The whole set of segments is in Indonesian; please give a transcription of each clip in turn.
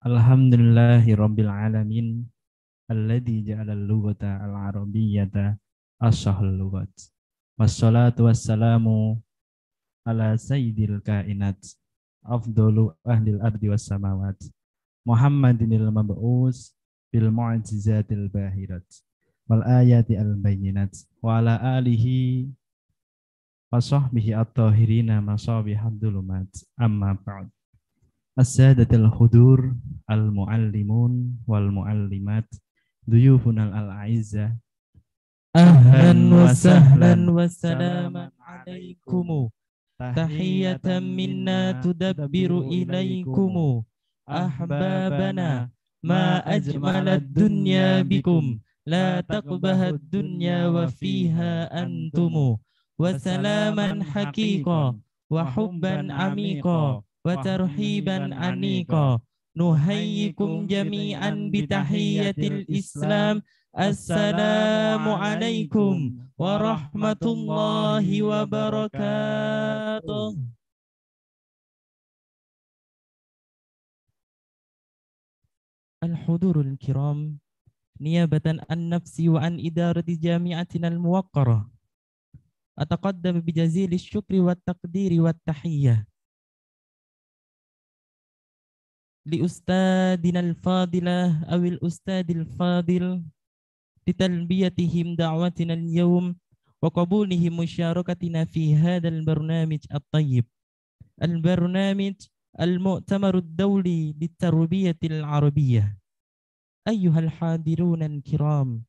Alhamdulillahi Rabbil Alamin Alladhi ja'ala al-lugata al-arabiyyata as-sahal Wassalatu wassalamu ala sayyidil kainat Afdolu ahlil ardi was samawat Muhammadinil mab'us bil mu'ajizatil bahirat Wal ayati al-bayinat Wa ala alihi wa sahbihi at-tahirina Amma ba'd Asadatil Khudur al-muallimun wal-muallimat duyufun al-a'izza Ahlan wa sahlan wa salaman alaikumu Tahiyatan minna tudabbiru ilaikumu Ahbabana ma ajmalad dunya bikum La taqbahat dunya wa fiha antumu Wa salaman haqiqa wa وترحيبا أنيقا نهيكم جميعا بتحية الإسلام السلام عليكم ورحمة الله وبركاته الحضور الكرام نيابة عن نفسي وعن إدارة جامعتنا الموقرة أتقدم بجزيل الشكر والتقدير والتحية لأستاذنا الفاضلة أو الأستاذ الفاضل لتلبيتهم دعوتنا اليوم وقبولهم مشاركتنا في هذا البرنامج الطيب البرنامج المؤتمر الدولي للتربية العربية أيها الحاضرون الكرام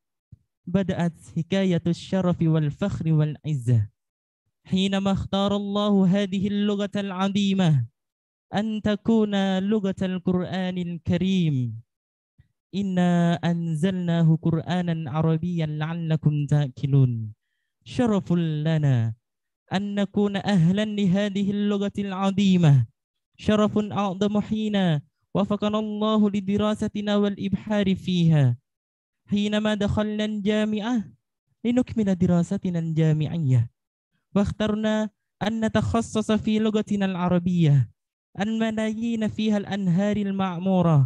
بدأت حكاية الشرف والفخر والعزة حينما اختار الله هذه اللغة العظيمة أن تكون لغة القرآن الكريم إنا أنزلناه قرآنا عربيا لعلكم تأكلون شرف لنا أن نكون أهلا لهذه اللغة العظيمة شرف أعظم حين وفقنا الله لدراستنا والإبحار فيها حينما دخلنا الجامعة لنكمل دراستنا الجامعية واخترنا أن نتخصص في لغتنا العربية الملايين فيها الأنهار المعمورة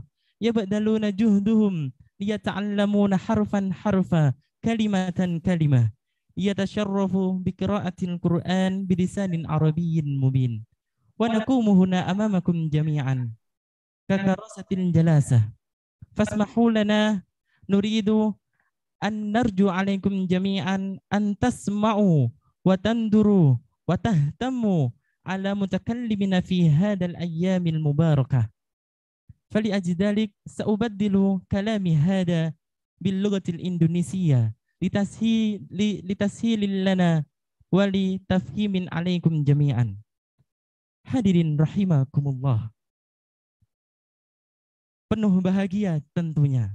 يبذلون جهدهم ليتعلمون حرفا حرفا كلمة كلمة يتشرفوا بقراءة القرآن بلسان عربي مبين ونقوم هنا أمامكم جميعا ككراسة الجلاسة فاسمحوا لنا نريد أن نرجو عليكم جميعا أن تسمعوا وتنظروا وتهتموا ala mutakallimina fi hadal ayyamil mubarakah. Fali ajdalik saubaddilu kalami hada bil lugatil Indonesia litashil litashilil lana wali tafhimin alaikum jami'an. Hadirin rahimakumullah. Penuh bahagia tentunya.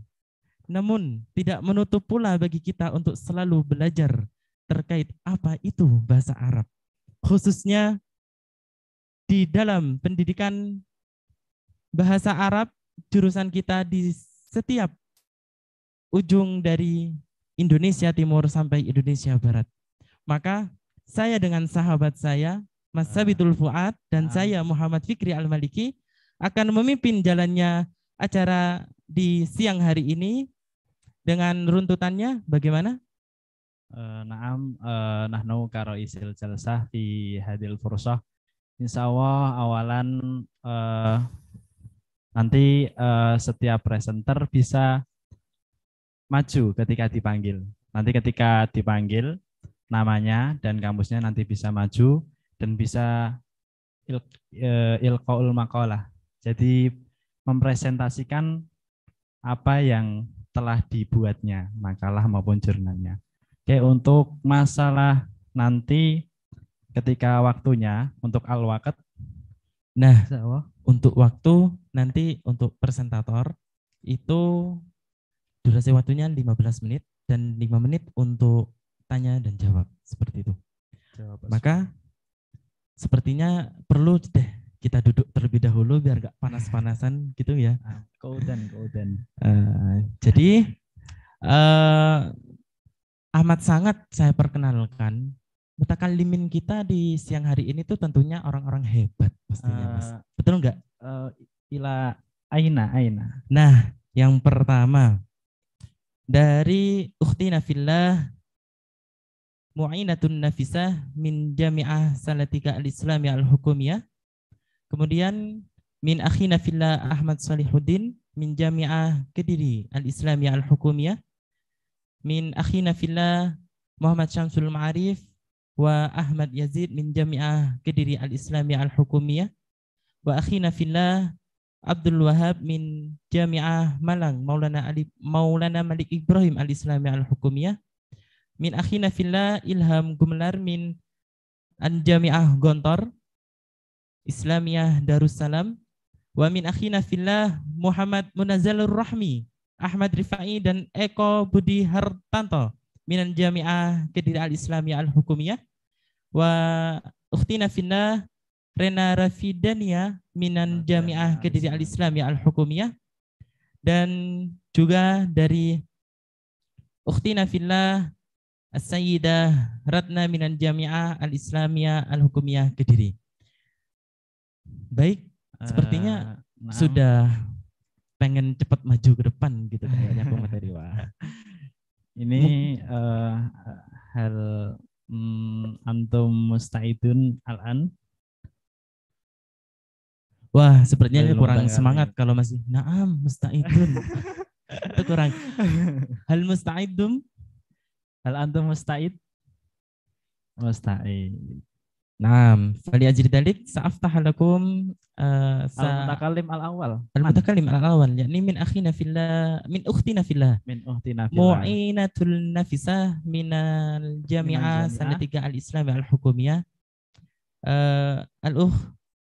Namun tidak menutup pula bagi kita untuk selalu belajar terkait apa itu bahasa Arab. Khususnya di dalam pendidikan bahasa Arab jurusan kita di setiap ujung dari Indonesia Timur sampai Indonesia Barat. Maka saya dengan sahabat saya Mas ah. Sabitul Fuad dan ah. saya Muhammad Fikri Al-Maliki akan memimpin jalannya acara di siang hari ini dengan runtutannya bagaimana? Uh, naam eh, nahnu karo isil jalsah fi hadil fursah Insya Allah awalan eh, nanti eh, setiap presenter bisa maju ketika dipanggil. Nanti ketika dipanggil namanya dan kampusnya nanti bisa maju dan bisa il, eh, makalah. Jadi mempresentasikan apa yang telah dibuatnya, makalah maupun jurnalnya. Oke, untuk masalah nanti ketika waktunya untuk al-waqt. Nah, untuk waktu nanti untuk presentator itu durasi waktunya 15 menit dan 5 menit untuk tanya dan jawab seperti itu. Jawab Maka sepertinya perlu deh kita duduk terlebih dahulu biar gak panas-panasan gitu ya. Ah, kodan, kodan. Uh, eh, jadi uh, amat sangat saya perkenalkan mutakalimin kita di siang hari ini tuh tentunya orang-orang hebat pastinya, uh, Mas. Eh, Betul nggak? Uh, ila aina aina. Nah, yang pertama dari ukhtina fillah mu'inatun nafisah min jami'ah salatika al-islam ya al-hukumiyah. Kemudian min akhi fillah Ahmad Salihuddin min jami'ah Kediri al-islam ya al-hukumiyah. Min akhi fillah Muhammad Syamsul Ma'arif wa Ahmad Yazid min Jami'ah Kediri Al-Islamiyah Al-Hukumiyah wa akhina fillah Abdul Wahab min Jami'ah Malang Maulana Ali Maulana Malik Ibrahim Al-Islamiyah Al-Hukumiyah min akhina fillah Ilham Gumelar min An Jami'ah Gontor Islamiyah Darussalam wa min akhina fillah Muhammad Munazalur Rahmi Ahmad Rifai dan Eko Budi Hartanto minan jami'ah Kediri al islami al-Hukumiyah wa ukhtina finna Rena Rafidania minan jami'ah Kediri al islami al-Hukumiyah dan juga dari ukhtina finna As-Sayyidah Ratna minan jami'ah al-Islamiyah al-Hukumiyah Kediri. Baik, sepertinya uh, sudah pengen cepat maju ke depan gitu kayaknya pemateri wah. Ini uh, hal um, antum mustaidun al-an. Wah, sepertinya kurang semangat ya. kalau masih naam mustaidun. itu kurang. Hal mustaidum? Hal antum mustaid? Mustaid. Naam, ajri dalik sa'aftah lakum eh, al-mutakalim al-awwal. Al-mutakalim al-awwal yakni min akhina fillah min ukhtina fillah. Min ukhtina fillah. Mu'inatul nafisah minal jami'ah sana al-islam al-hukumiyah. Eh, al-ukh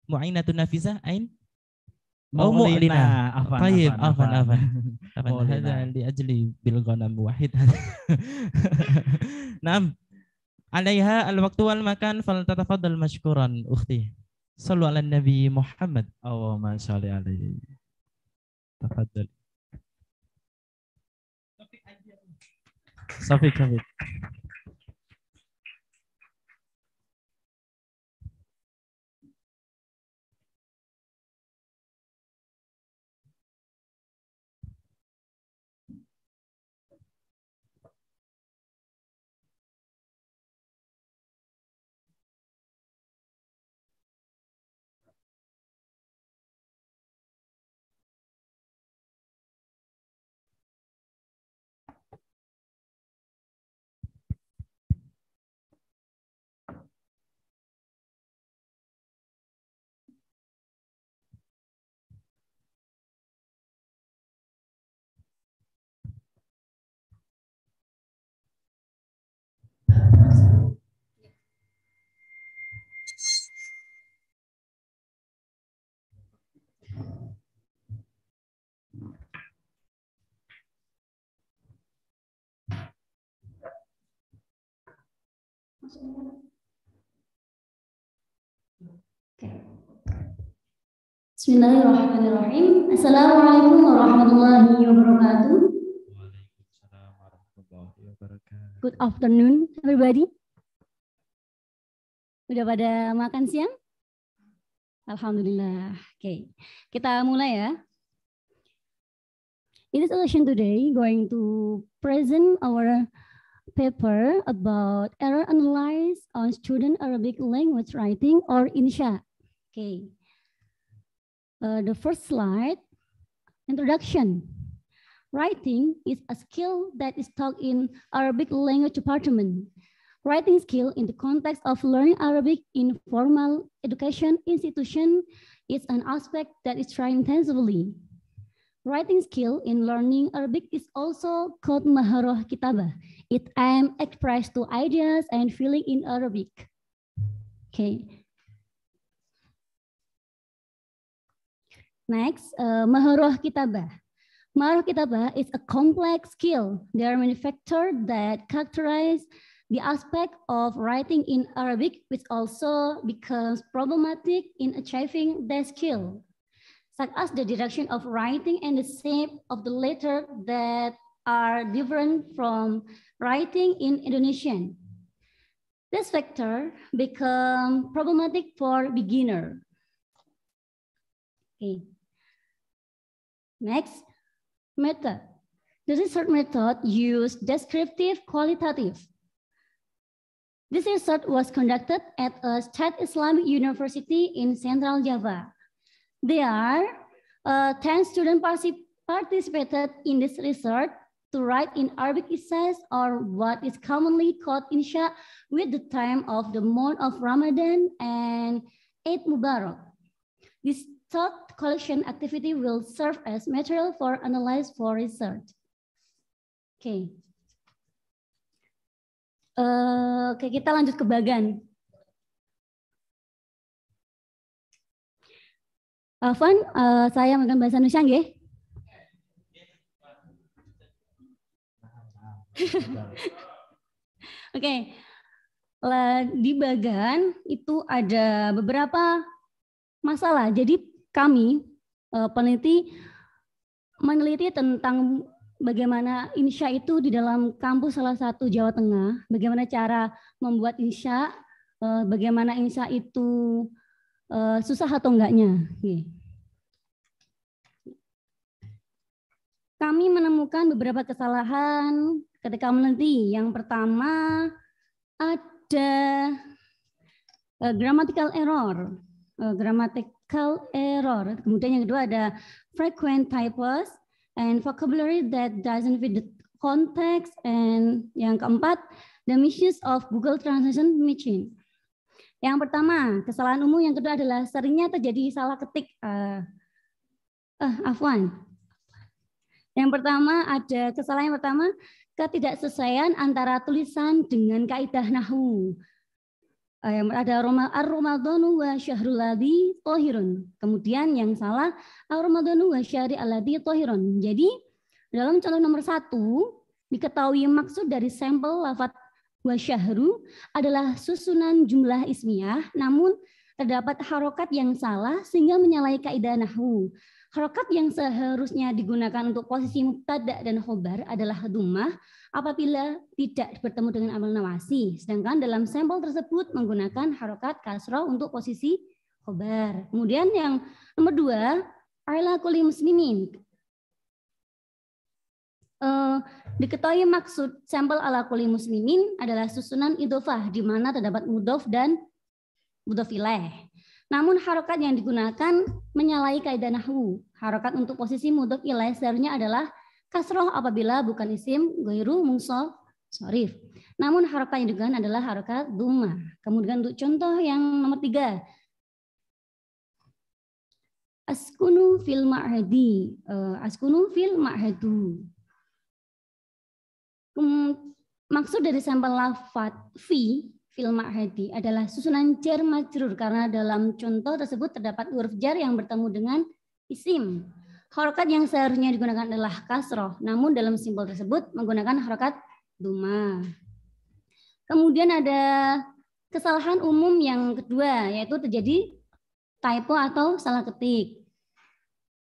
mu'inatul nafisah ain Oh mu'lina. Tayyib, afan afan. Afan hadza li bil ghanam wahid. alaiha al-waktu wal makan fal tatafaddal mashkuran ukhti. Sallu ala Nabi Muhammad. Allahumma shalli alaihi. Tafadhal. Safik, Safik. Bismillahirrahmanirrahim. Assalamualaikum warahmatullahi wabarakatuh. Waalaikumsalam warahmatullahi wabarakatuh. Good afternoon everybody. Udah pada makan siang? Alhamdulillah. Oke. Okay. Kita mulai ya. In this session today, going to present our paper about error analysis on student Arabic language writing or INSHA. Okay. Uh, the first slide, introduction. Writing is a skill that is taught in Arabic language department. Writing skill in the context of learning Arabic in formal education institution is an aspect that is tried intensively Writing skill in learning Arabic is also called maharoh kitabah. It aims express to ideas and feeling in Arabic. Okay. Next, uh, maharoh kitabah. Maharoh kitabah is a complex skill. There are many factors that characterize the aspect of writing in Arabic, which also becomes problematic in achieving that skill such as the direction of writing and the shape of the letter that are different from writing in Indonesian. This factor become problematic for beginner. Okay. Next, method. The research method used descriptive qualitative. This research was conducted at a state Islamic university in Central Java. There, uh, 10 students particip participated in this research to write in Arabic essays or what is commonly called insha with the time of the month of Ramadan and Eid Mubarak. This thought collection activity will serve as material for analysis for research. Okay. Uh, okay, kita lanjut ke Bagan. Afwan, uh, eh, saya makan bahasa Nusyang, ya? Oke. Okay. Di Bagan itu ada beberapa masalah. Jadi kami eh, peneliti meneliti tentang bagaimana insya itu di dalam kampus salah satu Jawa Tengah, bagaimana cara membuat insya, eh, bagaimana insya itu uh, susah atau enggaknya. Kami menemukan beberapa kesalahan ketika meneliti. Yang pertama ada uh, grammatical error, uh, grammatical error. Kemudian yang kedua ada frequent typos and vocabulary that doesn't fit the context. And yang keempat, the misuse of Google Translation machine. Yang pertama, kesalahan umum. Yang kedua adalah seringnya terjadi salah ketik. Uh, Afwan. Yang pertama ada kesalahan yang pertama ketidaksesuaian antara tulisan dengan kaidah nahwu. Eh, yang ada ar-Ramadhanu wa syahrul ladzi Kemudian yang salah ar-Ramadhanu wa syahri Aladi Tohirun. Jadi dalam contoh nomor satu diketahui maksud dari sampel lafat Wa syahru adalah susunan jumlah ismiyah, namun terdapat harokat yang salah sehingga menyalahi kaidah nahwu. Harokat yang seharusnya digunakan untuk posisi mubtada dan khobar adalah dhammah apabila tidak bertemu dengan amal nawasi. Sedangkan dalam sampel tersebut menggunakan harokat kasroh untuk posisi khobar. Kemudian yang nomor dua, ala kulli muslimin uh, diketahui maksud sampel ala kuli muslimin adalah susunan idofah di mana terdapat mudof dan mudof Namun harokat yang digunakan menyalahi kaidah nahwu. Harokat untuk posisi mudof ilaih seharusnya adalah kasroh apabila bukan isim goiru mungso sorif. Namun harokat yang digunakan adalah harokat duma. Kemudian untuk contoh yang nomor tiga, askunu fil ma'hadi, eh, askunu fil ma'hadu. Hmm, maksud dari sampel lafat fi fil ma'hadi adalah susunan jar majrur karena dalam contoh tersebut terdapat huruf jar yang bertemu dengan isim. Harokat yang seharusnya digunakan adalah kasroh, namun dalam simbol tersebut menggunakan harokat duma. Kemudian ada kesalahan umum yang kedua, yaitu terjadi typo atau salah ketik.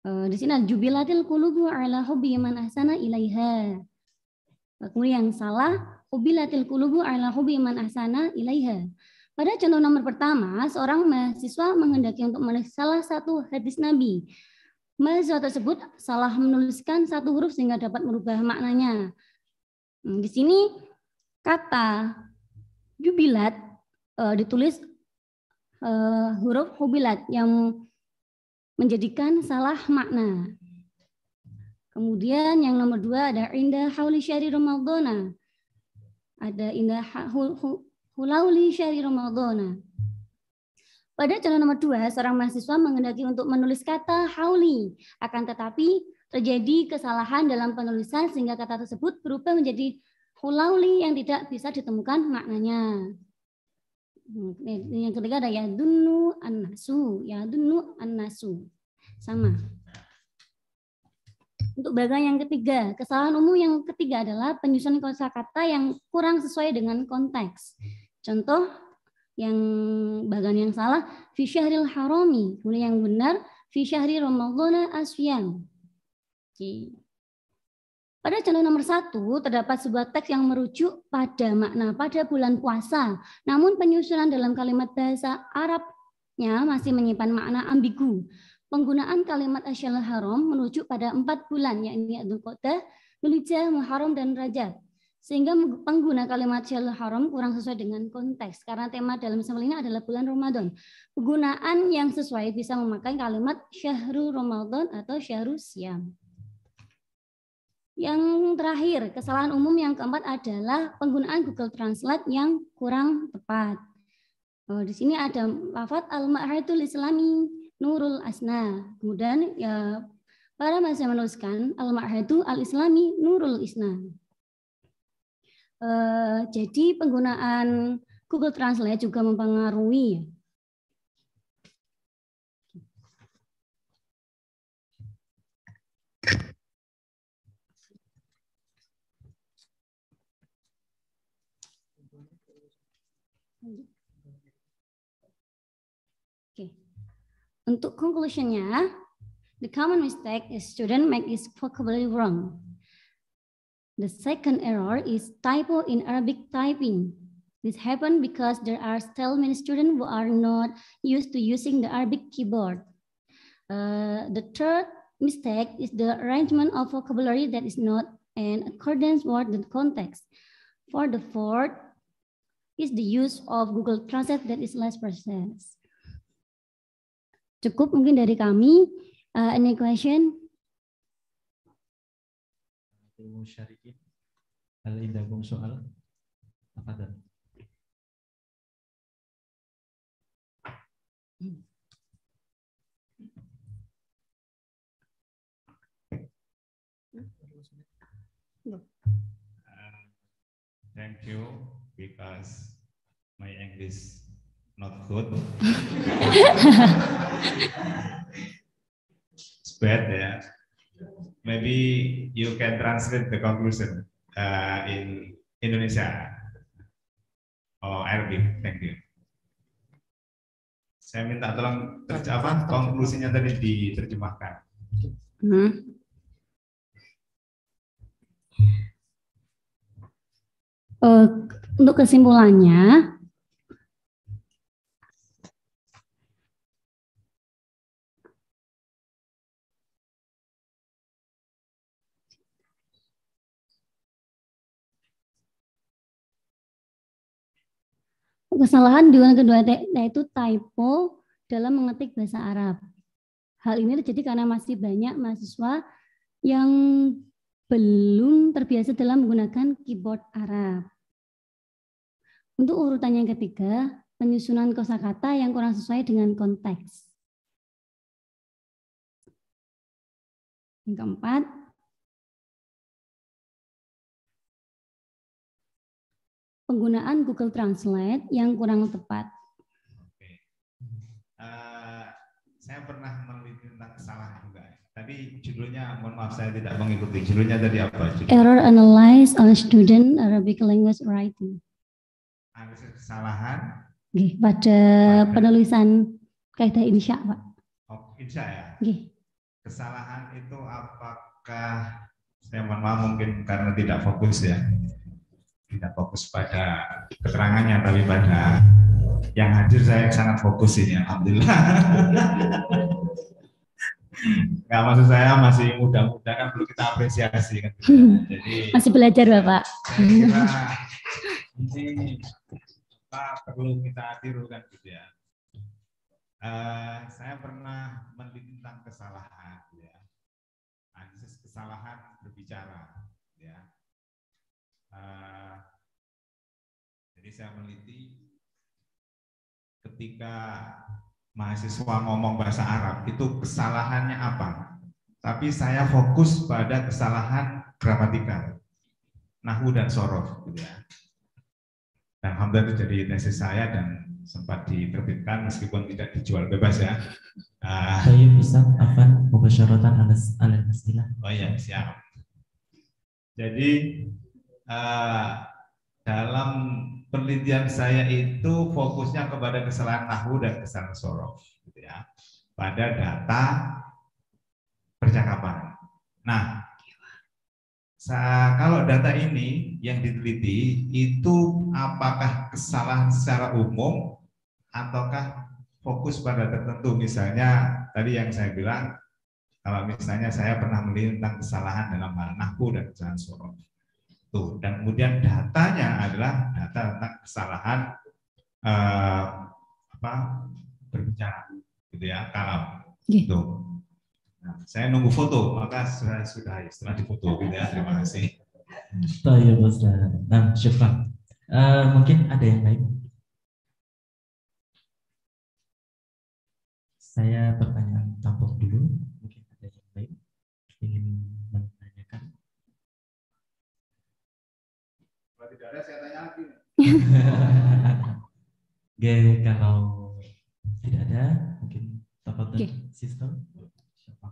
Eh, di sini jubilatil kulubu ala hobi man ahsana ilaiha. Lalu yang salah, ubilatil kulubu ala hubi man ahsana ilaiha. Pada contoh nomor pertama, seorang mahasiswa menghendaki untuk menulis salah satu hadis Nabi. Mahasiswa tersebut salah menuliskan satu huruf sehingga dapat merubah maknanya. Hmm, di sini kata jubilat eh, ditulis eh, huruf hubilat yang menjadikan salah makna. Kemudian yang nomor dua ada indah hauli syari Ramadana. Ada indah hulauli syari Ramadana. Pada calon nomor dua, seorang mahasiswa mengendaki untuk menulis kata hauli. Akan tetapi terjadi kesalahan dalam penulisan sehingga kata tersebut berubah menjadi hulauli yang tidak bisa ditemukan maknanya. Hmm, yang ketiga ada ya dunu nasu, ya dunu nasu, Sama. Untuk bagian yang ketiga, kesalahan umum yang ketiga adalah penyusunan kosakata yang kurang sesuai dengan konteks. Contoh yang bagian yang salah, fi syahril harami. Kemudian yang benar, fi syahri ramadhana asyam. Oke. Pada contoh nomor satu, terdapat sebuah teks yang merujuk pada makna pada bulan puasa. Namun penyusunan dalam kalimat bahasa Arabnya masih menyimpan makna ambigu penggunaan kalimat asyal haram menuju pada empat bulan yakni Adul Qodah, Nulijah, Muharram, dan Rajab. Sehingga pengguna kalimat asyal haram kurang sesuai dengan konteks karena tema dalam sambal ini adalah bulan Ramadan. Penggunaan yang sesuai bisa memakai kalimat syahrul Ramadan atau syahrul siam. Yang terakhir, kesalahan umum yang keempat adalah penggunaan Google Translate yang kurang tepat. Oh, di sini ada lafat al-ma'hadul islami Nurul Asna. Kemudian ya, para mahasiswa menuliskan al itu Al-Islami Nurul Isna. Uh, jadi penggunaan Google Translate juga mempengaruhi Untuk conclusionnya, the common mistake is student make is vocabulary wrong. The second error is typo in Arabic typing. This happened because there are still many students who are not used to using the Arabic keyboard. Uh, the third mistake is the arrangement of vocabulary that is not in accordance with the context. For the fourth is the use of Google Translate that is less precise. Cukup mungkin dari kami. Uh, any question? soal. Apa uh, Thank you because my English not good. it's bad, yeah. Maybe you can translate the conclusion uh, in Indonesia or oh, Arabic. Thank you. Saya minta tolong terjemahkan konklusinya tadi diterjemahkan. Hmm. Uh, untuk kesimpulannya, kesalahan di warna kedua nah, yaitu typo dalam mengetik bahasa Arab. Hal ini terjadi karena masih banyak mahasiswa yang belum terbiasa dalam menggunakan keyboard Arab. Untuk urutan yang ketiga, penyusunan kosakata yang kurang sesuai dengan konteks. Yang keempat, penggunaan Google Translate yang kurang tepat. Oke. Uh, saya pernah meneliti tentang kesalahan juga. Tadi judulnya, mohon maaf saya tidak mengikuti. Judulnya tadi apa? Judulnya? Error Analyze on Student Arabic Language Writing. Analisa kesalahan. Oke, pada, pada penulisan kaidah insya, Pak. Oh, insya ya? Oke. Kesalahan itu apakah, saya mohon maaf mungkin karena tidak fokus ya tidak fokus pada keterangannya tapi pada yang hadir saya sangat fokus ini alhamdulillah nggak maksud saya masih muda-muda kan perlu kita apresiasi kan jadi masih belajar bapak ini perlu kita tirukan gitu ya uh, saya pernah meneliti tentang kesalahan ya analisis kesalahan berbicara ya Ah, jadi saya meneliti ketika mahasiswa ngomong bahasa Arab itu kesalahannya apa? Tapi saya fokus pada kesalahan gramatikal, nahu dan sorof, gitu ya. Dan alhamdulillah itu jadi tesis saya dan sempat diterbitkan meskipun tidak dijual bebas ya. Saya ah. bisa apa mukasyaratan alas alas istilah. Oh iya siap. Jadi uh, dalam penelitian saya itu fokusnya kepada kesalahan tahu dan kesalahan sorof, gitu ya, pada data percakapan. Nah, kalau data ini yang diteliti itu apakah kesalahan secara umum ataukah fokus pada tertentu misalnya tadi yang saya bilang kalau misalnya saya pernah melihat tentang kesalahan dalam hal nahu dan kesalahan sorof Tuh, dan kemudian datanya adalah data tentang kesalahan eh, apa berbicara gitu ya kalam iya. gitu. Nah, saya nunggu foto maka sudah sudah setelah difoto gitu ya terima kasih. Tayyib iya, Mas Nah, syukran. Uh, eh, mungkin ada yang lain? Saya pertanyaan tampung dulu. ada saya tanya lagi. Oke, kalau tidak ada mungkin topik okay. sistem. Siapa?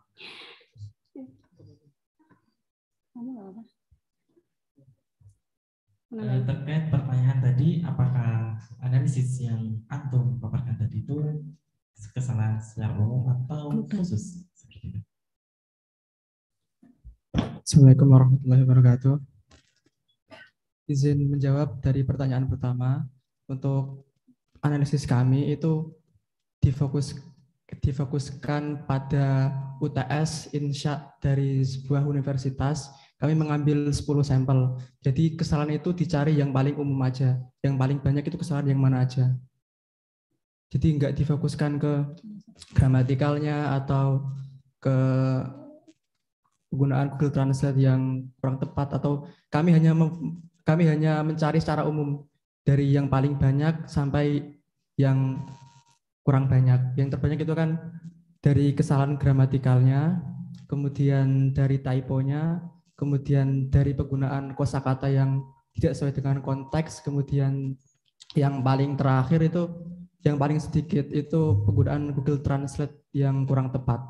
terkait pertanyaan tadi, apakah analisis yang antum paparkan tadi itu kesalahan secara umum atau Bukan. khusus? Assalamualaikum warahmatullahi wabarakatuh izin menjawab dari pertanyaan pertama untuk analisis kami itu difokus difokuskan pada UTS insya dari sebuah universitas kami mengambil 10 sampel. Jadi kesalahan itu dicari yang paling umum aja. Yang paling banyak itu kesalahan yang mana aja. Jadi nggak difokuskan ke gramatikalnya atau ke penggunaan Google Translate yang kurang tepat atau kami hanya kami hanya mencari secara umum dari yang paling banyak sampai yang kurang banyak. Yang terbanyak itu kan dari kesalahan gramatikalnya, kemudian dari typonya, kemudian dari penggunaan kosakata yang tidak sesuai dengan konteks, kemudian yang paling terakhir itu yang paling sedikit itu penggunaan Google Translate yang kurang tepat.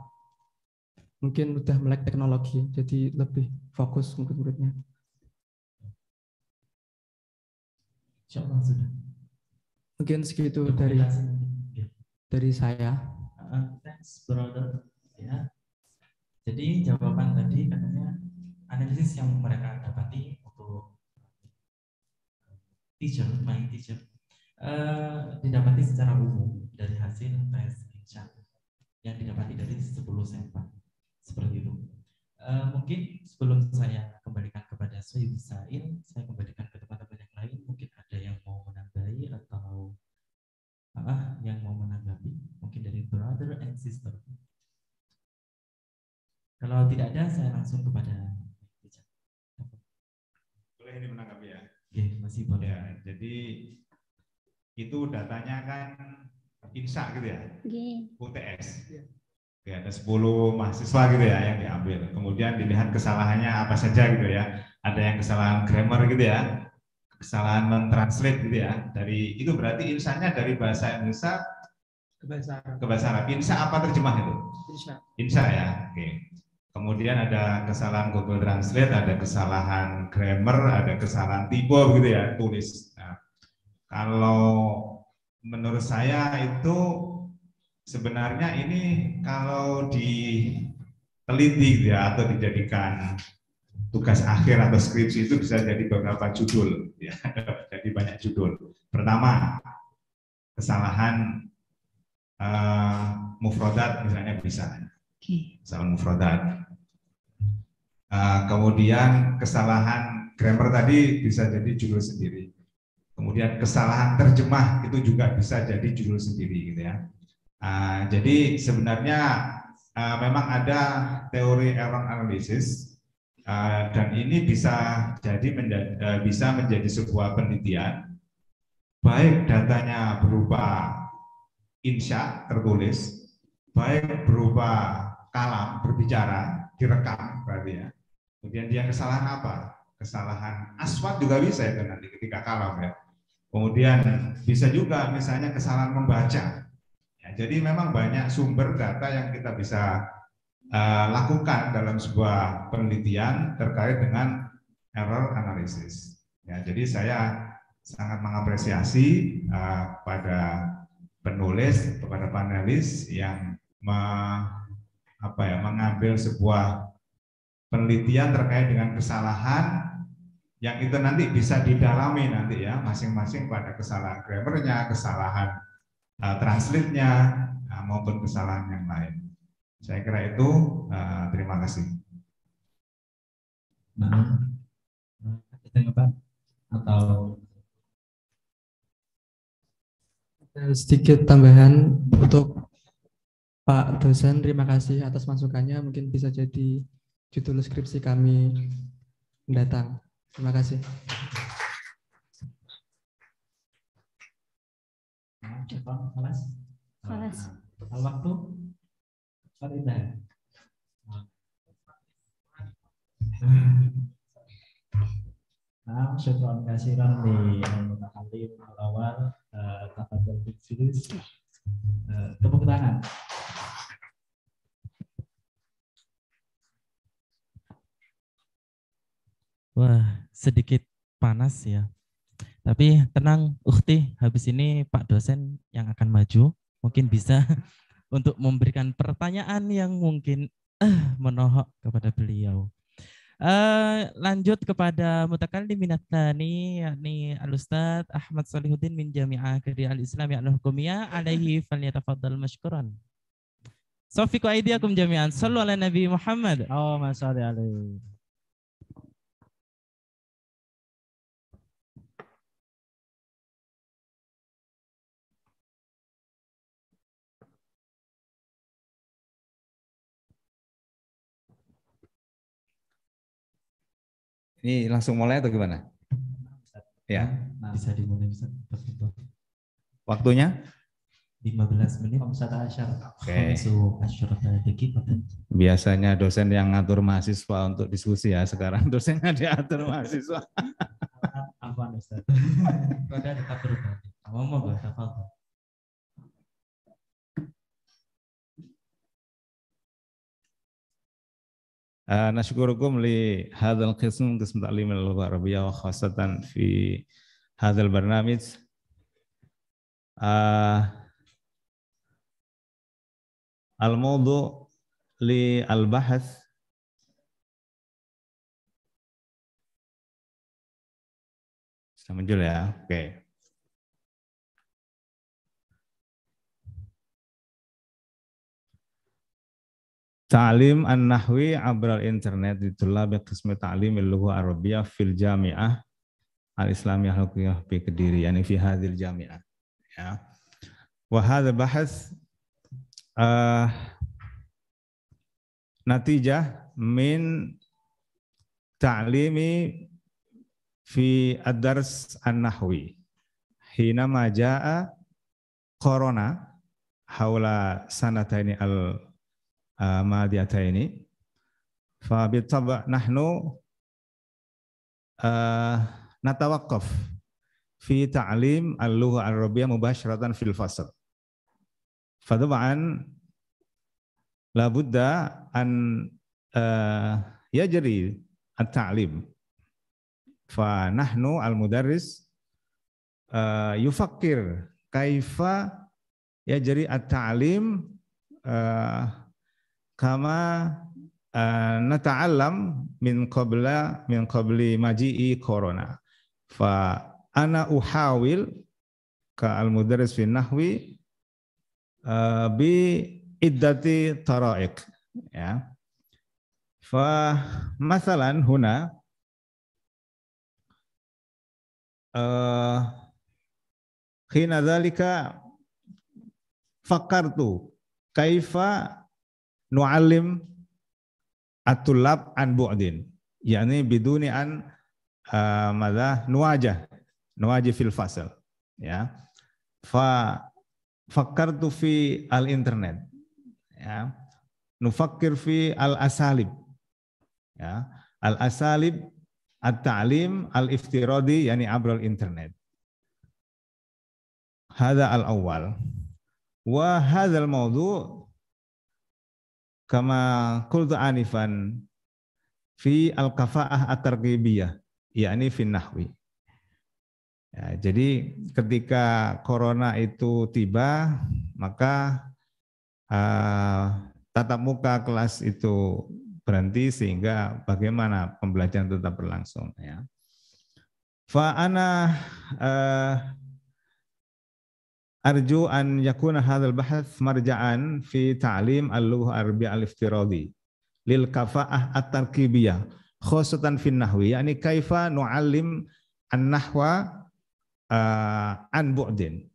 Mungkin udah melek teknologi, jadi lebih fokus murid-muridnya. Allah sudah. Mungkin segitu dari ya. dari saya. Uh, thanks, brother. Ya. Jadi jawaban tadi katanya analisis yang mereka dapati untuk uh, teacher, my teacher, uh, didapati secara umum dari hasil tes insya yang didapati dari 10 sampel seperti itu. Uh, mungkin sebelum saya kembalikan kepada Soebi Sain, saya kembalikan ke jamaah yang mau menanggapi mungkin dari brother and sister kalau tidak ada saya langsung kepada boleh ini menanggapi ya Oke, masih boleh ya, jadi itu datanya kan insa gitu ya Gini. UTS ya ada 10 mahasiswa gitu ya yang diambil kemudian dilihat kesalahannya apa saja gitu ya ada yang kesalahan grammar gitu ya kesalahan mentranslate gitu ya dari itu berarti insanya dari bahasa Indonesia ke bahasa Arab. Ke bahasa Arab. Insya apa terjemah itu? Insya. Insya ya. Oke. Kemudian ada kesalahan Google Translate, ada kesalahan grammar, ada kesalahan typo gitu ya tulis. Nah, kalau menurut saya itu sebenarnya ini kalau diteliti gitu ya atau dijadikan tugas akhir atau skripsi itu bisa jadi beberapa judul, ya. jadi banyak judul. Pertama, kesalahan uh, mufrodat misalnya bisa, kesalahan mufrodat. Uh, kemudian kesalahan grammar tadi bisa jadi judul sendiri. Kemudian kesalahan terjemah itu juga bisa jadi judul sendiri, gitu ya. Uh, jadi sebenarnya uh, memang ada teori error analysis Eh, dan ini bisa jadi menjadi, eh, bisa menjadi sebuah penelitian baik datanya berupa insya tertulis baik berupa kalam berbicara direkam berarti ya kemudian dia kesalahan apa kesalahan aswat juga bisa itu nanti ketika kalam ya kemudian bisa juga misalnya kesalahan membaca ya, jadi memang banyak sumber data yang kita bisa Eh, lakukan dalam sebuah penelitian terkait dengan error analysis. Ya, jadi saya sangat mengapresiasi uh, eh, pada penulis, kepada panelis yang me, apa ya, mengambil sebuah penelitian terkait dengan kesalahan yang itu nanti bisa didalami nanti ya masing-masing pada kesalahan grammarnya, kesalahan uh, translate-nya uh, maupun kesalahan yang lain. Saya kira itu. Uh, terima kasih. Nah, nah kita nyoba atau sedikit tambahan untuk Pak dosen, terima kasih atas masukannya. Mungkin bisa jadi judul skripsi kami mendatang. Terima kasih. Nah, nah, waktu. Not in Nah, syukron kasiran di mutahalim awal tafadhol bijlis. Tepuk tangan. Wah, sedikit panas ya. Tapi tenang, Ukti, habis ini Pak dosen yang akan maju mungkin bisa untuk memberikan pertanyaan yang mungkin uh, menohok kepada beliau. Uh, lanjut kepada mutakallim minatani yakni Al-Ustaz Ahmad Salihuddin min Jami'ah Kari Al-Islam ya hukumiyah alaihi falyatafaddal mashkuran. Sofiku aidiakum jami'an. Sallu ala Nabi Muhammad. Oh, masalli Ini langsung mulai atau gimana? Ya. Nah Bisa dimulai bisa. Waktunya? 15 menit Om Ustaz Asyar. Oke. Okay. Biasanya dosen yang ngatur mahasiswa untuk diskusi ya. Sekarang dosen dosennya diatur mahasiswa. Apa Ustaz? Kode tetap berubah. Kamu mau bahas apa? Eh, nasyukurukum li hadal qism qism ta'lim al-lughu arabiya wa khasatan fi hadal barnamid eh, al-mudu li al-bahas sama jul ya oke Ta'lim an-nahwi abral internet di tulab qismi ta'lim iluhu Arabia fil jami'ah al-islamiyah al-qiyah bi Kediri yani fi hadil jami'ah ya. Wa bahas uh, natijah min ta'limi fi ad-dars an-nahwi hina maja'a jaa corona haula sanataini al amadiyata ah, ini fa bitab nahnu ah, natawakof fi ta'lim al-lugha al-arabiyyah mubasharatan fil fasl fa tab'an an ah, yajri at-ta'lim fa nahnu al-mudarris yufakir kaifa yajri at-ta'lim kama uh, nata'allam min qabla min qabli maji'i corona. Fa ana uhawil ka al-mudarris fi nahwi uh, bi iddati tara'iq ya. Fa masalan huna uh, eh, khina dzalika fakartu kaifa at atulab an bu'din yakni biduni an uh, madha nuwajah nuwajih fil fasal ya fa fakartu fi al ya. ya. internet ya nufakir fi al asalib ya al asalib at-ta'lim al iftirodi, yakni abrol internet. Hada al awal, Wa al mawdu kama kultu anifan fi al-kafa'ah at-targhibiyah yakni fi nahwi. Ya, jadi ketika corona itu tiba, maka uh, tatap muka kelas itu berhenti sehingga bagaimana pembelajaran tetap berlangsung ya. Fa ana uh, Arju an yakuna hadzal bahath marja'an fi ta'lim al-lughah arabiyyah al-iftiradi lil kafa'ah at-tarkibiyah fi fin nahwi yakni kaifa nu'allim an-nahwa uh, an bu'din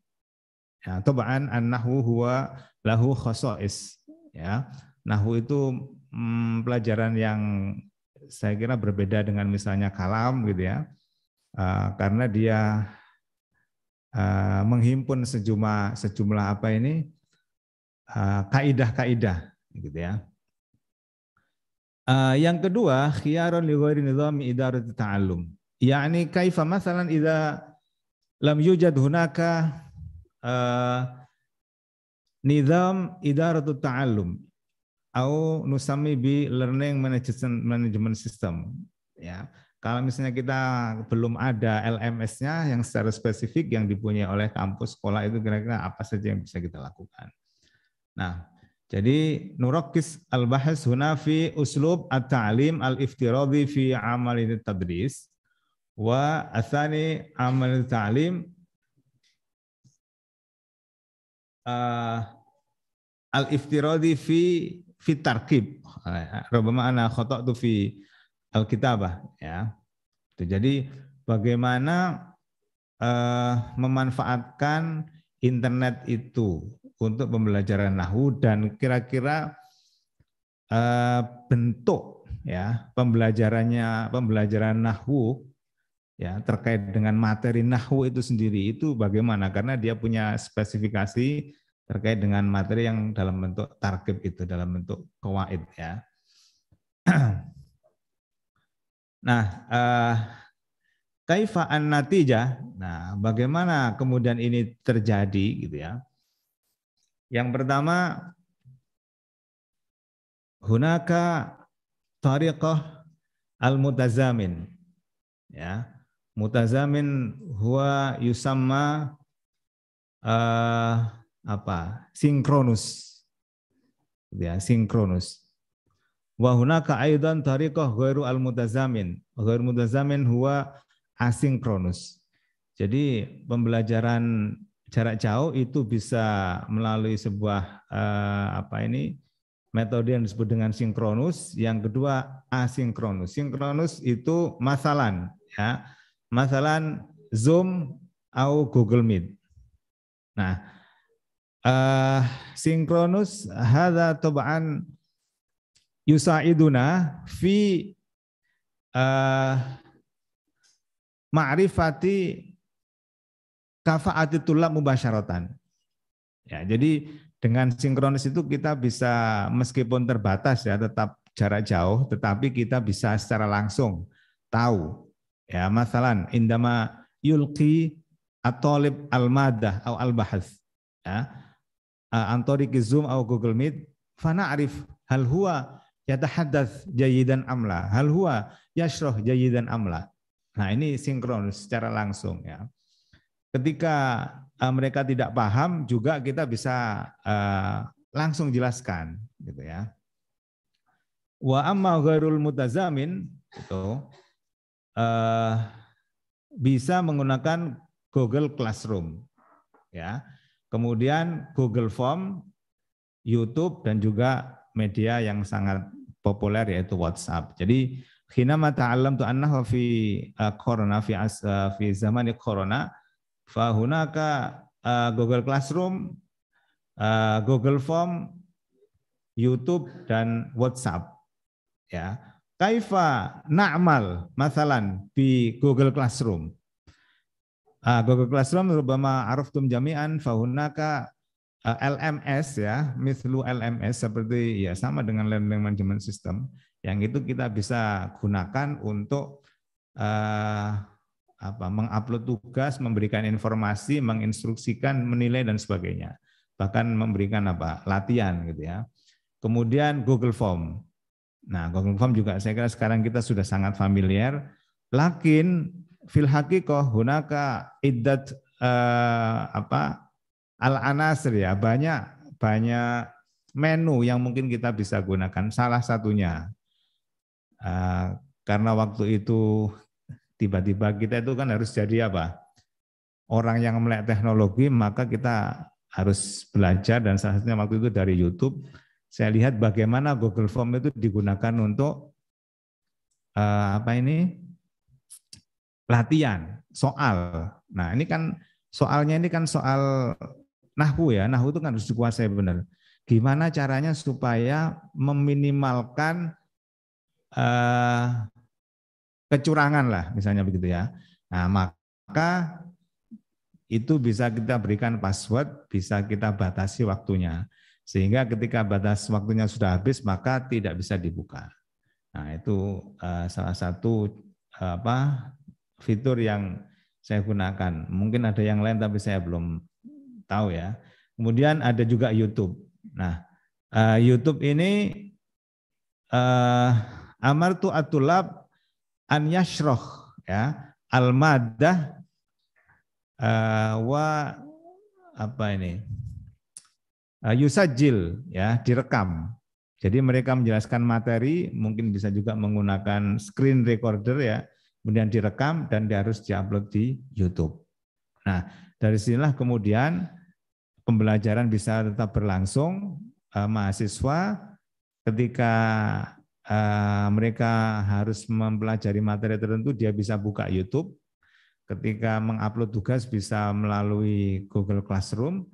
ya tab'an an-nahwu huwa lahu khasa'is ya nahwu itu hmm, pelajaran yang saya kira berbeda dengan misalnya kalam gitu ya uh, karena dia Eh, menghimpun sejumlah sejumlah apa ini eh, kaidah-kaidah gitu ya. Eh, yang kedua, khiyarun li ghairi nizami idarati ta'allum. yani kaifa masalan idza lam yujad hunaka uh, nizam idaratu ta'allum atau nusami bi learning management management system ya kalau misalnya kita belum ada LMS-nya yang secara spesifik yang dipunyai oleh kampus sekolah itu kira-kira apa saja yang bisa kita lakukan. Nah, jadi nurakis al-bahas huna fi uslub at-ta'lim al-iftiradi fi amal tadris wa athani amal ta'lim eh, al-iftiradi fi fi tarkib. Eh, Rabbama ana khata'tu fi Alkitabah ya. Jadi bagaimana eh, memanfaatkan internet itu untuk pembelajaran Nahu dan kira-kira eh, bentuk ya pembelajarannya pembelajaran Nahu ya terkait dengan materi Nahu itu sendiri itu bagaimana karena dia punya spesifikasi terkait dengan materi yang dalam bentuk tarkib itu dalam bentuk kawaid ya Nah, uh, kaifa an natijah. Nah, bagaimana kemudian ini terjadi gitu ya? Yang pertama hunaka tariqah al-mutazamin. Ya. Mutazamin huwa yusamma uh, apa? sinkronus. Ya, sinkronus. Wa hunaka aidan tariqah ghairu al-mutazamin. Ghairu mutazamin huwa asinkronus. Jadi pembelajaran jarak jauh itu bisa melalui sebuah eh, apa ini metode yang disebut dengan sinkronus, yang kedua asinkronus. Sinkronus itu masalan ya. Masalan Zoom atau Google Meet. Nah, uh, sinkronus hadza tab'an yusaiduna fi uh, ma'rifati kafaati tulab mubasyaratan. Ya, jadi dengan sinkronis itu kita bisa meskipun terbatas ya tetap jarak jauh tetapi kita bisa secara langsung tahu ya masalan indama yulqi atolib almadah atau albahas ya eh, antori zoom atau google meet fana arif hal huwa Yatahadats jayidan amla. Hal huwa yashroh jayidan amla. Nah ini sinkron secara langsung ya. Ketika uh, mereka tidak paham juga kita bisa uh, langsung jelaskan gitu ya. Wa amma ghairul mutazamin itu uh, bisa menggunakan Google Classroom ya. Kemudian Google Form, YouTube dan juga media yang sangat populer yaitu WhatsApp. Jadi khinama ta'allam tu annahu fi uh, corona fi as, uh, fi zaman corona fa hunaka uh, Google Classroom, Google Form, YouTube dan WhatsApp. Ya. Kaifa na'mal masalan di Google Classroom. Ah, Google Classroom rubama araftum jami'an fa hunaka Eh, LMS ya, mislu LMS seperti ya sama dengan learning management system yang itu kita bisa gunakan untuk eh, apa mengupload tugas, memberikan informasi, menginstruksikan, menilai dan sebagainya. Bahkan memberikan apa? latihan gitu ya. Kemudian Google Form. Nah, Google Form juga saya kira sekarang kita sudah sangat familiar. Lakin fil hunaka iddat eh, apa al-anasir ya, banyak banyak menu yang mungkin kita bisa gunakan. Salah satunya uh, karena waktu itu tiba-tiba kita itu kan harus jadi apa? Orang yang melek teknologi, maka kita harus belajar dan salah satunya waktu itu dari YouTube. Saya lihat bagaimana Google Form itu digunakan untuk uh, apa ini latihan soal. Nah ini kan soalnya ini kan soal nahwu ya, nahwu itu kan harus dikuasai benar. Gimana caranya supaya meminimalkan eh, kecurangan lah, misalnya begitu ya. Nah, maka itu bisa kita berikan password, bisa kita batasi waktunya. Sehingga ketika batas waktunya sudah habis, maka tidak bisa dibuka. Nah, itu eh, salah satu apa fitur yang saya gunakan. Mungkin ada yang lain tapi saya belum tahu ya. Kemudian ada juga YouTube. Nah, uh, YouTube ini uh, eh, amar tu atulab an yashroh ya al madah uh, eh, wa apa ini uh, yusajil ya direkam jadi mereka menjelaskan materi mungkin bisa juga menggunakan screen recorder ya kemudian direkam dan harus diupload di YouTube nah dari sinilah kemudian pembelajaran bisa tetap berlangsung, eh, mahasiswa ketika eh, mereka harus mempelajari materi tertentu, dia bisa buka YouTube. Ketika mengupload tugas bisa melalui Google Classroom.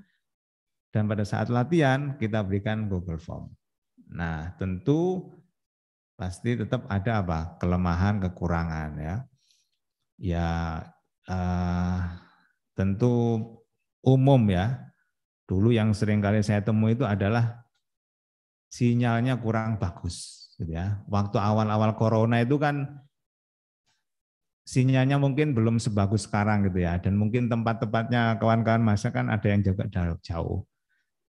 Dan pada saat latihan, kita berikan Google Form. Nah, tentu pasti tetap ada apa kelemahan kekurangan ya ya eh, tentu umum ya dulu yang sering kali saya temui itu adalah sinyalnya kurang bagus gitu ya. Waktu awal-awal corona itu kan sinyalnya mungkin belum sebagus sekarang gitu ya dan mungkin tempat-tempatnya kawan-kawan masa kan ada yang jaga jarak jauh.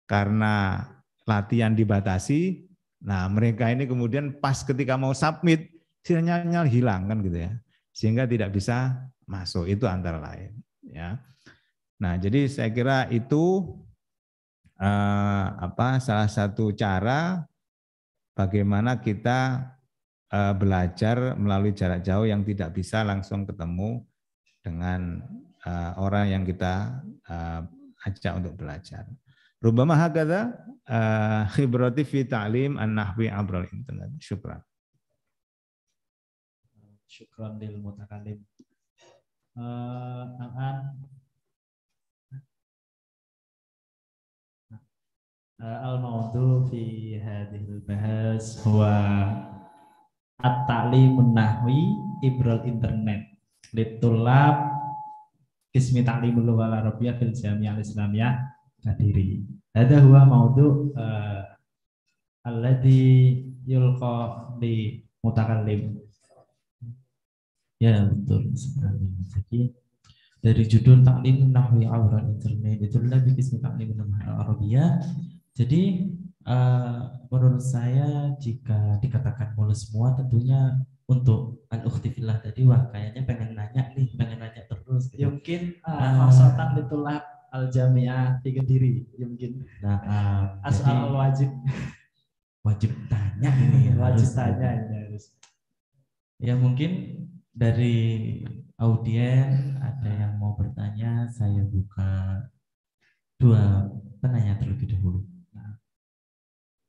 Karena latihan dibatasi, nah mereka ini kemudian pas ketika mau submit sinyalnya hilang kan gitu ya. Sehingga tidak bisa masuk itu antara lain ya. Nah, jadi saya kira itu Eh, apa salah satu cara bagaimana kita eh, belajar melalui jarak jauh yang tidak bisa langsung ketemu dengan eh, orang yang kita eh, ajak untuk belajar. Rubama hakadha khibrati fi ta'lim an-nahwi abral internet. Syukran. Syukran lil mutakallim. Uh, Eh, al-mawdu fi hadhil bahas huwa at tali nahwi ibral internet litulab ismi ta'limul lughah arabiya fil jami'ah islamiyah Kadiri. Hadha huwa mawdu uh, alladhi yulqa di mutakallim. Ya betul sekali. Jadi dari judul taklim nahwi awran internet itu lebih ismi taklim nahwi arabiyah jadi uh, menurut saya jika dikatakan mulus semua tentunya untuk al ukhtifillah tadi wah kayaknya pengen nanya nih, pengen nanya terus. Gitu. Ya mungkin uh, ah. uh, ah, ditulak al jamiah tiga diri ya mungkin. Nah, uh, ah, asal wajib. Wajib tanya ini. wajib harus, gitu. tanya ini ya, harus. Ya mungkin dari audien ada yang mau bertanya saya buka dua penanya terlebih dahulu.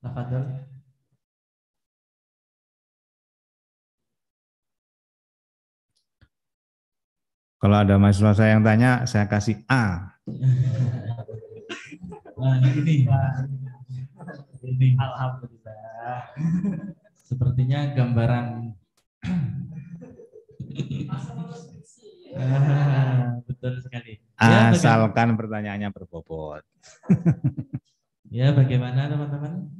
Tafadhol. Kalau ada mahasiswa saya yang tanya, saya kasih A. Nah, ini, ini. Ini alhamdulillah. Sepertinya gambaran ah, betul sekali. Ya, Asalkan pertanyaannya berbobot. Ya, bagaimana teman-teman?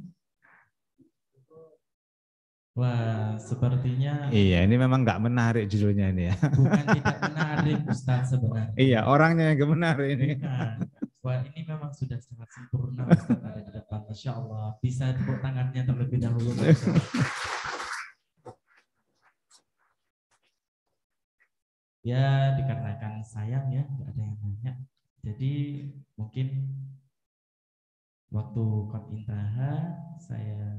Wah, sepertinya. Iya, ini memang nggak menarik judulnya ini ya. Bukan tidak menarik, Ustaz sebenarnya. Iya, orangnya yang gak menarik ini. Bukan. Iya. Wah, ini memang sudah sangat sempurna Ustaz ada di depan. Masya Allah, bisa tepuk tangannya terlebih dahulu. ya, dikarenakan sayang ya, nggak ada yang nanya. Jadi mungkin Waktu kot intaha, saya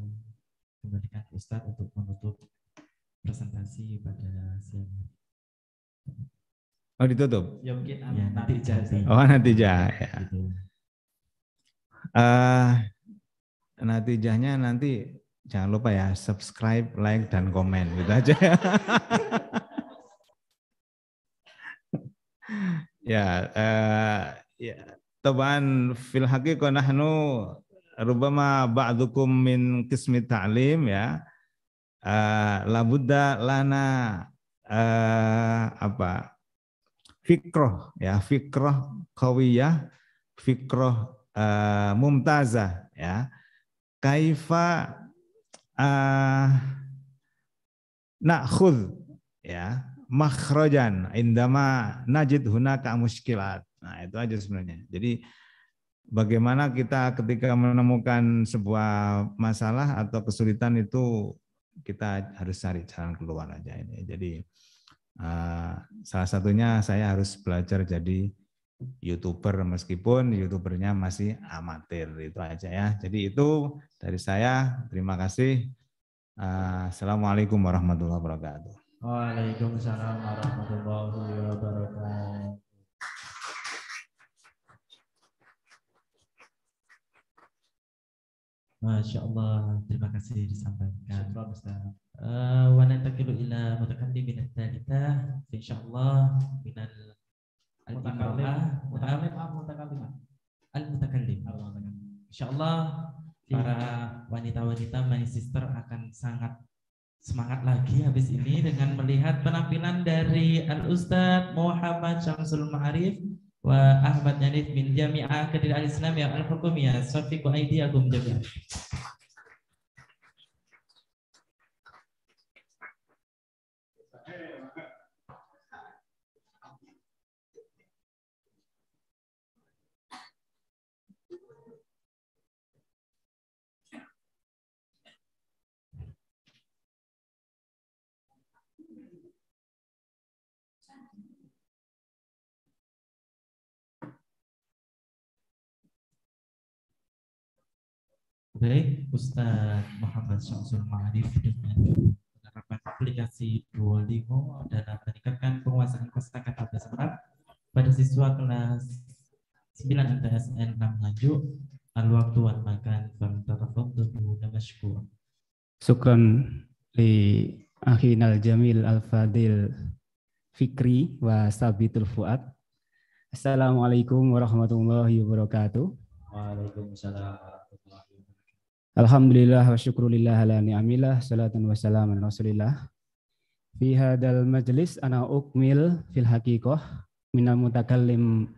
kembalikan ke Ustadz untuk menutup presentasi pada siang hari. Oh ditutup? Ya mungkin ya, nanti jahit. Oh nanti jah gitu. Ya. Uh, eh, nanti jahnya nanti jangan lupa ya subscribe, like, dan komen gitu aja. ya, uh, ya Taban fil haqiqah nahnu rubama ba'dukum min kismi ta'lim ya. Eh, labudda lana eh, apa? Fikroh ya, fikroh kawiyah, fikroh mumtaza eh, mumtazah ya. Kaifa nakhud ya makhrajan indama najid hunaka muskilat Nah, itu aja sebenarnya. Jadi bagaimana kita ketika menemukan sebuah masalah atau kesulitan itu kita harus cari jalan keluar aja ini. Jadi uh, salah satunya saya harus belajar jadi youtuber meskipun youtubernya masih amatir itu aja ya. Jadi itu dari saya terima kasih. Eh, Assalamualaikum warahmatullahi wabarakatuh. Waalaikumsalam warahmatullahi wabarakatuh. Masya Allah, terima kasih disampaikan. Syukran Ustaz. Uh, wa natakilu ila kita, min al-thalitha insyaallah min al-mutakallim mutakallim apa al-mutakallim insyaallah para wanita-wanita my sister akan sangat semangat lagi habis ini dengan melihat penampilan dari Al Ustadz Muhammad Syamsul Ma'arif wa Ahmad Yanif bin Jami'ah Kadir Al-Islam ya Al-Hukumiyah Sofiku Aidiakum Jami'ah Baik, Ustadz Muhammad Syamsul Ma'arif dengan penerapan aplikasi Duolingo dalam meningkatkan penguasaan kosakata bahasa Arab pada siswa kelas 9 MTS N6 lanjut. al waktu wal makan falyatafaddal mashkur. Syukran li akhinal jamil al fadil Fikri wa Sabitul Fuad. Assalamualaikum warahmatullahi wabarakatuh. Waalaikumsalam warahmatullahi wabarakatuh. Alhamdulillah wa syukrulillah ala ni'amillah salatan wa salaman rasulillah. Fi hadal majlis ana ukmil fil haqiqah minal mutakallim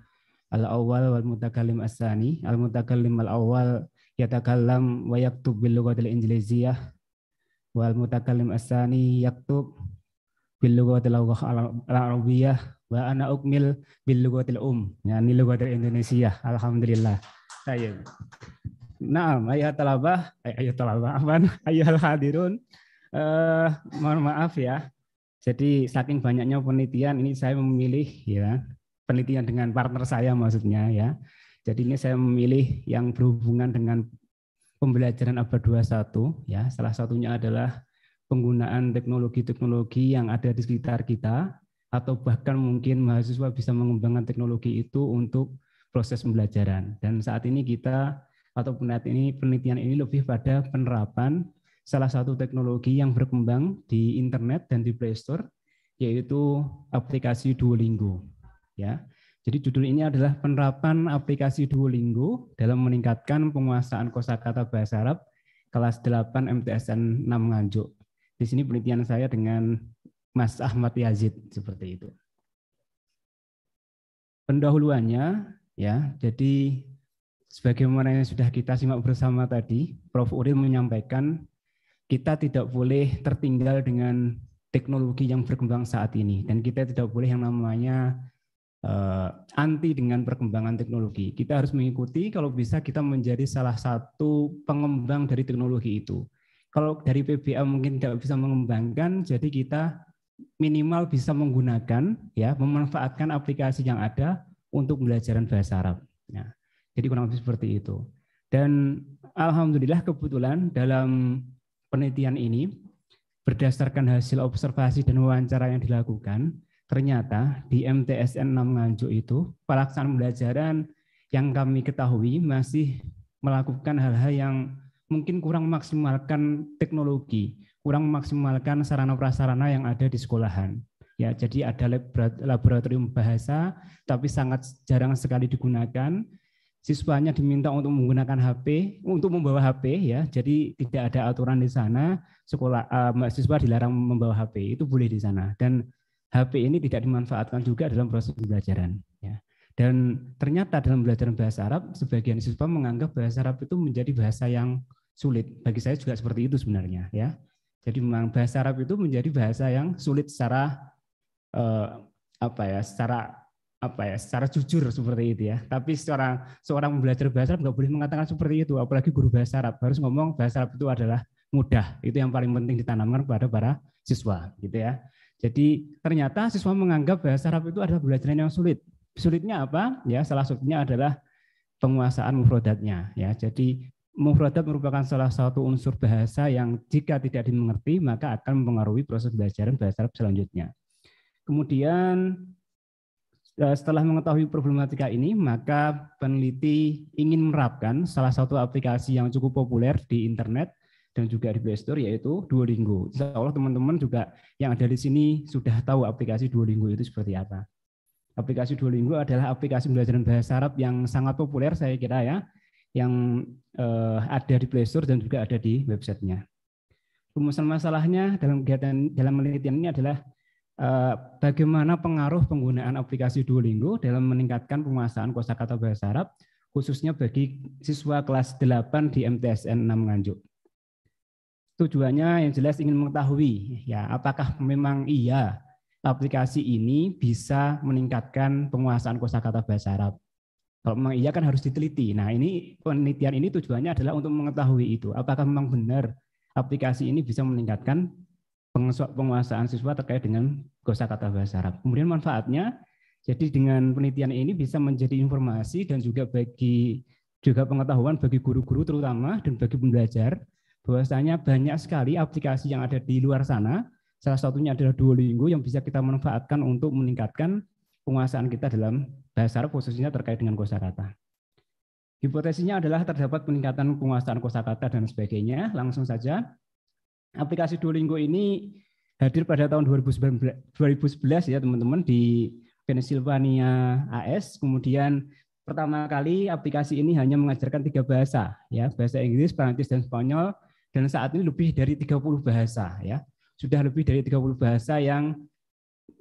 al awal, wal mutakallim asani Al-mutakallim al awal, yatakallam wa yaktub bil lughatil injiliziyah wal mutakallim asani yaktub bil lughatil al-arabiyyah wa ana ukmil bil lughatil um. Yani lughatil Indonesia. Alhamdulillah. Tayyib. Naam, ayah talabah, eh, ayah talabah, aman, ayah hadirun. Eh, mohon maaf ya. Jadi saking banyaknya penelitian ini saya memilih ya penelitian dengan partner saya maksudnya ya. Jadi ini saya memilih yang berhubungan dengan pembelajaran abad 21 ya. Salah satunya adalah penggunaan teknologi-teknologi yang ada di sekitar kita atau bahkan mungkin mahasiswa bisa mengembangkan teknologi itu untuk proses pembelajaran. Dan saat ini kita atau penelitian ini penelitian ini lebih pada penerapan salah satu teknologi yang berkembang di internet dan di Play Store yaitu aplikasi Duolingo ya. Jadi judul ini adalah penerapan aplikasi Duolingo dalam meningkatkan penguasaan kosakata bahasa Arab kelas 8 MTSN 6 Nganjuk. Di sini penelitian saya dengan Mas Ahmad Yazid seperti itu. Pendahuluannya ya, jadi sebagaimana yang sudah kita simak bersama tadi, Prof. Uril menyampaikan kita tidak boleh tertinggal dengan teknologi yang berkembang saat ini dan kita tidak boleh yang namanya eh, anti dengan perkembangan teknologi. Kita harus mengikuti kalau bisa kita menjadi salah satu pengembang dari teknologi itu. Kalau dari PBA mungkin tidak bisa mengembangkan, jadi kita minimal bisa menggunakan ya memanfaatkan aplikasi yang ada untuk pembelajaran bahasa Arab. Nah, jadi kurang lebih seperti itu. Dan alhamdulillah kebetulan dalam penelitian ini berdasarkan hasil observasi dan wawancara yang dilakukan, ternyata di MTSN 6 Nganjuk itu pelaksanaan pembelajaran yang kami ketahui masih melakukan hal-hal yang mungkin kurang memaksimalkan teknologi, kurang memaksimalkan sarana prasarana yang ada di sekolahan. Ya, jadi ada laboratorium bahasa tapi sangat jarang sekali digunakan siswanya diminta untuk menggunakan HP, untuk membawa HP ya. Jadi tidak ada aturan di sana sekolah uh, mahasiswa dilarang membawa HP. Itu boleh di sana dan HP ini tidak dimanfaatkan juga dalam proses pembelajaran ya. Dan ternyata dalam belajar bahasa Arab sebagian siswa menganggap bahasa Arab itu menjadi bahasa yang sulit. Bagi saya juga seperti itu sebenarnya ya. Jadi memang bahasa Arab itu menjadi bahasa yang sulit secara uh, apa ya, secara apa ya secara jujur seperti itu ya tapi secara seorang belajar bahasa nggak boleh mengatakan seperti itu apalagi guru bahasa Arab harus ngomong bahasa Arab itu adalah mudah itu yang paling penting ditanamkan kepada para siswa gitu ya jadi ternyata siswa menganggap bahasa Arab itu adalah belajaran yang sulit sulitnya apa ya salah satunya adalah penguasaan mufrodatnya ya jadi mufrodat merupakan salah satu unsur bahasa yang jika tidak dimengerti maka akan mempengaruhi proses belajaran bahasa Arab selanjutnya kemudian Eh, setelah mengetahui problematika ini, maka peneliti ingin menerapkan salah satu aplikasi yang cukup populer di internet dan juga di playstore Store yaitu Duolingo. Insya Allah teman-teman juga yang ada di sini sudah tahu aplikasi Duolingo itu seperti apa. Aplikasi Duolingo adalah aplikasi pembelajaran bahasa Arab yang sangat populer saya kira ya, yang eh, ada di playstore dan juga ada di websitenya. Rumusan masalahnya dalam kegiatan dalam penelitian ini adalah Eh, bagaimana pengaruh penggunaan aplikasi Duolingo dalam meningkatkan penguasaan kosakata bahasa Arab khususnya bagi siswa kelas 8 di MTSN 6 Nganjuk. Tujuannya yang jelas ingin mengetahui ya apakah memang iya aplikasi ini bisa meningkatkan penguasaan kosakata bahasa Arab. Kalau memang iya kan harus diteliti. Nah, ini penelitian ini tujuannya adalah untuk mengetahui itu apakah memang benar aplikasi ini bisa meningkatkan penguasaan siswa terkait dengan kosakata bahasa Arab. Kemudian manfaatnya, jadi dengan penelitian ini bisa menjadi informasi dan juga bagi juga pengetahuan bagi guru-guru terutama dan bagi pembelajar bahwasanya banyak sekali aplikasi yang ada di luar sana. Salah satunya adalah Duolingo yang bisa kita manfaatkan untuk meningkatkan penguasaan kita dalam bahasa Arab khususnya terkait dengan kosakata. Hipotesisnya adalah terdapat peningkatan penguasaan kosakata dan sebagainya. Langsung saja aplikasi Duolingo ini hadir pada tahun 2011 ya teman-teman di Pennsylvania AS. Kemudian pertama kali aplikasi ini hanya mengajarkan tiga bahasa ya, bahasa Inggris, Perancis dan Spanyol dan saat ini lebih dari 30 bahasa ya. Sudah lebih dari 30 bahasa yang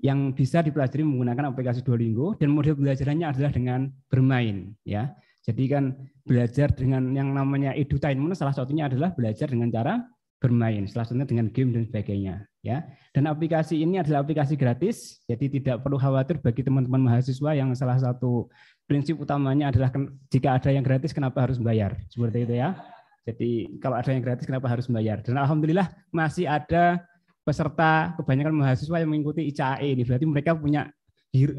yang bisa dipelajari menggunakan aplikasi Duolingo dan model belajarnya adalah dengan bermain ya. Jadi kan belajar dengan yang namanya edutainment salah satunya adalah belajar dengan cara bermain, salah satunya dengan game dan sebagainya. Ya, dan aplikasi ini adalah aplikasi gratis, jadi tidak perlu khawatir bagi teman-teman mahasiswa yang salah satu prinsip utamanya adalah jika ada yang gratis kenapa harus bayar, seperti itu ya. Jadi kalau ada yang gratis kenapa harus bayar? Dan alhamdulillah masih ada peserta kebanyakan mahasiswa yang mengikuti ICAE ini, berarti mereka punya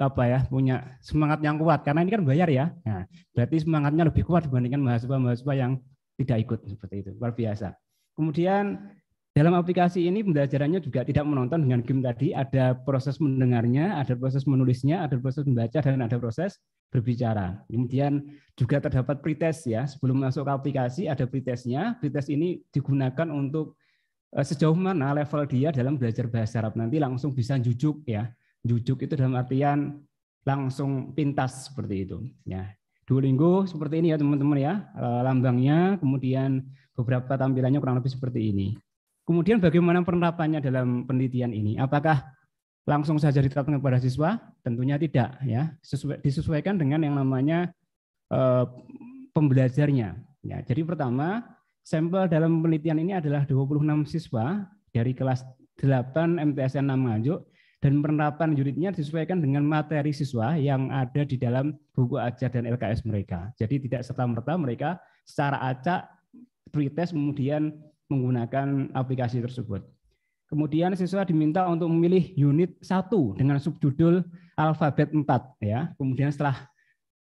apa ya punya semangat yang kuat karena ini kan bayar ya nah, berarti semangatnya lebih kuat dibandingkan mahasiswa-mahasiswa yang tidak ikut seperti itu luar biasa Kemudian dalam aplikasi ini pembelajarannya juga tidak menonton dengan game tadi, ada proses mendengarnya, ada proses menulisnya, ada proses membaca, dan ada proses berbicara. Kemudian juga terdapat pretest ya, sebelum masuk ke aplikasi ada pretestnya, pretest ini digunakan untuk eh, sejauh mana level dia dalam belajar bahasa Arab. Nanti langsung bisa jujuk ya, jujuk itu dalam artian langsung pintas seperti itu. Ya. Duolingo seperti ini ya teman-teman ya, eh, lambangnya, kemudian beberapa tampilannya kurang lebih seperti ini. Kemudian bagaimana penerapannya dalam penelitian ini? Apakah langsung saja diterapkan kepada siswa? Tentunya tidak ya. disesuaikan dengan yang namanya e, pembelajarnya. Ya, jadi pertama, sampel dalam penelitian ini adalah 26 siswa dari kelas 8 MTSN 6 Nganjuk dan penerapan unitnya disesuaikan dengan materi siswa yang ada di dalam buku ajar dan LKS mereka. Jadi tidak serta-merta mereka secara acak pretest kemudian menggunakan aplikasi tersebut. Kemudian siswa diminta untuk memilih unit 1 dengan subjudul alfabet 4 ya. Kemudian setelah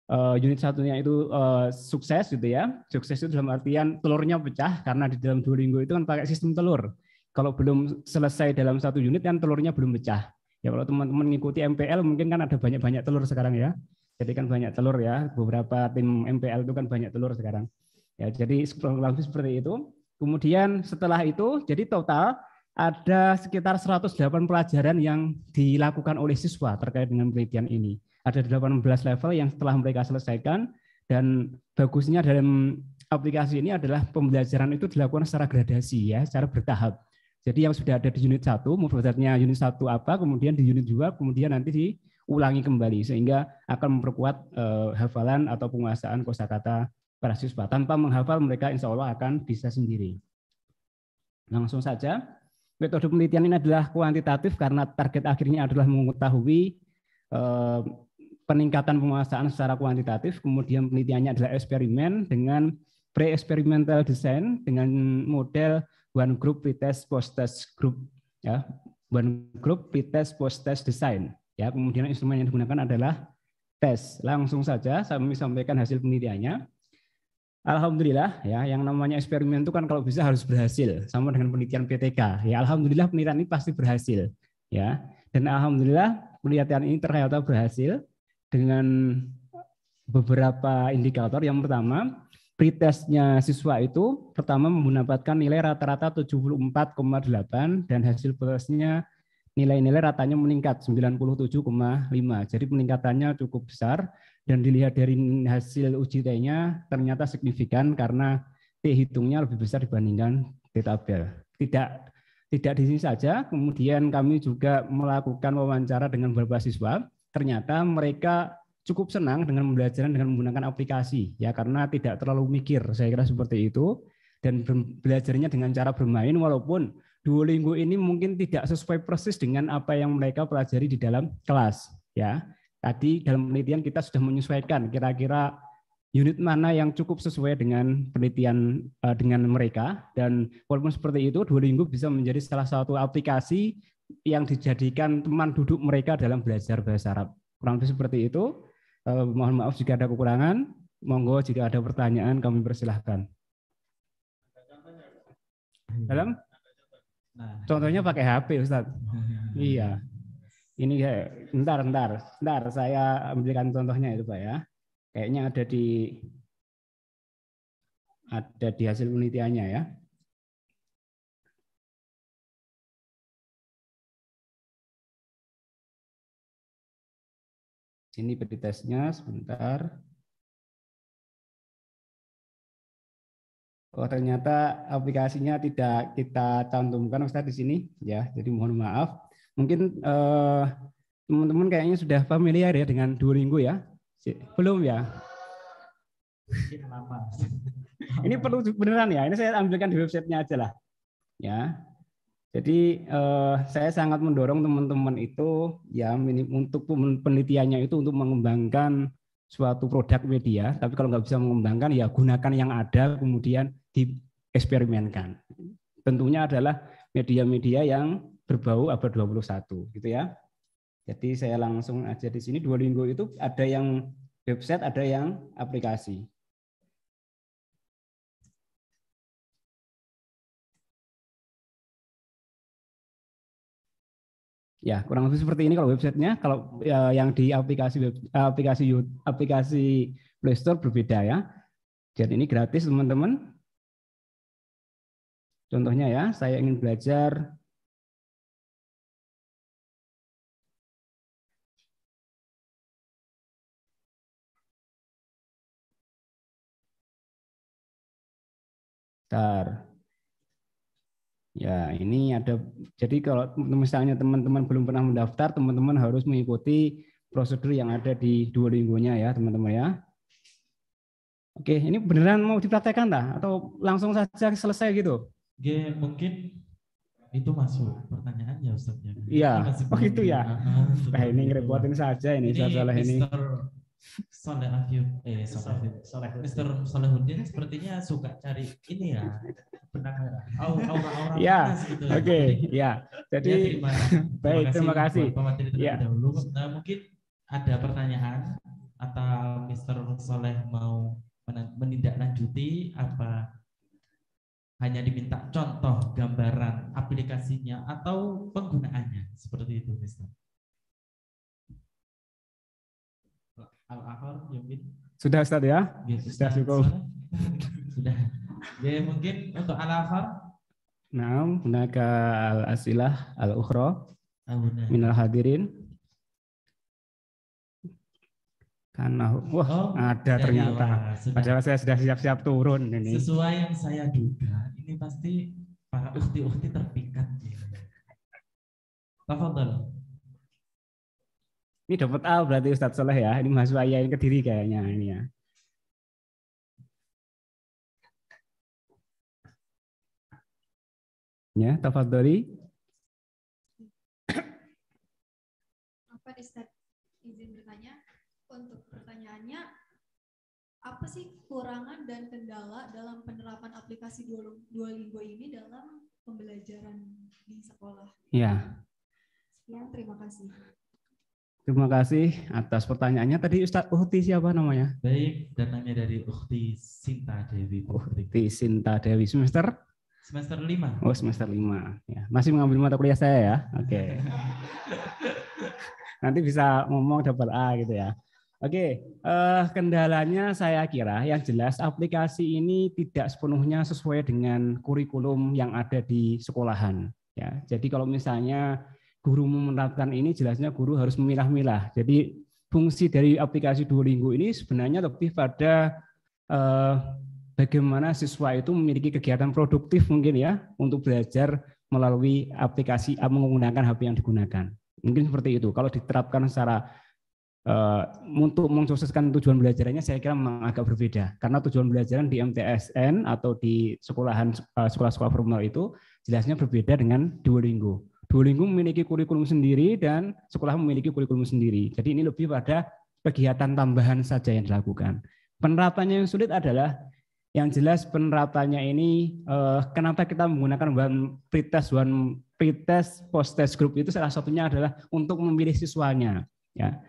uh, unit satunya itu uh, sukses gitu ya. Sukses itu dalam artian telurnya pecah karena di dalam dua minggu itu kan pakai sistem telur. Kalau belum selesai dalam satu unit kan telurnya belum pecah. Ya kalau teman-teman -teman MPL mungkin kan ada banyak-banyak telur sekarang ya. Jadi kan banyak telur ya. Beberapa tim MPL itu kan banyak telur sekarang. Ya, jadi kurang lebih seperti itu. Kemudian setelah itu, jadi total ada sekitar 108 pelajaran yang dilakukan oleh siswa terkait dengan penelitian ini. Ada 18 level yang setelah mereka selesaikan dan bagusnya dalam aplikasi ini adalah pembelajaran itu dilakukan secara gradasi ya, secara bertahap. Jadi yang sudah ada di unit 1, mubazatnya unit 1 apa, kemudian di unit 2, kemudian nanti diulangi kembali sehingga akan memperkuat uh, hafalan atau penguasaan kosakata para siswa. Tanpa menghafal mereka insya Allah akan bisa sendiri. Langsung saja, metode penelitian ini adalah kuantitatif karena target akhirnya adalah mengetahui eh, peningkatan penguasaan secara kuantitatif. Kemudian penelitiannya adalah eksperimen dengan pre-experimental design dengan model one group pretest post-test group ya one group pretest post-test design ya kemudian instrumen yang digunakan adalah tes langsung saja saya sampaikan hasil penelitiannya Alhamdulillah ya, yang namanya eksperimen itu kan kalau bisa harus berhasil, sama dengan penelitian PTK. Ya alhamdulillah penelitian ini pasti berhasil ya. Dan alhamdulillah penelitian ini ternyata berhasil dengan beberapa indikator. Yang pertama, pretestnya siswa itu pertama mendapatkan nilai rata-rata 74,8 dan hasil pretestnya nilai-nilai ratanya meningkat 97,5. Jadi peningkatannya cukup besar dan dilihat dari hasil uji T-nya ternyata signifikan karena T hitungnya lebih besar dibandingkan T tabel. Tidak tidak di sini saja, kemudian kami juga melakukan wawancara dengan beberapa siswa. Ternyata mereka cukup senang dengan pembelajaran dengan menggunakan aplikasi ya karena tidak terlalu mikir saya kira seperti itu dan belajarnya dengan cara bermain walaupun dua Duolingo ini mungkin tidak sesuai persis dengan apa yang mereka pelajari di dalam kelas ya Tadi dalam penelitian kita sudah menyesuaikan kira-kira unit mana yang cukup sesuai dengan penelitian eh, dengan mereka dan walaupun seperti itu dua minggu bisa menjadi salah satu aplikasi yang dijadikan teman duduk mereka dalam belajar bahasa Arab. Kurang lebih seperti itu. Eh, mohon maaf jika ada kekurangan. Monggo jika ada pertanyaan kami persilahkan. Dalam? Nah. Contohnya pakai HP Ustadz. Iya. Ini ya, ntar, ntar, ntar saya memberikan contohnya itu Pak ya. Kayaknya ada di ada di hasil penelitiannya ya. Ini tesnya sebentar. Oh, ternyata aplikasinya tidak kita cantumkan Ustaz di sini ya. Jadi mohon maaf. Mungkin eh, teman-teman uh, kayaknya sudah familiar ya dengan dua minggu ya? Belum ya? ini perlu beneran ya. Ini saya ambilkan di websitenya aja lah. Ya. Jadi uh, saya sangat mendorong teman-teman itu ya untuk penelitiannya itu untuk mengembangkan suatu produk media, tapi kalau nggak bisa mengembangkan ya gunakan yang ada kemudian di eksperimenkan. Tentunya adalah media-media yang berbau abad 21 gitu ya. Jadi saya langsung aja di sini dua Duolingo itu ada yang website, ada yang aplikasi. Ya, kurang lebih seperti ini kalau websitenya. Kalau ya, yang di aplikasi web, aplikasi aplikasi Play Store berbeda ya. Jadi ini gratis teman-teman. Contohnya ya, saya ingin belajar besar. Ya, ini ada jadi kalau misalnya teman-teman belum pernah mendaftar, teman-teman harus mengikuti prosedur yang ada di dua minggunya ya, teman-teman ya. Oke, ini beneran mau dipraktekkan lah, Atau langsung saja selesai gitu? Oke, mungkin itu masuk pertanyaan ya Ustaz ya. Iya, oh, Itu ya. Nah, ini ngerepotin saja ini, ini salah ini. Mister Soleh Afif, eh Soleh Soleh Mister Solehuddin sepertinya suka cari ini ya benang merah. Aura-aura ya. gitu. Oke, okay, ya. Jadi ya, terima, baik, terima kasih. Terima kasih. Ya. Dahulu. Nah, mungkin ada pertanyaan atau Mister Soleh mau menindaklanjuti apa hanya diminta contoh gambaran aplikasinya atau penggunaannya seperti itu, Mister. Al-Ahor Sudah Ustaz ya? ya sudah, cukup. Sudah. Jadi ya, mungkin untuk Al-Ahor Nah, hunaka al-asilah al Amin ah, minal hadirin. Karena wah oh, ada ya, ya, ternyata. Padahal saya sudah siap-siap turun ini. Sesuai yang saya duga, ini pasti para ukti-ukti terpikat. Tafadhol. Ini dapat A berarti Ustadz Soleh ya. Ini mahasiswa ke Kediri kayaknya ini ya. Ya, Dori. Apa Ustadz izin bertanya? Untuk pertanyaannya, apa sih kekurangan dan kendala dalam penerapan aplikasi dua Duolingo ini dalam pembelajaran di sekolah? Ya. Sekian, terima kasih. Terima kasih atas pertanyaannya. Tadi Ustadz Uhti siapa namanya? Baik, dan namanya dari Uhti Sinta Dewi. Uhti Sinta Dewi semester? Semester 5. Oh, semester lima, Ya, masih mengambil mata kuliah saya ya. Oke. Okay. Nanti bisa ngomong dapat A gitu ya. Oke, okay. uh, eh, kendalanya saya kira yang jelas aplikasi ini tidak sepenuhnya sesuai dengan kurikulum yang ada di sekolahan. Ya, jadi kalau misalnya guru menerapkan ini jelasnya guru harus memilah-milah. Jadi fungsi dari aplikasi Duolingo ini sebenarnya lebih pada eh, bagaimana siswa itu memiliki kegiatan produktif mungkin ya untuk belajar melalui aplikasi eh, menggunakan HP yang digunakan. Mungkin seperti itu. Kalau diterapkan secara eh, untuk mensukseskan tujuan belajarnya saya kira memang agak berbeda karena tujuan belajar di MTSN atau di sekolahan eh, sekolah-sekolah formal itu jelasnya berbeda dengan Duolingo. Duolingo memiliki kurikulum sendiri dan sekolah memiliki kurikulum sendiri. Jadi ini lebih pada kegiatan tambahan saja yang dilakukan. Penerapannya yang sulit adalah yang jelas penerapannya ini eh, kenapa kita menggunakan one pretest one pretest post test group itu salah satunya adalah untuk memilih siswanya ya.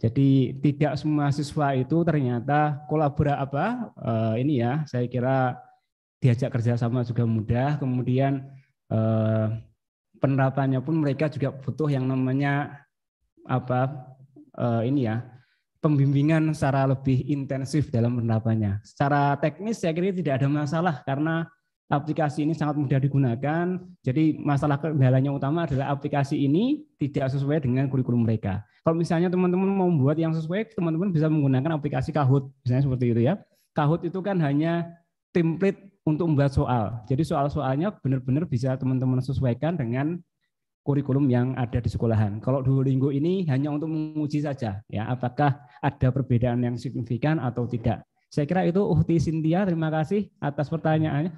Jadi tidak semua siswa itu ternyata kolabora apa eh, ini ya saya kira diajak kerjasama juga mudah kemudian eh, penerapannya pun mereka juga butuh yang namanya apa uh, ini ya pembimbingan secara lebih intensif dalam penerapannya. Secara teknis saya kira tidak ada masalah karena aplikasi ini sangat mudah digunakan. Jadi masalah kendalanya utama adalah aplikasi ini tidak sesuai dengan kurikulum mereka. Kalau misalnya teman-teman mau membuat yang sesuai, teman-teman bisa menggunakan aplikasi Kahoot, misalnya seperti itu ya. Kahoot itu kan hanya template untuk membuat soal. Jadi soal-soalnya benar-benar bisa teman-teman sesuaikan dengan kurikulum yang ada di sekolahan. Kalau dua Duolingo ini hanya untuk menguji saja, ya apakah ada perbedaan yang signifikan atau tidak. Saya kira itu Uhti Sintia, terima kasih atas pertanyaannya.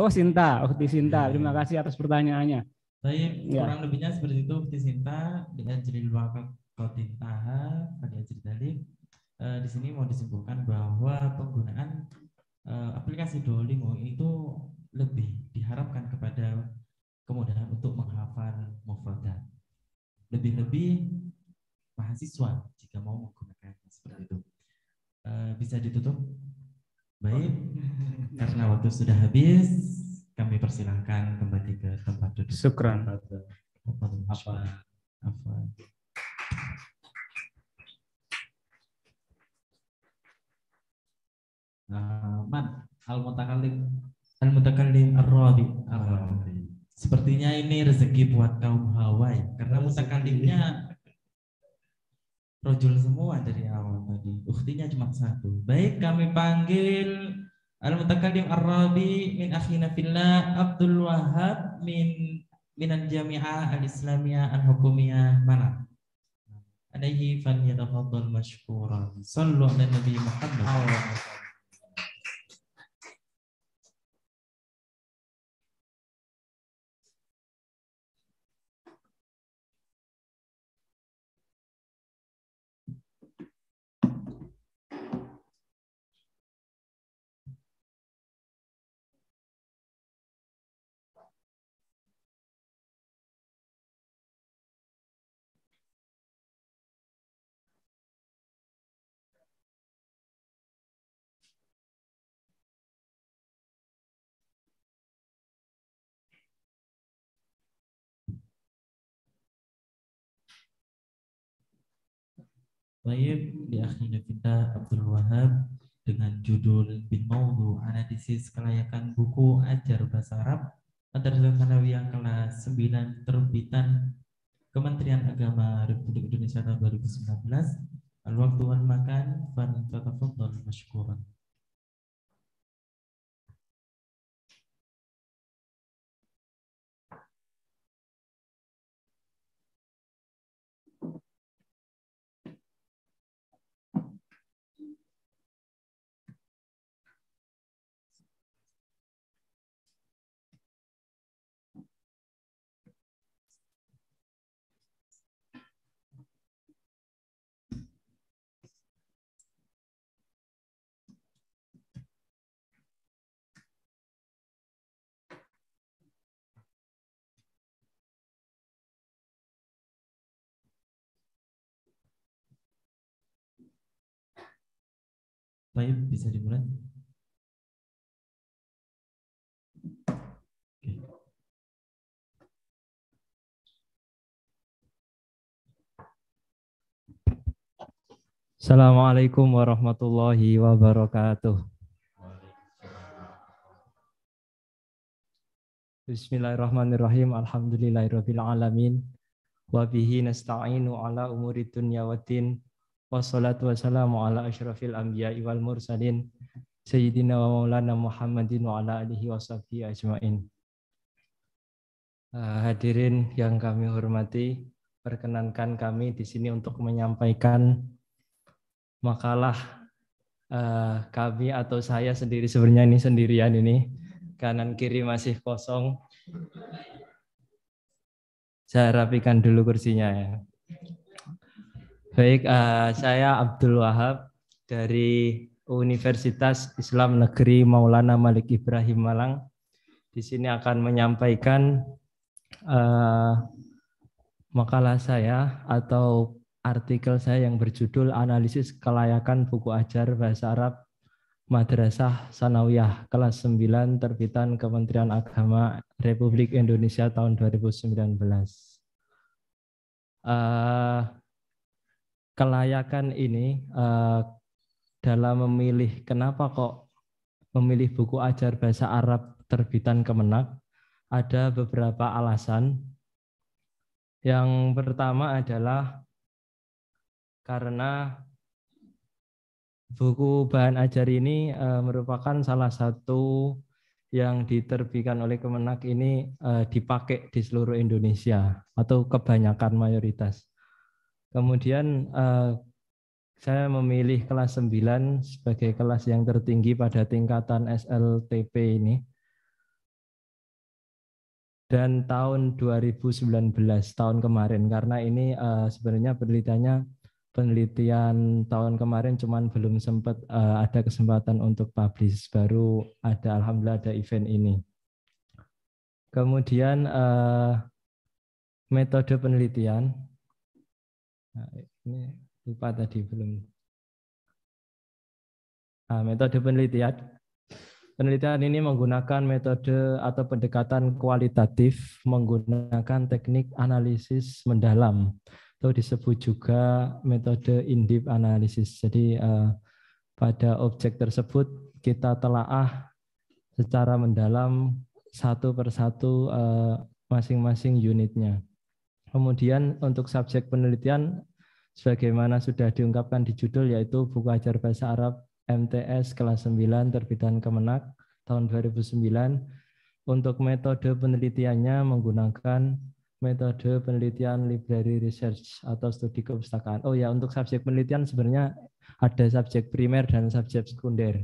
Oh Sinta, Uhti Sinta, terima kasih atas pertanyaannya. Baik, ya. kurang lebihnya seperti itu Uhti Sinta dengan jadi Kotintaha pada cerita eh, di sini mau disimpulkan bahwa penggunaan Eh, aplikasi Duolingo itu lebih diharapkan kepada kemudahan untuk menghafal mufradat. Lebih-lebih mahasiswa jika mau menggunakan seperti itu. Uh, bisa ditutup? Baik, karena waktu sudah habis, kami persilahkan kembali ke tempat duduk. Syukran. Apa? Apa? Eh, man al mutakalim al mutakalim ar-radi sepertinya ini rezeki buat kaum Hawaii karena mutakalimnya rojul semua dari awal tadi uktinya cuma satu baik kami panggil al mutakalim ar-radi min akhina fillah Abdul Wahab min minan jami'ah al-islamiyah al-hukumiyah mana alaihi fan yatafaddal mashkuran sallu ala nabi Muhammad Baik, di akhirnya kita Abdul Wahab dengan judul bin Maudu, analisis kelayakan buku ajar bahasa Arab Madrasah yang kelas 9 terbitan Kementerian Agama Republik Indonesia tahun 2019 Al-Waktu makan, Makan Fan Tatafaddal Mashkuran Baik, bisa dimulai. Assalamualaikum warahmatullahi wabarakatuh. Bismillahirrahmanirrahim. Alhamdulillahirrahmanirrahim. Wabihi nasta'inu ala umuri dunya din wassalatu wassalamu ala asyrafil anbiya wal mursalin sayyidina wa maulana Muhammadin wa ala alihi wa ajmain. Eh, hadirin yang kami hormati, perkenankan kami di sini untuk menyampaikan makalah eh, kami atau saya sendiri sebenarnya ini sendirian ini kanan kiri masih kosong. Saya rapikan dulu kursinya ya. Baik, uh, saya Abdul Wahab dari Universitas Islam Negeri Maulana Malik Ibrahim Malang. Di sini akan menyampaikan uh, makalah saya atau artikel saya yang berjudul Analisis Kelayakan Buku Ajar Bahasa Arab Madrasah Sanawiyah kelas 9 terbitan Kementerian Agama Republik Indonesia tahun 2019. Uh, kelayakan ini uh, dalam memilih kenapa kok memilih buku ajar bahasa Arab terbitan Kemenak ada beberapa alasan. Yang pertama adalah karena buku bahan ajar ini uh, merupakan salah satu yang diterbitkan oleh Kemenak ini uh, dipakai di seluruh Indonesia atau kebanyakan mayoritas. Kemudian uh, saya memilih kelas 9 sebagai kelas yang tertinggi pada tingkatan SLTP ini. Dan tahun 2019, tahun kemarin, karena ini uh, sebenarnya penelitiannya penelitian tahun kemarin cuman belum sempat uh, eh, ada kesempatan untuk publish baru ada alhamdulillah ada event ini kemudian uh, metode penelitian Nah, ini lupa tadi belum. Nah, metode penelitian. Penelitian ini menggunakan metode atau pendekatan kualitatif menggunakan teknik analisis mendalam atau disebut juga metode in depth analysis. Jadi eh, pada objek tersebut kita telaah secara mendalam satu persatu eh, masing-masing unitnya. Kemudian untuk subjek penelitian, sebagaimana sudah diungkapkan di judul, yaitu Buku Ajar Bahasa Arab MTS kelas 9 terbitan Kemenak tahun 2009. Untuk metode penelitiannya menggunakan metode penelitian library research atau studi kepustakaan. Oh ya, untuk subjek penelitian sebenarnya ada subjek primer dan subjek sekunder.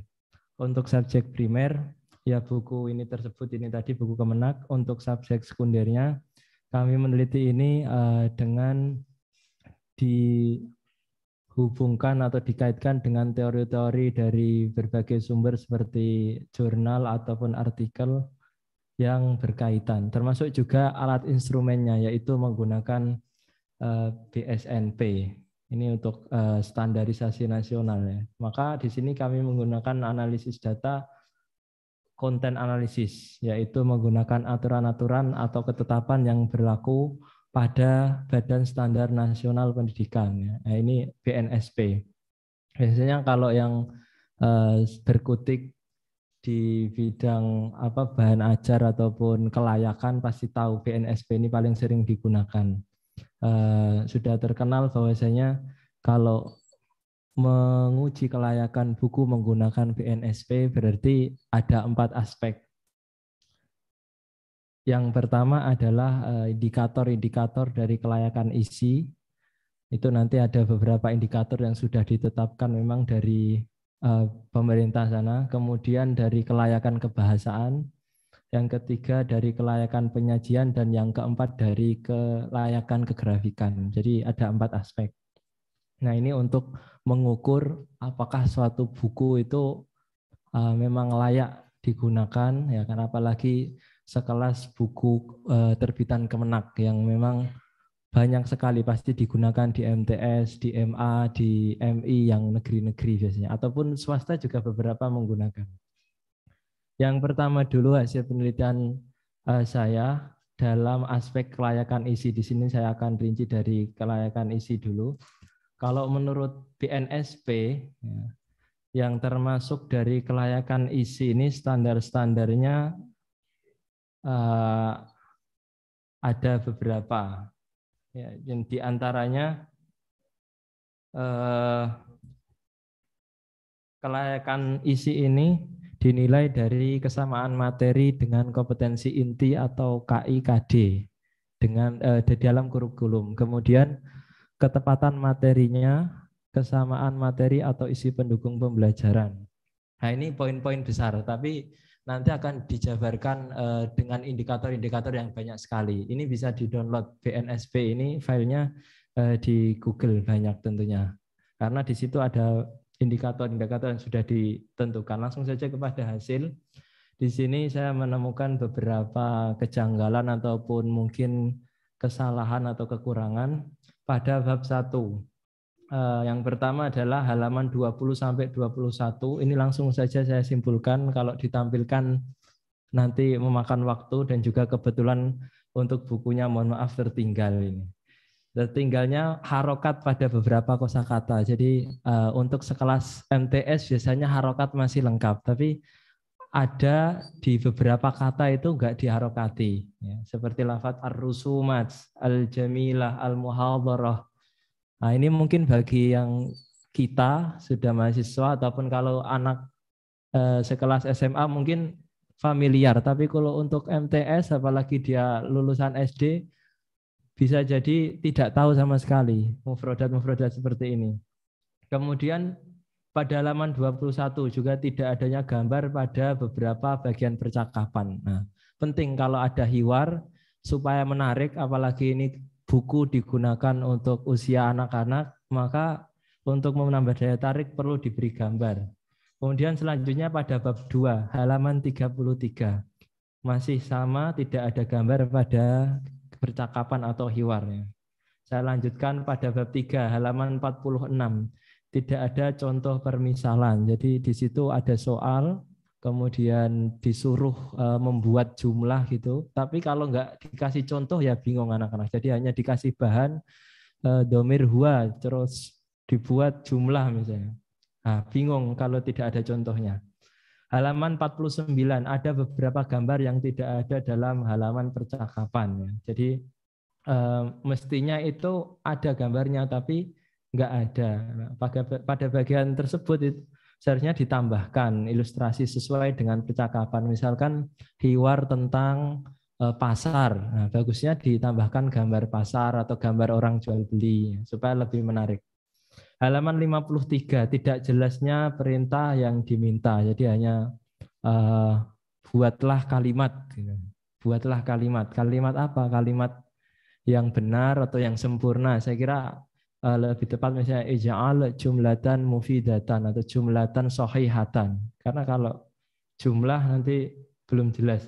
Untuk subjek primer, ya buku ini tersebut, ini tadi buku kemenak. Untuk subjek sekundernya, kami meneliti ini uh, dengan dihubungkan atau dikaitkan dengan teori-teori dari berbagai sumber seperti jurnal ataupun artikel yang berkaitan, termasuk juga alat instrumennya yaitu menggunakan uh, eh, BSNP. Ini untuk uh, standarisasi nasional ya. Maka di sini kami menggunakan analisis data konten analisis, yaitu menggunakan aturan-aturan atau ketetapan yang berlaku pada Badan Standar Nasional Pendidikan. Ya. Nah, ini BNSP. Biasanya kalau yang eh, berkutik di bidang apa bahan ajar ataupun kelayakan pasti tahu BNSP ini paling sering digunakan. Eh, sudah terkenal bahwasanya kalau menguji kelayakan buku menggunakan BNSP berarti ada empat aspek. Yang pertama adalah eh, indikator-indikator dari kelayakan isi. Itu nanti ada beberapa indikator yang sudah ditetapkan memang dari eh, pemerintah sana. Kemudian dari kelayakan kebahasaan. Yang ketiga dari kelayakan penyajian dan yang keempat dari kelayakan kegrafikan. Jadi ada empat aspek. Nah ini untuk mengukur apakah suatu buku itu uh, memang layak digunakan ya karena apalagi sekelas buku uh, terbitan Kemenak yang memang banyak sekali pasti digunakan di MTS, di MA, di MI yang negeri-negeri biasanya ataupun swasta juga beberapa menggunakan. Yang pertama dulu hasil penelitian uh, saya dalam aspek kelayakan isi di sini saya akan rinci dari kelayakan isi dulu. Kalau menurut BNSP, ya. yang termasuk dari kelayakan isi ini standar-standarnya eh, ada beberapa. Ya, yang diantaranya eh, kelayakan isi ini dinilai dari kesamaan materi dengan kompetensi inti atau KIKD dengan eh, di dalam kurikulum. Kemudian ketepatan materinya, kesamaan materi atau isi pendukung pembelajaran. Nah ini poin-poin besar, tapi nanti akan dijabarkan uh, dengan indikator-indikator yang banyak sekali. Ini bisa di-download BNSP ini filenya uh, di Google banyak tentunya. Karena di situ ada indikator-indikator yang sudah ditentukan. Langsung saja kepada hasil. Di sini saya menemukan beberapa kejanggalan ataupun mungkin kesalahan atau kekurangan pada bab 1. Eh, yang pertama adalah halaman 20 21. Ini langsung saja saya simpulkan kalau ditampilkan nanti memakan waktu dan juga kebetulan untuk bukunya mohon maaf tertinggal ini. Tertinggalnya harokat pada beberapa kosakata. Jadi eh, untuk sekelas MTS biasanya harokat masih lengkap, tapi ada di beberapa kata itu enggak diharokati. Ya, seperti lafat ar-rusumat, al-jamilah, al-muhadharah. Nah ini mungkin bagi yang kita sudah mahasiswa ataupun kalau anak eh, sekelas SMA mungkin familiar. Tapi kalau untuk MTS apalagi dia lulusan SD bisa jadi tidak tahu sama sekali mufrodat-mufrodat seperti ini. Kemudian pada halaman 21 juga tidak adanya gambar pada beberapa bagian percakapan. Nah, penting kalau ada hiwar supaya menarik apalagi ini buku digunakan untuk usia anak-anak, maka untuk menambah daya tarik perlu diberi gambar. Kemudian selanjutnya pada bab 2 halaman 33. Masih sama tidak ada gambar pada percakapan atau hiwarnya. Saya lanjutkan pada bab 3 halaman 46 tidak ada contoh permisalan. Jadi di situ ada soal, kemudian disuruh eh, membuat jumlah gitu. Tapi kalau nggak dikasih contoh ya bingung anak-anak. Jadi hanya dikasih bahan eh, domir hua, terus dibuat jumlah misalnya. Nah, bingung kalau tidak ada contohnya. Halaman 49 ada beberapa gambar yang tidak ada dalam halaman percakapan. Jadi eh, mestinya itu ada gambarnya tapi nggak ada. Pada, pada bagian tersebut itu seharusnya ditambahkan ilustrasi sesuai dengan percakapan. Misalkan hiwar tentang eh, pasar. Nah, bagusnya ditambahkan gambar pasar atau gambar orang jual beli supaya lebih menarik. Halaman 53 tidak jelasnya perintah yang diminta. Jadi hanya uh, buatlah kalimat gitu. buatlah kalimat. Kalimat apa? Kalimat yang benar atau yang sempurna. Saya kira uh, lebih tepat misalnya ija'al jumlatan mufidatan atau jumlatan sahihatan. Karena kalau jumlah nanti belum jelas.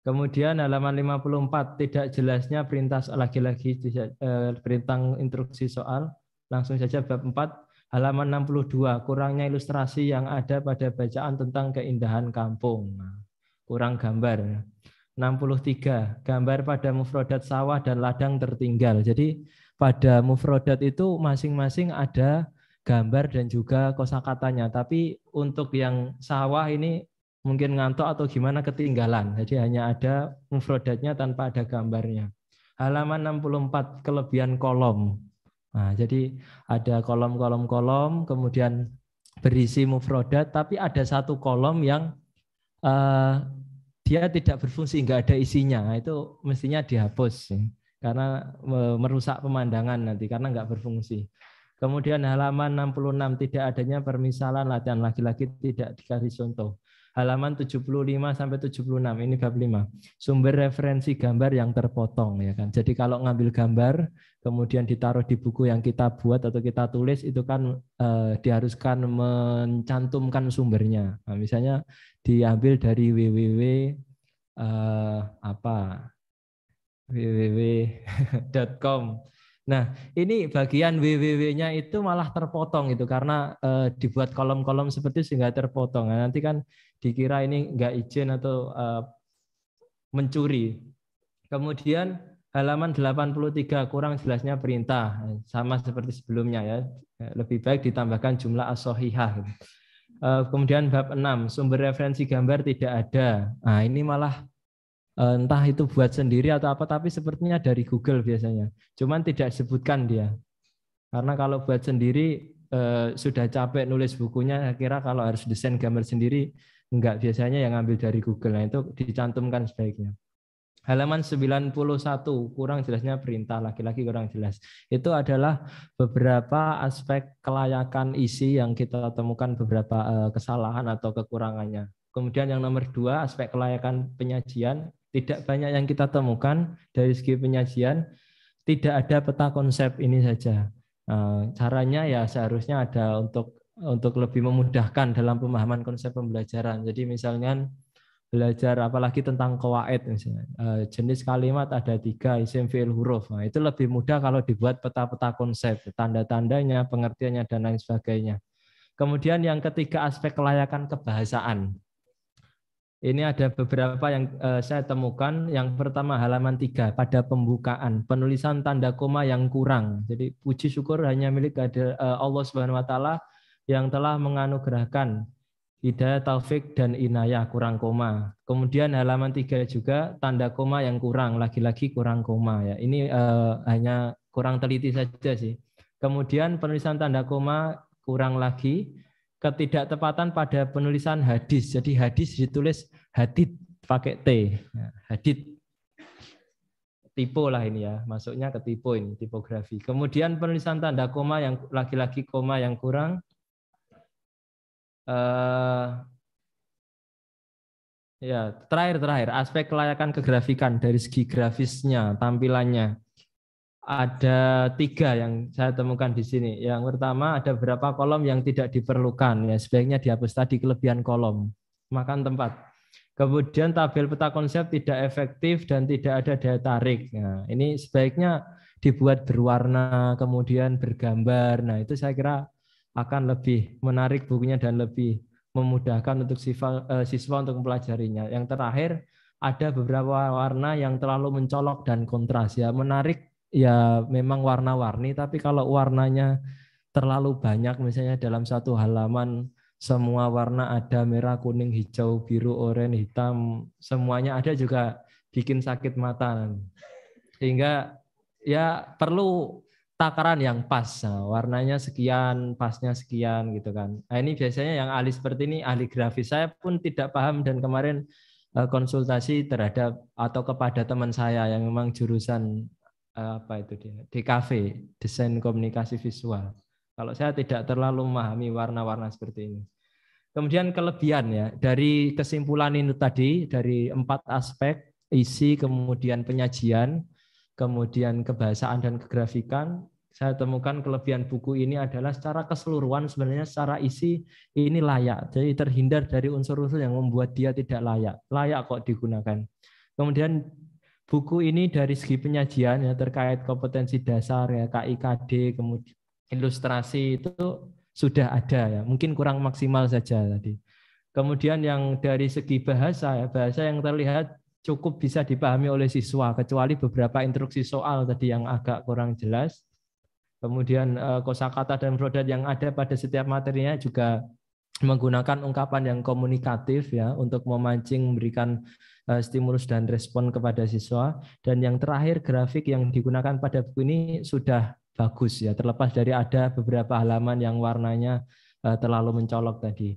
Kemudian halaman 54 tidak jelasnya perintah lagi-lagi uh, eh, perintah instruksi soal. Langsung saja bab 4 halaman 62 kurangnya ilustrasi yang ada pada bacaan tentang keindahan kampung. Nah, kurang gambar. 63 ya. gambar pada mufrodat sawah dan ladang tertinggal. Jadi pada mufrodat itu masing-masing ada gambar dan juga kosakatanya. Tapi untuk yang sawah ini mungkin ngantuk atau gimana ketinggalan. Jadi hanya ada mufrodatnya tanpa ada gambarnya. Halaman 64 kelebihan kolom. Nah, jadi ada kolom-kolom-kolom, kemudian berisi mufrodat, tapi ada satu kolom yang uh, dia tidak berfungsi, nggak ada isinya. Nah, itu mestinya dihapus karena merusak pemandangan nanti karena nggak berfungsi. Kemudian halaman 66 tidak adanya permisalan latihan laki-laki tidak dikasih contoh. Halaman 75 sampai 76 ini bab 5. Sumber referensi gambar yang terpotong ya kan. Jadi kalau ngambil gambar kemudian ditaruh di buku yang kita buat atau kita tulis itu kan eh, diharuskan mencantumkan sumbernya. Nah, misalnya diambil dari www eh, apa www.com. Nah, ini bagian www-nya itu malah terpotong itu karena uh, dibuat kolom-kolom seperti sehingga terpotong. Nah, nanti kan dikira ini nggak izin atau uh, mencuri. Kemudian halaman 83 kurang jelasnya perintah sama seperti sebelumnya ya. Lebih baik ditambahkan jumlah asohihah. Eh, kemudian bab 6 sumber referensi gambar tidak ada. Nah, ini malah Eh, entah itu buat sendiri atau apa tapi sepertinya dari Google biasanya. Cuman tidak sebutkan dia. Karena kalau buat sendiri eh, sudah capek nulis bukunya, kira kalau harus desain gambar sendiri enggak biasanya yang ngambil dari Google. Nah, itu dicantumkan sebaiknya. Halaman 91 kurang jelasnya perintah laki-laki kurang jelas. Itu adalah beberapa aspek kelayakan isi yang kita temukan beberapa eh, kesalahan atau kekurangannya. Kemudian yang nomor dua aspek kelayakan penyajian tidak banyak yang kita temukan dari segi penyajian, tidak ada peta konsep ini saja. Eh, caranya ya seharusnya ada untuk untuk lebih memudahkan dalam pemahaman konsep pembelajaran. Jadi misalnya belajar apalagi tentang kawaid misalnya eh, jenis kalimat ada tiga isim fiil huruf nah, itu lebih mudah kalau dibuat peta-peta konsep tanda-tandanya pengertiannya dan lain sebagainya kemudian yang ketiga aspek kelayakan kebahasaan ini ada beberapa yang uh, saya temukan. Yang pertama halaman tiga pada pembukaan penulisan tanda koma yang kurang. Jadi puji syukur hanya milik eh, Allah Subhanahu wa taala yang telah menganugerahkan hidayah taufik dan inayah kurang koma. Kemudian halaman tiga juga tanda koma yang kurang, lagi-lagi kurang koma ya. Ini uh, hanya kurang teliti saja sih. Kemudian penulisan tanda koma kurang lagi ketidaktepatan pada penulisan hadis. Jadi hadis ditulis hadid pakai T. Ya, hadid. Tipo lah ini ya, masuknya ke tipo ini, tipografi. Kemudian penulisan tanda koma yang laki-laki koma yang kurang. Uh, ya, terakhir-terakhir, aspek kelayakan kegrafikan dari segi grafisnya, tampilannya ada tiga yang saya temukan di sini. Yang pertama ada beberapa kolom yang tidak diperlukan, ya sebaiknya dihapus tadi kelebihan kolom, makan tempat. Kemudian tabel peta konsep tidak efektif dan tidak ada daya tarik. Nah, ini sebaiknya dibuat berwarna, kemudian bergambar. Nah, itu saya kira akan lebih menarik bukunya dan lebih memudahkan untuk siswa, eh, siswa untuk mempelajarinya. Yang terakhir, ada beberapa warna yang terlalu mencolok dan kontras ya, menarik ya memang warna-warni tapi kalau warnanya terlalu banyak misalnya dalam satu halaman semua warna ada merah, kuning, hijau, biru, oranye, hitam, semuanya ada juga bikin sakit mata. Sehingga ya perlu takaran yang pas. Nah, warnanya sekian, pasnya sekian gitu kan. Nah, ini biasanya yang ahli seperti ini ahli grafis. Saya pun tidak paham dan kemarin eh, konsultasi terhadap atau kepada teman saya yang memang jurusan apa itu dia DKV desain komunikasi visual kalau saya tidak terlalu memahami warna-warna seperti ini kemudian kelebihan ya dari kesimpulan ini tadi dari empat aspek isi kemudian penyajian kemudian kebahasaan dan kegrafikan saya temukan kelebihan buku ini adalah secara keseluruhan sebenarnya secara isi ini layak jadi terhindar dari unsur-unsur yang membuat dia tidak layak layak kok digunakan kemudian Buku ini dari segi penyajian ya terkait kompetensi dasar ya KIKD kemudian ilustrasi itu sudah ada ya. Mungkin kurang maksimal saja tadi. Kemudian yang dari segi bahasa ya, bahasa yang terlihat cukup bisa dipahami oleh siswa kecuali beberapa instruksi soal tadi yang agak kurang jelas. Kemudian eh, kosakata dan produk yang ada pada setiap materinya juga menggunakan ungkapan yang komunikatif ya untuk memancing memberikan Eh, stimulus dan respon kepada siswa. Dan yang terakhir grafik yang digunakan pada buku ini sudah bagus ya, terlepas dari ada beberapa halaman yang warnanya eh, terlalu mencolok tadi.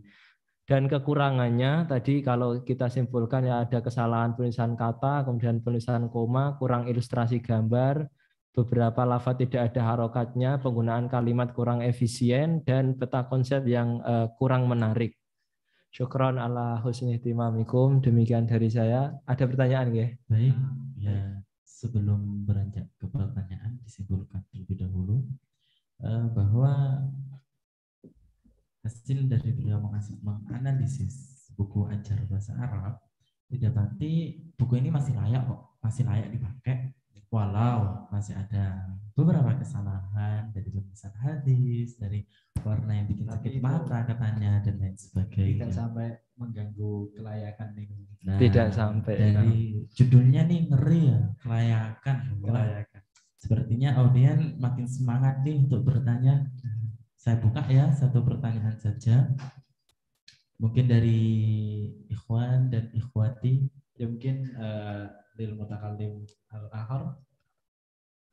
Dan kekurangannya tadi kalau kita simpulkan ya ada kesalahan penulisan kata, kemudian penulisan koma, kurang ilustrasi gambar, beberapa lafaz tidak ada harokatnya, penggunaan kalimat kurang efisien, dan peta konsep yang eh, kurang menarik. Syukron ala husni timamikum. Demikian dari saya. Ada pertanyaan ya? Baik. Ya, sebelum beranjak ke pertanyaan disimpulkan terlebih dahulu eh, bahwa hasil dari beliau menganalisis buku ajar bahasa Arab tidak didapati buku ini masih layak kok, masih layak dipakai walau masih ada beberapa kesalahan dari tulisan hadis, dari warna yang bikin sakit mata katanya dan lain sebagainya. Tidak sampai mengganggu kelayakan nih. Nah, tidak sampai. Dari ya. judulnya nih ngeri ya, kelayakan. Kelayakan. Sepertinya audien makin semangat nih untuk bertanya. Saya buka ya satu pertanyaan saja. Mungkin dari Ikhwan dan Ikhwati. Ya mungkin uh, lil mutakallim al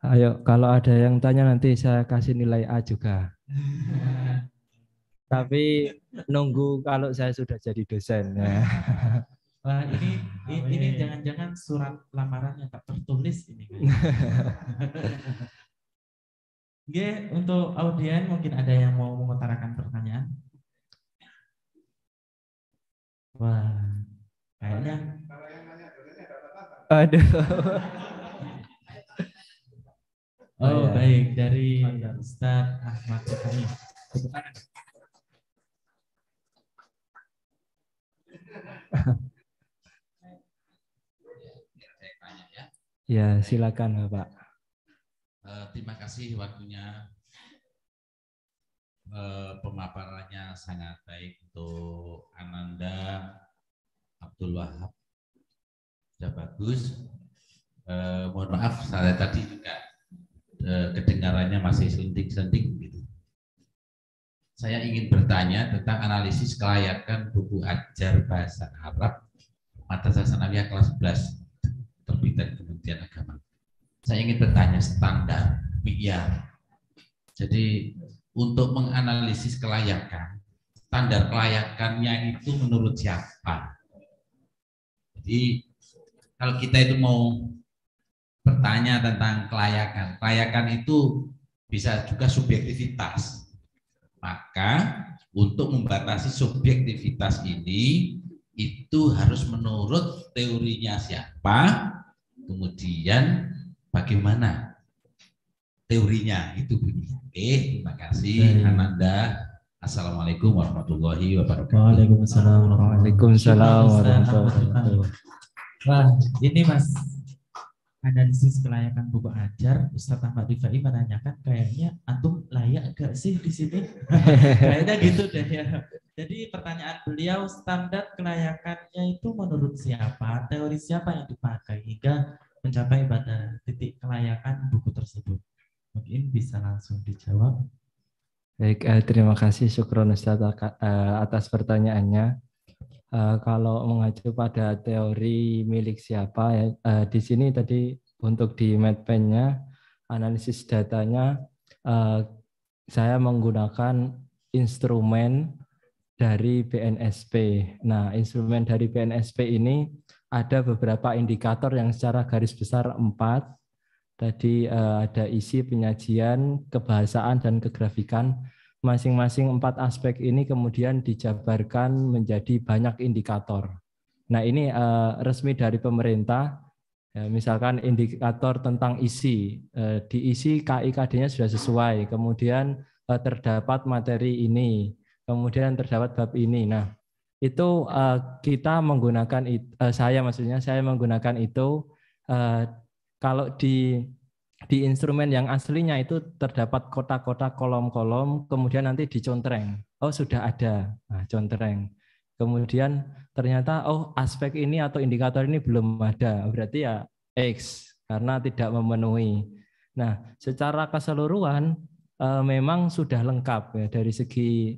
Ayo, kalau ada yang tanya nanti saya kasih nilai A juga. Tapi nunggu kalau saya sudah jadi dosen. Ya. Wah, ini ini jangan-jangan surat lamaran yang tak tertulis ini. Oke, untuk audien mungkin ada yang mau mengutarakan pertanyaan. Wah, kayaknya ada. oh, ya. baik dari Ustaz Ahmad Fahmi. Ya, silakan Bapak. Eh, terima kasih waktunya. Eh, pemaparannya sangat baik untuk Ananda Abdul Wahab sudah bagus. Eh, mohon maaf, saya tadi juga eh, kedengarannya masih selentik-selentik. Gitu. Saya ingin bertanya tentang analisis kelayakan buku ajar bahasa Arab mata sasanawiyah kelas 11 terbitan Kementerian Agama. Saya ingin bertanya standar PR. Jadi untuk menganalisis kelayakan, standar kelayakannya itu menurut siapa? Jadi kalau kita itu mau bertanya tentang kelayakan, kelayakan itu bisa juga subjektivitas. Maka untuk membatasi subjektivitas ini itu harus menurut teorinya siapa, kemudian bagaimana teorinya itu bunyi. Oke, terima kasih Ananda. Assalamualaikum warahmatullahi wabarakatuh. Waalaikumsalam warahmatullahi wabarakatuh. Wah, ini Mas analisis kelayakan buku ajar Ustadz Ahmad Rifai menanyakan kayaknya antum layak gak sih di sini kayaknya gitu deh ya jadi pertanyaan beliau standar kelayakannya itu menurut siapa teori siapa yang dipakai hingga mencapai pada titik kelayakan buku tersebut mungkin bisa langsung dijawab baik eh, terima kasih Syukron Ustadz eh, atas pertanyaannya uh, kalau mengacu pada teori milik siapa ya, uh, di sini tadi untuk di MedPen-nya analisis datanya uh, saya menggunakan instrumen dari BNSP. Nah, instrumen dari BNSP ini ada beberapa indikator yang secara garis besar empat. Tadi uh, ada isi, penyajian, kebahasaan, dan kegrafikan masing-masing empat aspek ini kemudian dijabarkan menjadi banyak indikator. Nah ini eh, resmi dari pemerintah, ya, misalkan indikator tentang isi, diisi eh, di isi KIKD-nya sudah sesuai, kemudian eh, terdapat materi ini, kemudian terdapat bab ini. Nah itu kita menggunakan, saya maksudnya saya menggunakan itu kalau di di instrumen yang aslinya itu terdapat kotak-kotak kolom-kolom, kemudian nanti dicontreng. Oh, sudah ada. Nah, contreng. Kemudian ternyata oh aspek ini atau indikator ini belum ada. Berarti ya X karena tidak memenuhi. Nah, secara keseluruhan eh, memang sudah lengkap ya dari segi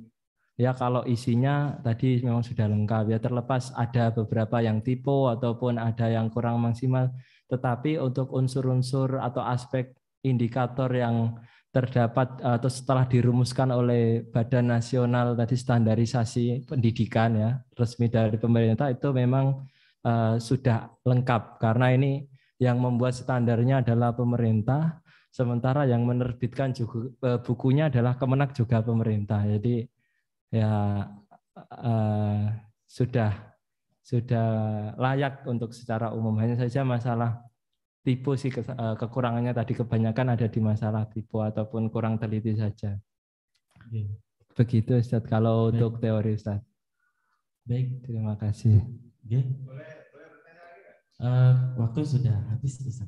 ya kalau isinya tadi memang sudah lengkap ya terlepas ada beberapa yang tipe ataupun ada yang kurang maksimal tetapi untuk unsur-unsur atau aspek indikator yang terdapat eh, atau setelah dirumuskan oleh Badan Nasional tadi standarisasi pendidikan ya resmi dari pemerintah itu memang uh, sudah lengkap karena ini yang membuat standarnya adalah pemerintah sementara yang menerbitkan juga uh, bukunya adalah Kemenak juga pemerintah jadi ya uh, sudah sudah layak untuk secara umum. Hanya saja masalah tipu sih eh, kekurangannya tadi kebanyakan ada di masalah tipu ataupun kurang teliti saja. Oke. Iya. Begitu Ustaz kalau Baik. untuk teori Ustaz. Baik, terima kasih. Oke. Iya. uh, waktu sudah habis Ustaz.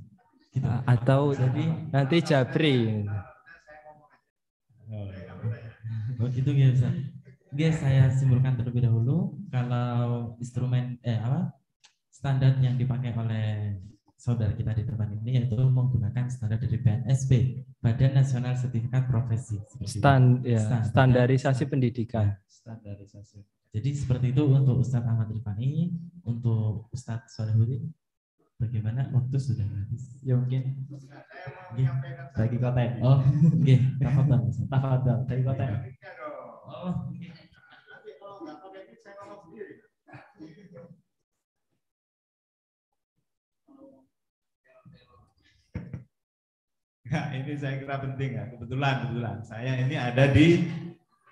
Gitu. Atau Jadi, nanti Jabri. oh gitu iya. oh, ya Ustaz. Oke, saya simpulkan terlebih dahulu kalau instrumen eh apa standar yang dipakai oleh saudara kita di depan ini yaitu menggunakan standar dari BNSP Badan Nasional Sertifikat Profesi Stand, ya, standar, standarisasi standar, pendidikan nah, standarisasi jadi seperti itu untuk Ustadz Ahmad Rifani untuk Ustadz Solehudin bagaimana waktu sudah habis ya mungkin bagi kota oh oke okay. tafadhol tafadhol bagi kota oh okay. Ya, ini saya kira penting ya. Kebetulan, kebetulan. Saya ini ada di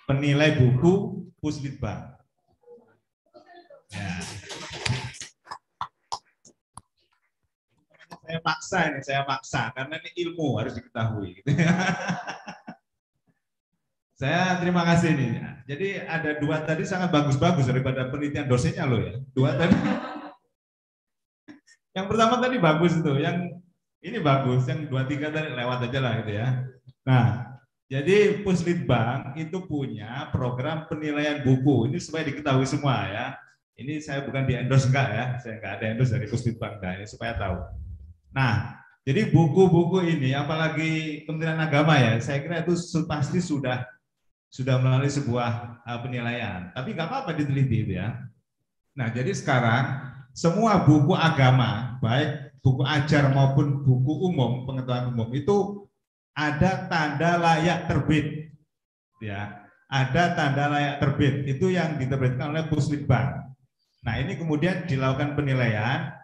penilai buku Puslitbang. Ya. Nah. Saya paksa ini, saya paksa. Karena ini ilmu harus diketahui. saya terima kasih ini. Jadi ada dua tadi sangat bagus-bagus daripada penelitian dosennya loh ya. Dua tadi. Yang pertama tadi bagus itu, yang ini bagus, yang dua tiga tadi lewat aja lah gitu ya. Nah, jadi Puslitbang itu punya program penilaian buku. Ini supaya diketahui semua ya. Ini saya bukan di endorse enggak ya, saya enggak ada endorse dari Puslitbang nah, ini supaya tahu. Nah, jadi buku-buku ini apalagi Kementerian Agama ya, saya kira itu pasti sudah sudah melalui sebuah eh, penilaian. Tapi nggak apa-apa diteliti itu ya. Nah, jadi sekarang semua buku agama, baik buku ajar maupun buku umum pengetahuan umum itu ada tanda layak terbit ya ada tanda layak terbit itu yang diterbitkan oleh Puslitbang nah ini kemudian dilakukan penilaian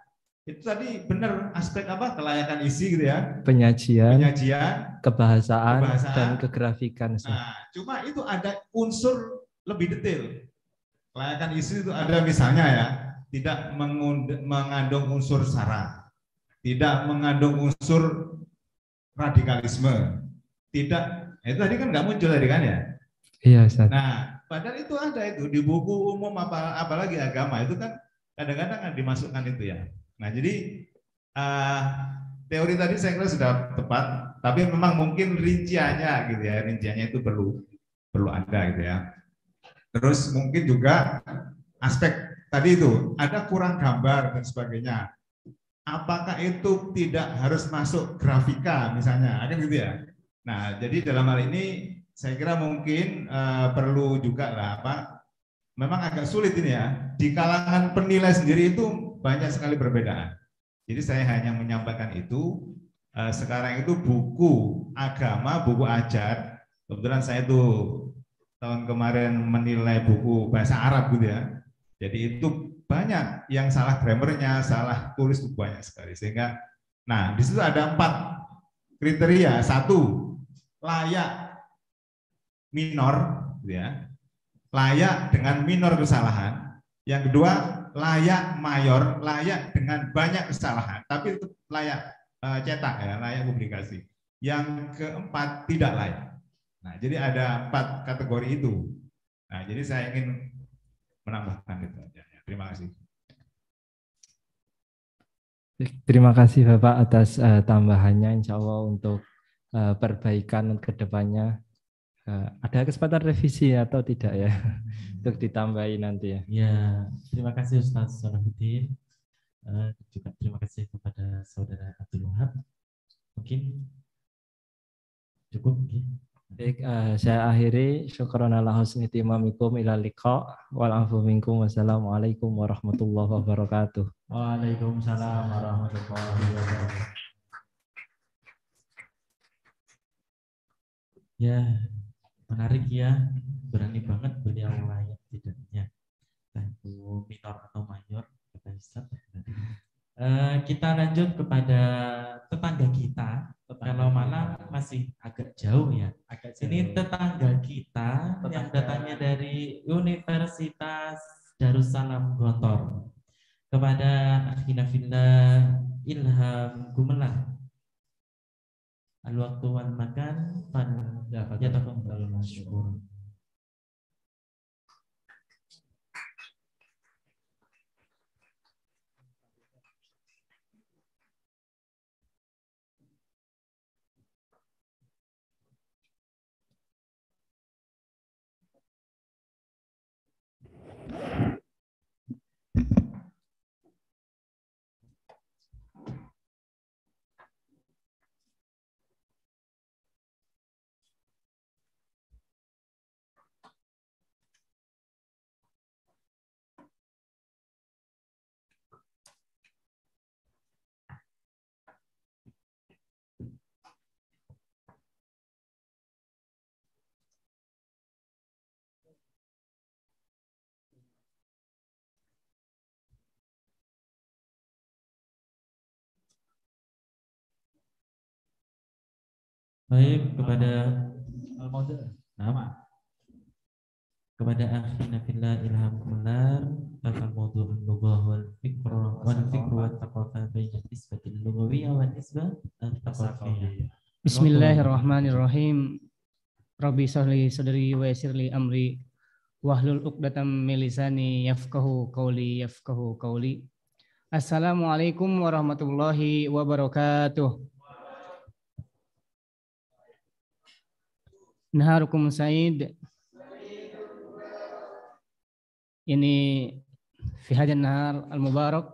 itu tadi benar aspek apa kelayakan isi gitu ya penyajian penyajian kebahasaan, kebahasaan dan kegrafikan nah, cuma itu ada unsur lebih detail kelayakan isi itu ada misalnya ya tidak mengandung unsur sara tidak mengandung unsur radikalisme, tidak itu tadi kan nggak muncul tadi kan ya? Iya, Ustaz. Nah, padahal itu ada itu di buku umum apa apalagi agama itu kan kadang-kadang kan dimasukkan itu ya. Nah, jadi uh, teori tadi saya kira sudah tepat, tapi memang mungkin rinciannya gitu ya, rinciannya itu perlu perlu ada gitu ya. Terus mungkin juga aspek tadi itu ada kurang gambar dan sebagainya apakah itu tidak harus masuk grafika misalnya, kan gitu ya. Nah, jadi dalam hal ini saya kira mungkin uh, perlu juga lah apa memang agak sulit ini ya di kalangan penilai sendiri itu banyak sekali perbedaan jadi saya hanya menyampaikan itu uh, sekarang itu buku agama buku ajar kebetulan saya itu tahun kemarin menilai buku bahasa Arab gitu ya jadi itu banyak yang salah grammarnya, salah tulis itu banyak sekali. Sehingga, nah di situ ada empat kriteria. Satu, layak minor, gitu ya, layak dengan minor kesalahan. Yang kedua, layak mayor, layak dengan banyak kesalahan, tapi itu layak e, cetak ya, layak publikasi. Yang keempat, tidak layak. Nah, jadi ada empat kategori itu. Nah, jadi saya ingin menambahkan itu aja. Terima kasih. Terima kasih Bapak atas uh, tambahannya. Insya Allah untuk uh, perbaikan kedepannya uh, eh, ada kesempatan revisi atau tidak ya untuk ditambahi nanti ya. Ya, terima kasih Ustaz Salahuddin. Uh, juga terima kasih kepada saudara Abdul Wahab. Mungkin cukup mungkin. Baik, uh, saya akhiri. Syukran ala husni timamikum ila liqa. Walafu minkum. Wassalamualaikum warahmatullahi wabarakatuh. Waalaikumsalam warahmatullahi wabarakatuh. Ya, menarik ya. Berani banget beliau layak tidaknya. Entah itu minor atau mayor, kata Ustaz. Eh, kita lanjut kepada tetangga kita. Tetangga Kalau malam masih agak jauh ya. Agak jauh. Ini tetangga kita tetangga. yang datangnya dari Universitas Darussalam Gontor, kepada Akhina Finda Ilham Gumelar. Al-Waktu wal-Makan, Fadil, ya, Yatakum, Syukur. Baik kepada Nama. Kepada akhina fillah ilham Kumlar Fakal maudu lugah wal fikru wal fikru wa taqafa Baina isbatil lugawiyah wa isbat al-taqafiyah Bismillahirrahmanirrahim Robi sahli sadri wa yasirli amri Wahlul uqdatam milisani yafkahu qawli yafkahu kauli Assalamualaikum warahmatullahi wabarakatuh Naharukum Said. Ini fi hadzal nahar al-mubarak.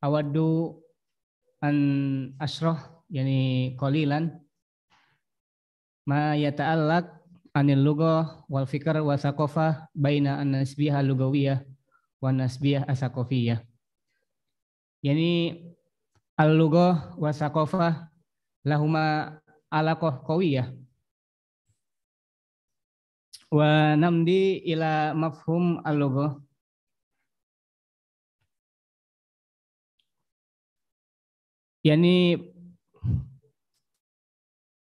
Awaddu an ashrah yani qalilan ma yata'allaq anil lugah wal fikr wa saqafah baina an nasbiha lugawiyah wa nasbihah asaqafiyah. Yani al lugah wa saqafah lahuma alaqah qawiyah wa namdi ila mafhum al-lughah yani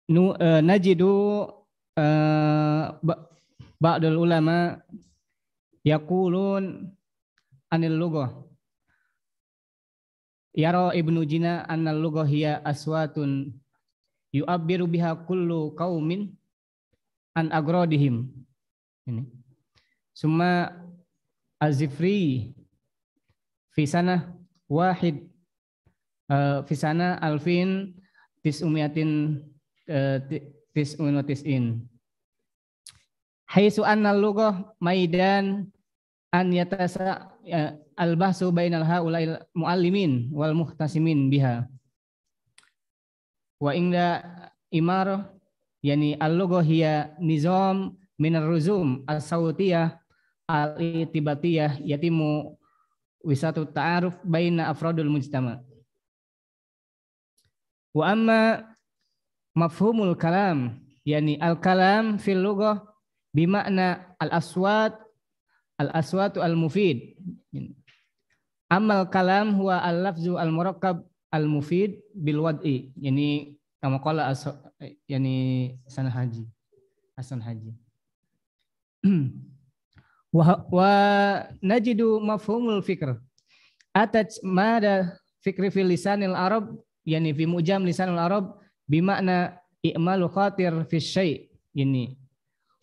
nu uh, najidu uh, eh, ba'dul ulama yaqulun anil lughah yara ibnu jina anal lughah hiya aswatun yu'abbiru biha kullu qaumin an agrodihim ini summa azifri fisana wahid uh, eh, fisana alfin tisumiatin uh, eh, tisunotisin haitsu anna lughah maidan an yatasa uh, eh, al bainal haula'il muallimin wal muhtasimin biha wa inda imar yani al-lughah hiya nizam minar ruzum as-sautiyah al-itibatiyah yatimu wisatu ta'aruf baina afradul mujtama. Wa amma mafhumul kalam yani al-kalam fil lughah bimakna al-aswat al-aswatu al-mufid. Amal kalam huwa al-lafzu al-murakkab al-mufid bil wad'i. Yani kama qala yani sanah haji. Hasan Haji. wa najidu mafhumul fikr atat mada fikri fil lisanil arab yani fi mujam lisanil arab bimakna i'malu khatir fi syai ini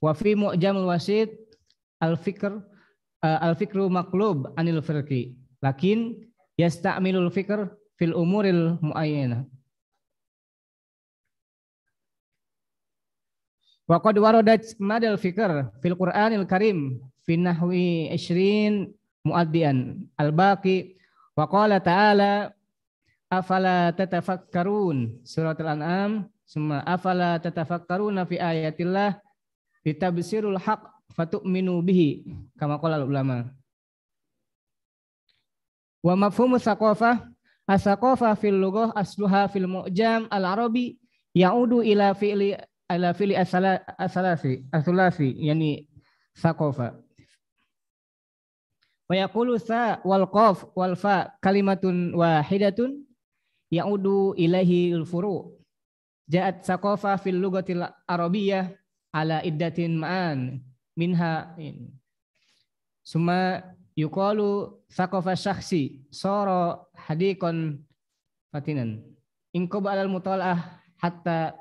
wa fi mu'jamul wasit al fikr eh, al fikru maqlub anil firqi lakin yastamilul fikr fil umuril muayyanah Wa qad waradat madal fikr fil Qur'anil Karim fi nahwi 20 muaddian al-baqi wa qala ta'ala afala tatafakkarun surah al-an'am summa afala tatafakkaruna fi ayatillah litabsirul haq fatu'minu bihi kama qala ulama wa mafhumu saqafah as-saqafah fil lughah asluha fil mu'jam al-arabi ya'udu ila fi'li ala fili asalasi asulasi yani sakofa wa yaqulu sa wal qaf wal fa kalimatun wahidatun yaudu ilahi al furu ja'at sakofa fil lugatil arabiyyah ala iddatin ma'an minha in. summa yuqalu sakofa syakhsi sara hadikon fatinan inqab al mutala'ah hatta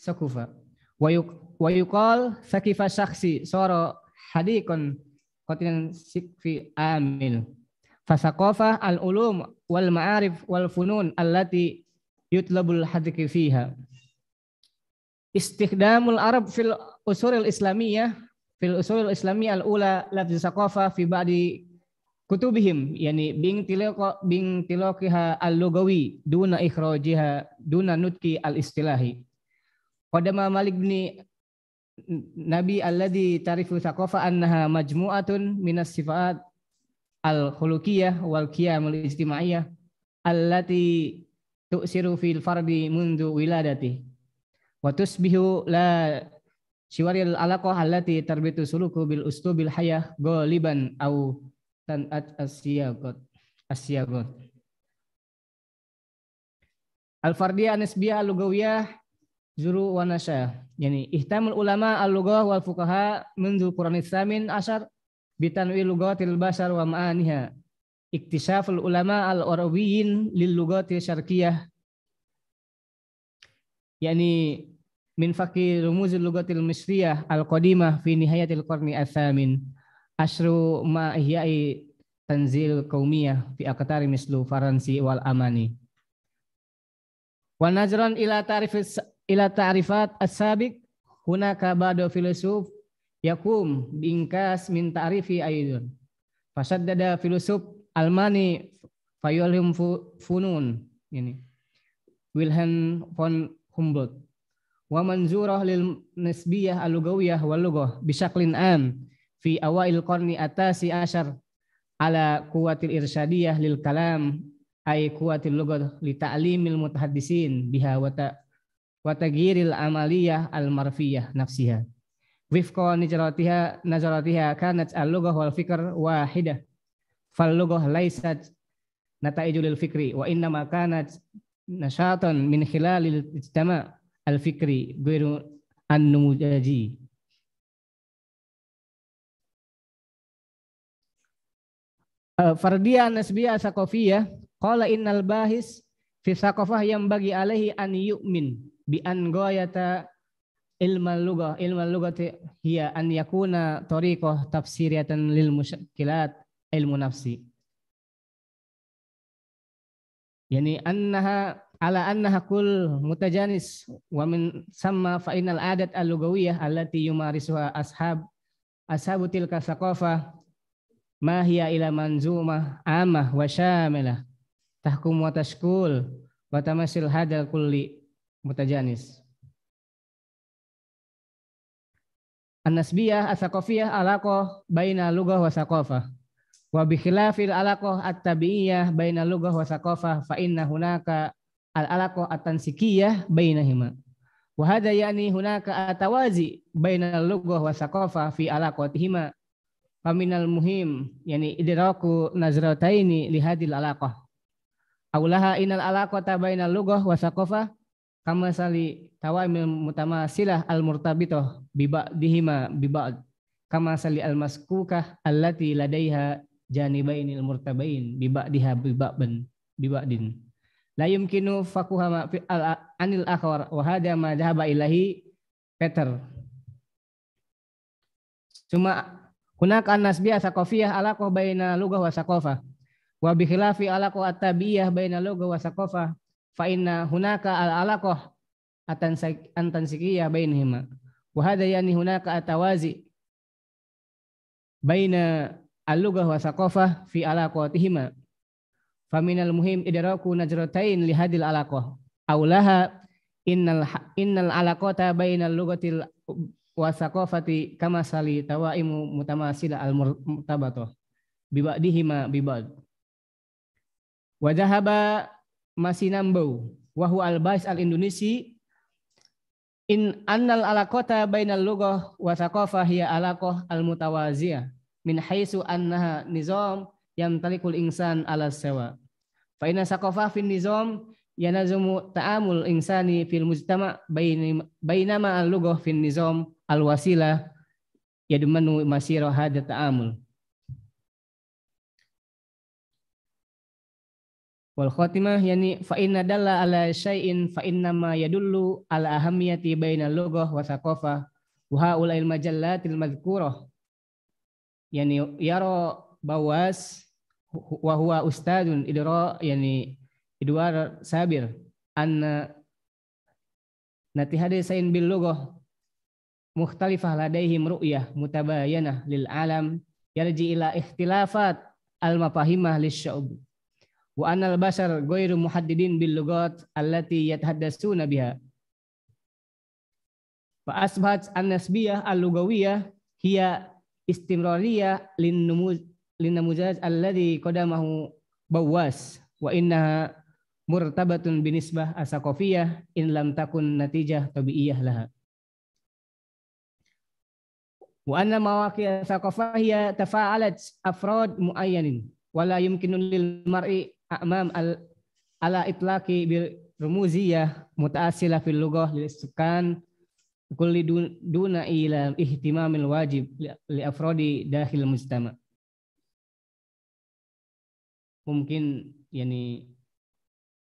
sakufa wa yuqal sakifa syakhsi soro hadikon qatilan sikfi amil fasaqafa al ulum wal ma'arif wal funun allati yutlabul hadiki fiha istikhdamul arab fil usuril islamiyah fil usuril islamiyah al ula lafz saqafa fi ba'di kutubihim yani bing tilaqa bing tilaqiha al lugawi duna ikhrajiha duna nutki al istilahi Qadama Malik bin Nabi alladhi tarifu thaqafa annaha majmu'atun minas sifat al-khuluqiyah wal al Allah allati tu'siru fil fardi mundu wiladati wa tusbihu la siwaril alaqah allati tarbitu suluku bil ustubil hayah goliban au tan'at asyagot asyagot al-fardiyah nisbiyah lugawiyah Zuru wa nasya. Yani ihtamul ulama al-lughah wal fuqaha mundu Quran Tsamin Ashar bitanwi lughatil basar wa ma'aniha. Iktisaful ulama al arabiyyin lil lughati syarqiyah. Yani min faqi rumuzil lughatil misriyah al-qadimah fi nihayatil qarni ats-tsamin. Asru ma ihyai tanzil qaumiyah fi aqtari mislu faransi wal amani. Wa nazran ila tarifis ila ta'rifat as-sabiq hunaka ba'du filosof yakum bingkas min ta'rifi aidun fasaddada filosof almani fayulhum funun ini Wilhelm von Humboldt wa manzurah lil nisbiyah al-lugawiyah wal lugah bi syaklin am fi awail qarni atasi asyar ala quwwatil irsyadiyah lil kalam ay quwwatil lugah li ta'limil mutahaddisin biha wa wa tagyiril amaliyah al marfiyah nafsiha wifqa nizaratiha nazaratiha kanat al lughah wal fikr wahidah fal lughah laysat nataijul lil fikri wa inna ma kanat nashatan min khilalil ijtima al fikri ghairu an numujaji eh, Fardiyah Nasbiyah Sakofiyah Qala innal bahis fisakofah yang bagi alaihi an yu'min bi an ghayata ilmal lugah ilmal lugati hiya an yakuna tariqah tafsiriyatan lil musykilat ilmu nafsi yani annaha ala annaha kul mutajanis wa min sama fa inal adat al-lugawiyah allati yumarisuha ashab ashabu tilka saqafah ma hiya ila manzuma amah wa syamilah tahkum wa tashkul wa tamasil hadal kulli mutajanis. An-nasbiyah as-saqafiyah alaqah baina lugah wa saqafah. Wa bi khilafil alaqah at-tabi'iyah baina lugah wa saqafah fa inna hunaka al-alaqah at-tansikiyah hima. Wa hadha yani hunaka atawazi baina lugah wa saqafah fi Fa minal muhim yani idraku nazrataini li hadil alaqah. Aulaha inal alaqata baina lugah wa saqafah kama sali tawamil silah al murtabito biba dihima biba kama sali al maskukah allati ladaiha janibain al murtabain biba diha biba ben biba din la yumkinu fakuhama al anil akwar wa ma dhahaba ilahi Peter cuma hunaka nasbiyah sakofiyah alaqah baina lugah wa sakofah wa bi khilafi alaqah at-tabiyah baina lugah wa fa inna hunaka al alaqah antansikiya bainihima wa hadha yani hunaka atawazi baina al-lughah wa thaqafah fi alaqatihima faminal muhim idraku najratain li hadil alaqah aulaha innal innal alaqata bainal lughatil wa thaqafati kama sali tawaimu mutamasila al murtabatah bibadihima bibad wa dhahaba Masinambau Wahu al-bais al-Indonesi in annal alaqata bainal lughah wa thaqafah hiya alaqah al-mutawaziyah min haitsu annaha nizam talikul insan ala sewa. fa inna thaqafah fin nizam yanazumu ta'amul insani fil mujtama bainama al-lughah fin nizam al-wasilah yadmanu masira hadha ta'amul Wal khatimah yani fa inna dalla ala syai'in fa inna ma yadullu ala ahamiyati baina lughah wa thaqafah wa al majallatil madhkurah. Yani yara bawas wa huwa ustadun idra yani idwar sabir anna nati hadisain bil lughah mukhtalifah ladaihim ru'yah mutabayanah lil alam yarji ila ikhtilafat al mafahimah lisya'ub wa anal basar ghairu muhaddidin bil lughat allati yatahaddatsuna biha fa asbahat an-nasbiyah al-lugawiyah hiya istimrariyah lin numuz lin namuzaj alladhi qadamahu bawas wa inna murtabatun binisbah asakofiyah in lam takun natijah tabi'iyah laha wa anna mawaqi' asakofahiyah tafa'alat afrod muayyanin wala yumkinu lil mar'i amam al ala itlaqi bil rumuziyah mutaasila fil lugah lil sukan kulli duna ila ihtimamil wajib li afrodi dahil mujtama mungkin yani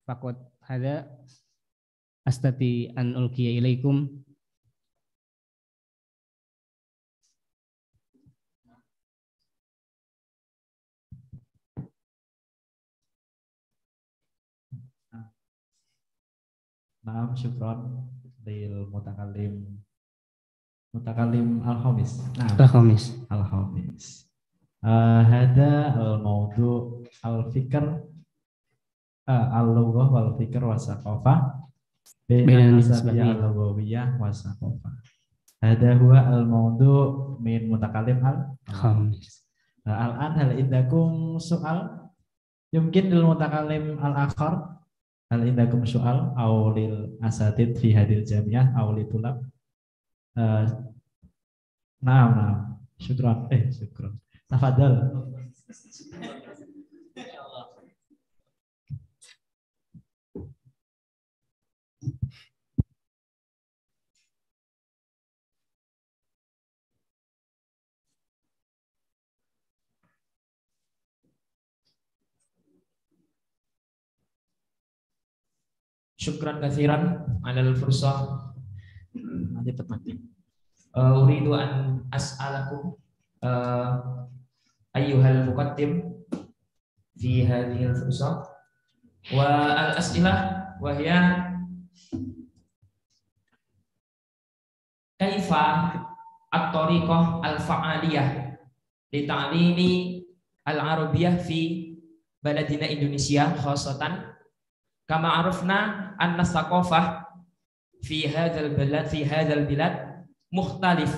fakot hada astati an ulqiya ilaikum Naam syukron lil mutakalim mutakalim al-khamis. Naam. Al-khamis. Al-khamis. Uh, hada al-maudu al-fikr uh, eh, al-lughah wal fikr wa saqafa al al-lughawiyah Hada huwa al-maudu min mutakalim al-khamis. Eh, al-an hal indakum soal yumkin lil mutakalim al-akhar Hal indakum soal awlil asatid fi hadil jamiah awli tulab. Uh, nah, nah. syukur Eh, syukur eh, Tafadhal. syukran kathiran alal fursah dapat mati uh, eh, uridu an as'alakum uh, ayyuhal muqaddim fi hadhihi al fursah wa al as'ilah wa hiya kaifa at-tariqah al-fa'aliyah li ta'limi al-arabiyah fi baladina Indonesia khosatan Kama arufna anna saqafah fi hadzal balad fi hadzal bilad mukhtalif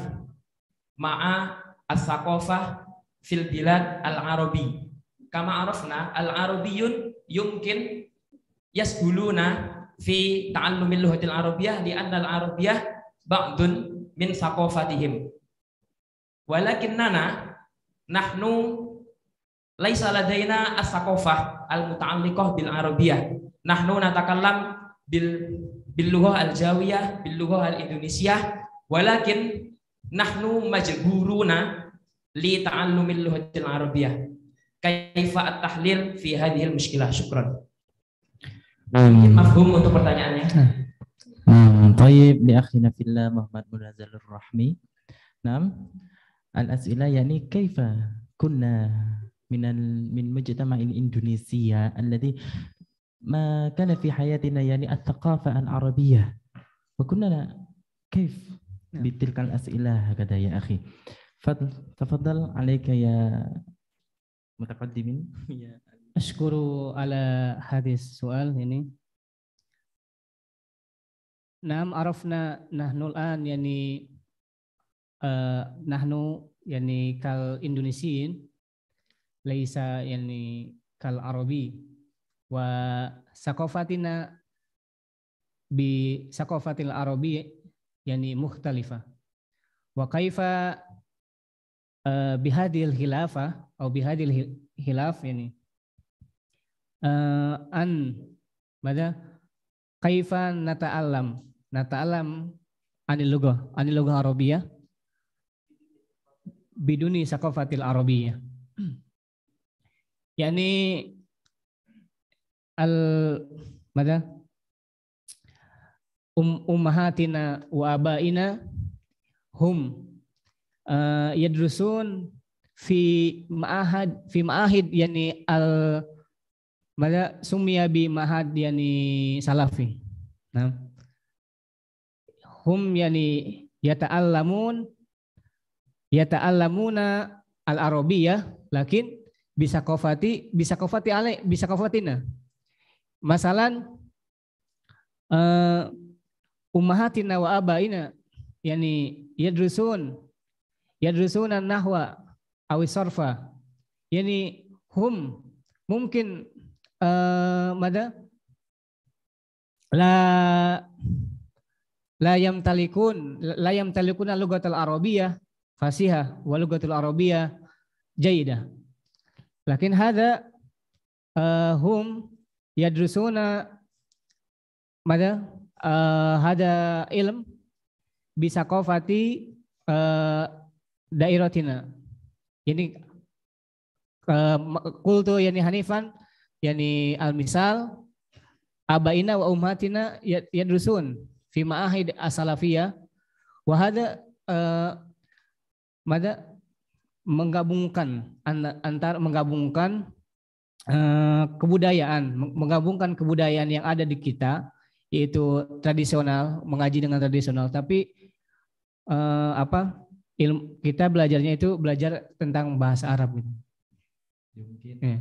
ma'a as-saqafah fil bilad al-arabi. Kama arufna al-arabiyun yumkin yasbuluna fi ta'allumil lughatil arabiyah li anna al-arabiyah ba'dun min saqafatihim. Walakinnana nahnu laisa ladaina as-saqafah al-muta'alliqah bil arabiyah nahnu natakallam bil bil lughah al jawiyah bil lughah al Indonesia, walakin nahnu majburuna li ta'allumil lughatil arabiyah kaifa at tahlil fi hadhil mushkilah syukran hmm. mafhum untuk pertanyaannya hmm. Tayyib li akhina fillah Muhammad Munazalur Rahmi. Nam. Al-as'ilah yakni kaifa kunna minal min mujtama'il Indonesia alladhi ma karena di hayat kita ya ni al-aktafah al-arabiah, bukannya, kayak betul kan? Soalnya kedai ya, ya, mutakdimin. Aku terima ya. Nah, aku tahu, aku tahu, aku tahu, aku tahu, aku tahu, aku tahu, aku tahu, aku tahu, aku tahu, aku wa sakofatina bi sakofatil arabi yani mukhtalifa wa kaifa uh, bihadil hilafa atau bihadil hilaf yani uh, an mada kaifa nata'allam nata'allam anil lugah anil lugah Arabia biduni sakofatil arabiyah yakni al mana? um ummahatina wa abaina hum uh, yadrusun fi ma'ahad fi ma'ahid yani al mana? sumia bi ma'ahad yani salafi nah hum yani yata'allamun yata'allamuna al arabiyah lakin bisa kofati bisa kofati ale bisa kofatina Masalan uh, ummahatina wa abaina yani yadrusun an nahwa aw sarfa yani hum mungkin uh, mada la layam talikun layam talikuna lugatul arabiyah fasihah wa lugatul arabiyah jayidah lakin hadha uh, hum yadrusuna mana uh, ilm bisa kofati uh, dairotina ini uh, kultu yani hanifan yani al-misal abaina wa ummatina yadrusun fi ma'ahid asalafia salafiyah wa hada uh, mada menggabungkan antar menggabungkan Eh, kebudayaan, menggabungkan kebudayaan yang ada di kita, yaitu tradisional, mengaji dengan tradisional, tapi uh, apa ilmu kita belajarnya itu belajar tentang bahasa Arab gitu. Ya, mungkin ya.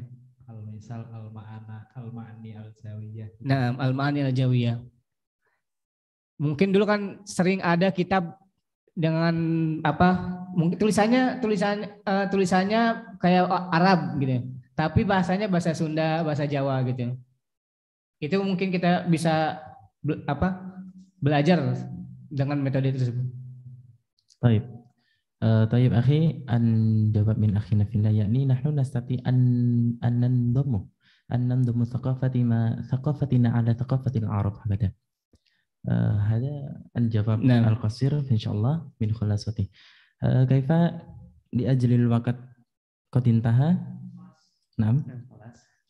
al misal al maana al maani al jawiyah. Nah, al maani al jawiyah. Mungkin dulu kan sering ada kitab dengan apa? Mungkin tulisannya tulisan uh, tulisannya kayak Arab gitu. Ya tapi bahasanya bahasa Sunda, bahasa Jawa gitu. Itu mungkin kita bisa be, apa belajar dengan metode tersebut. Taib. Uh, taib akhi an jawab min akhina fillah yakni nahnu nastati an an nandamu an nandamu thaqafati ma thaqafatina ala thaqafati al-arab habada. Uh, هذا الجواب نعم. القصير إن شاء الله من خلاصته uh, كيف لأجل الوقت قد انتهى Nam.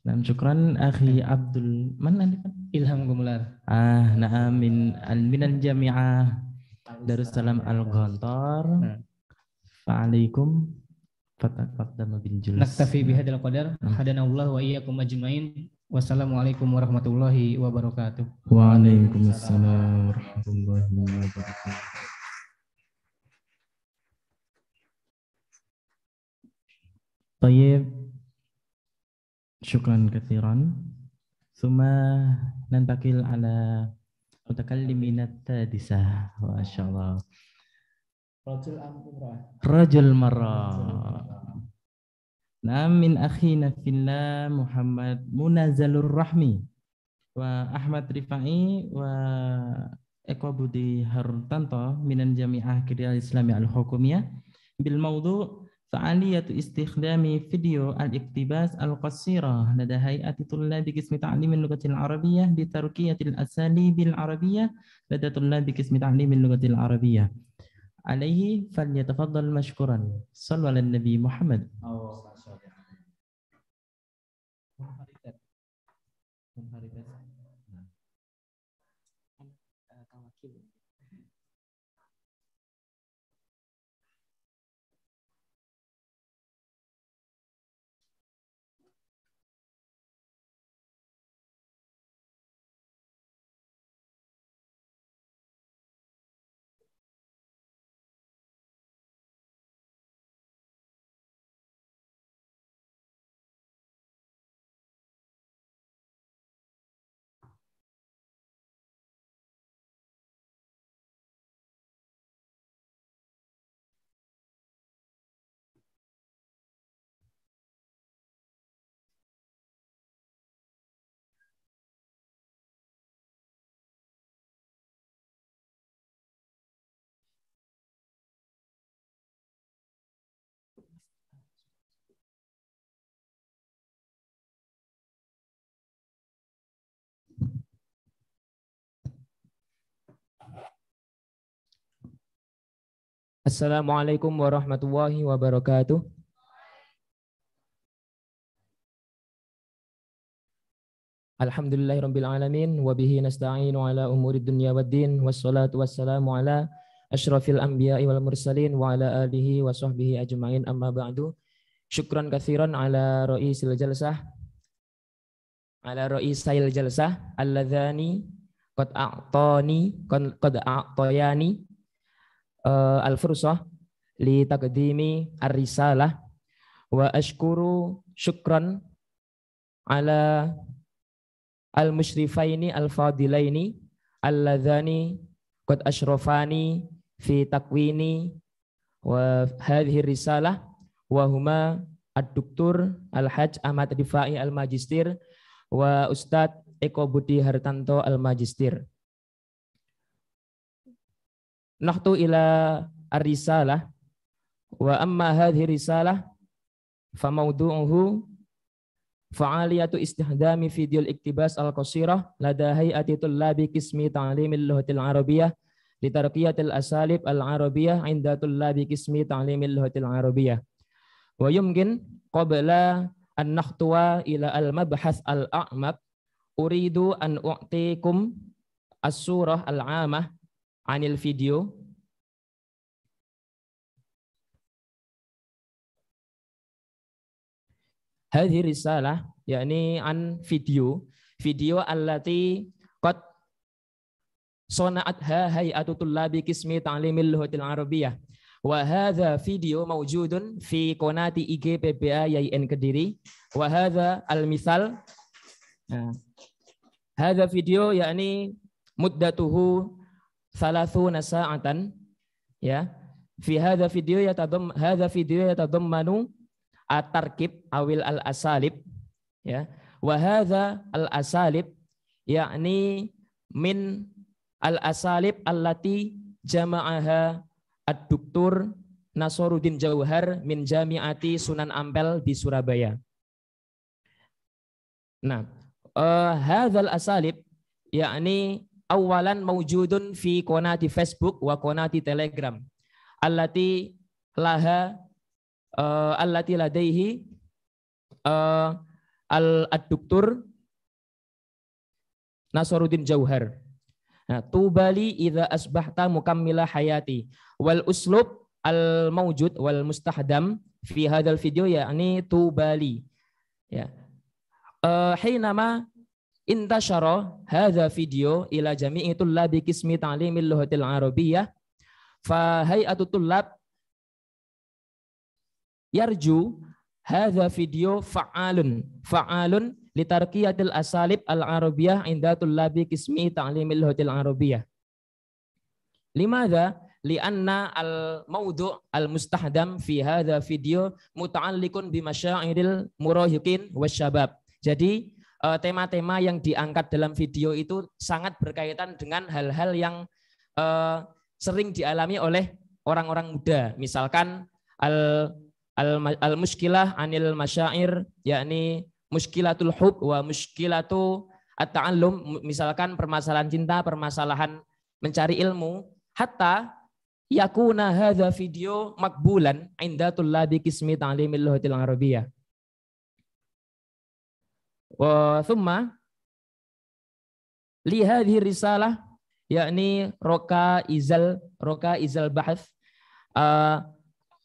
Nam syukran akhi Abdul man nanti Ilham Gumular. Ah, na'am min al minal jami'ah. Darussalam al-Ghantar. Fa'alaikum fataqaddama bin julus. Naktafi bihadil qadar. Hadana Allah wa iyyakum ajmain. Wassalamualaikum warahmatullahi wabarakatuh. Waalaikumsalam warahmatullahi wabarakatuh. طيب Syukran kathiran. Suma nantakil ala mutakalliminat tadisah. Masya Allah. Rajul amrah. Rajul marah. Nam min akhina fillah Muhammad Munazalur Rahmi wa Ahmad Rifai wa Eko Budi Hartanto minan Jami'ah al Islami Al-Hukumiyah bil maudhu فعالية استخدام فيديو الاقتباس القصيرة لدى هيئة طلاب قسم تعليم اللغة العربية لتركية الأساليب العربية لدى طلاب قسم تعليم اللغة العربية عليه فليتفضل مشكورا الله على النبي محمد Assalamualaikum warahmatullahi wabarakatuh. Alhamdulillahirabbil alamin wa bihi nasta'inu ala umuri dunya waddin wassalatu wassalamu ala asyrafil anbiya'i wal mursalin wa ala alihi wa sahbihi ajmain amma ba'du. Syukran katsiran ala ra'isil jalsah ala ra'isil jalsah alladzani qad a'tani qad a'tayani uh, al-fursah li taqdimi ar-risalah wa ashkuru syukran ala al mushrifaini al-fadilaini alladzani qad ashrafani fi takwini wa hadhihi risalah wa huma ad duktur Al-Hajj Ahmad Rifai al majistir wa Ustad Eko Budi Hartanto al majistir nahtu ila arisalah wa amma hadhihi risalah fa mawdu'uhu fa'aliyatu istihdami fidyul iktibas al-qasirah lada hay'ati tullabi kismi ta'limil luhatil arabiyah li tarqiyatil asalib al-arabiyah inda tullabi kismi ta'limil luhatil arabiyah wa yumkin qabla an nakhtuwa ila al-mabhath al-a'maq uridu an u'tikum as-surah al-'amah anil video hadhi risalah yakni an video video allati qad ha hay'atu labi kismi ta'limil lughatil arabiyah. wa hadha video mawjudun fi konati IG PBA YIN Kediri wa hadha al misal nah. hadha video yakni muddatuhu thalathuna sa'atan ya fi hadha video ya tadum hadha video ya tadum manu atarkib awil al-asalib ya wa hadha al-asalib yakni min al-asalib allati jama'aha ad-doktor Nasoruddin Jauhar min Jamiati Sunan Ampel di Surabaya. Nah, uh, eh, hadzal asalib yakni awalan maujudun fi konati Facebook wa konati Telegram allati laha uh, allati ladaihi uh, al adduktur Jauhar. Nah, tubali idza asbahta mukammila hayati wal uslub al maujud wal mustahdam fi hadal video ya ini tubali ya uh, eh, nama intasyara hadza video ila jami'i tullabi kismi ta'limil lughatil arabiyyah fa hay'atu tullab yarju hadza video fa'alun fa'alun litarkiyatil asalib al arabiyyah inda tullabi kismi ta'limil lughatil arabiyyah limadza lianna al maudu al mustahdam fi hadza video muta'alliqun bi masyairil murahiqin wasyabab jadi Eh, tema-tema yang diangkat dalam video itu sangat berkaitan dengan hal-hal yang uh, sering dialami oleh orang-orang muda. Misalkan al al, al muskilah anil masyair yakni muskilatul hub wa muskilatu at-ta'allum misalkan permasalahan cinta, permasalahan mencari ilmu hatta yakuna hadha video makbulan inda tullabi kismi ta'limil lughati arabiyyah Wa thumma li hadhihi risalah yakni roka izal roka izal bahs uh, ah,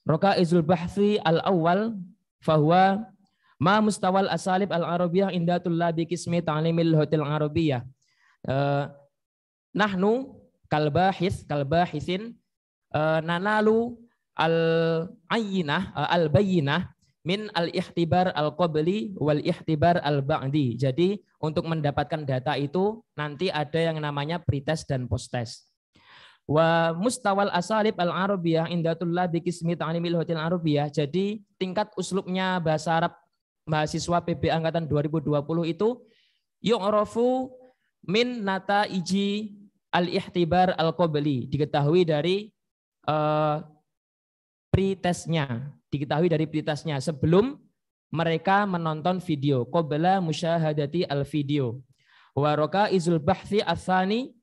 roka izul bahsi al awal fahuwa ma mustawal asalib al arabiyah inda tullabi kismi ta'limil hotel arabiyah uh, ah, nahnu kalbahis kalbahisin ah, nanalu al ayyinah al bayyinah min al ihtibar al qabli wal ihtibar al ba'di. Jadi untuk mendapatkan data itu nanti ada yang namanya pretest dan posttest. Wa mustawal asalib al arabiyah indatullah bikismi ta'limil hotel arabiyah. Jadi tingkat uslubnya bahasa Arab mahasiswa PB angkatan 2020 itu yong yu'rafu min nata iji al ihtibar al qabli diketahui dari uh, pretestnya diketahui dari prioritasnya sebelum mereka menonton video Qobla musyahadati al video wa izul bahthi athani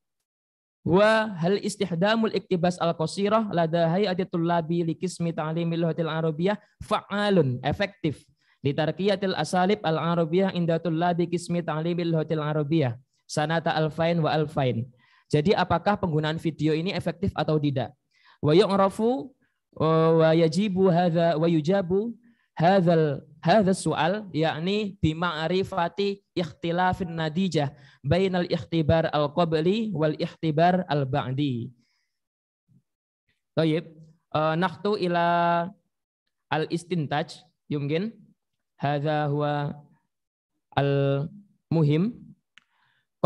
wa hal istihdamul iktibas al qasirah lada hayati tullabi li qismi ta'limil lughatil arabiyah fa'alun efektif li tarqiyatil asalib al arabiyah inda tullabi qismi ta'limil lughatil arabiyah sanata alfain wa alfain jadi apakah penggunaan video ini efektif atau tidak wa yu'rafu Oh, wajibu yajibu hadza wa yujabu hadzal yakni bi arifati ikhtilafin nadijah bainal ikhtibar al-qabli wal ikhtibar al-ba'di. Tayyib, eh, naktu ila al-istintaj yumkin hadza huwa al-muhim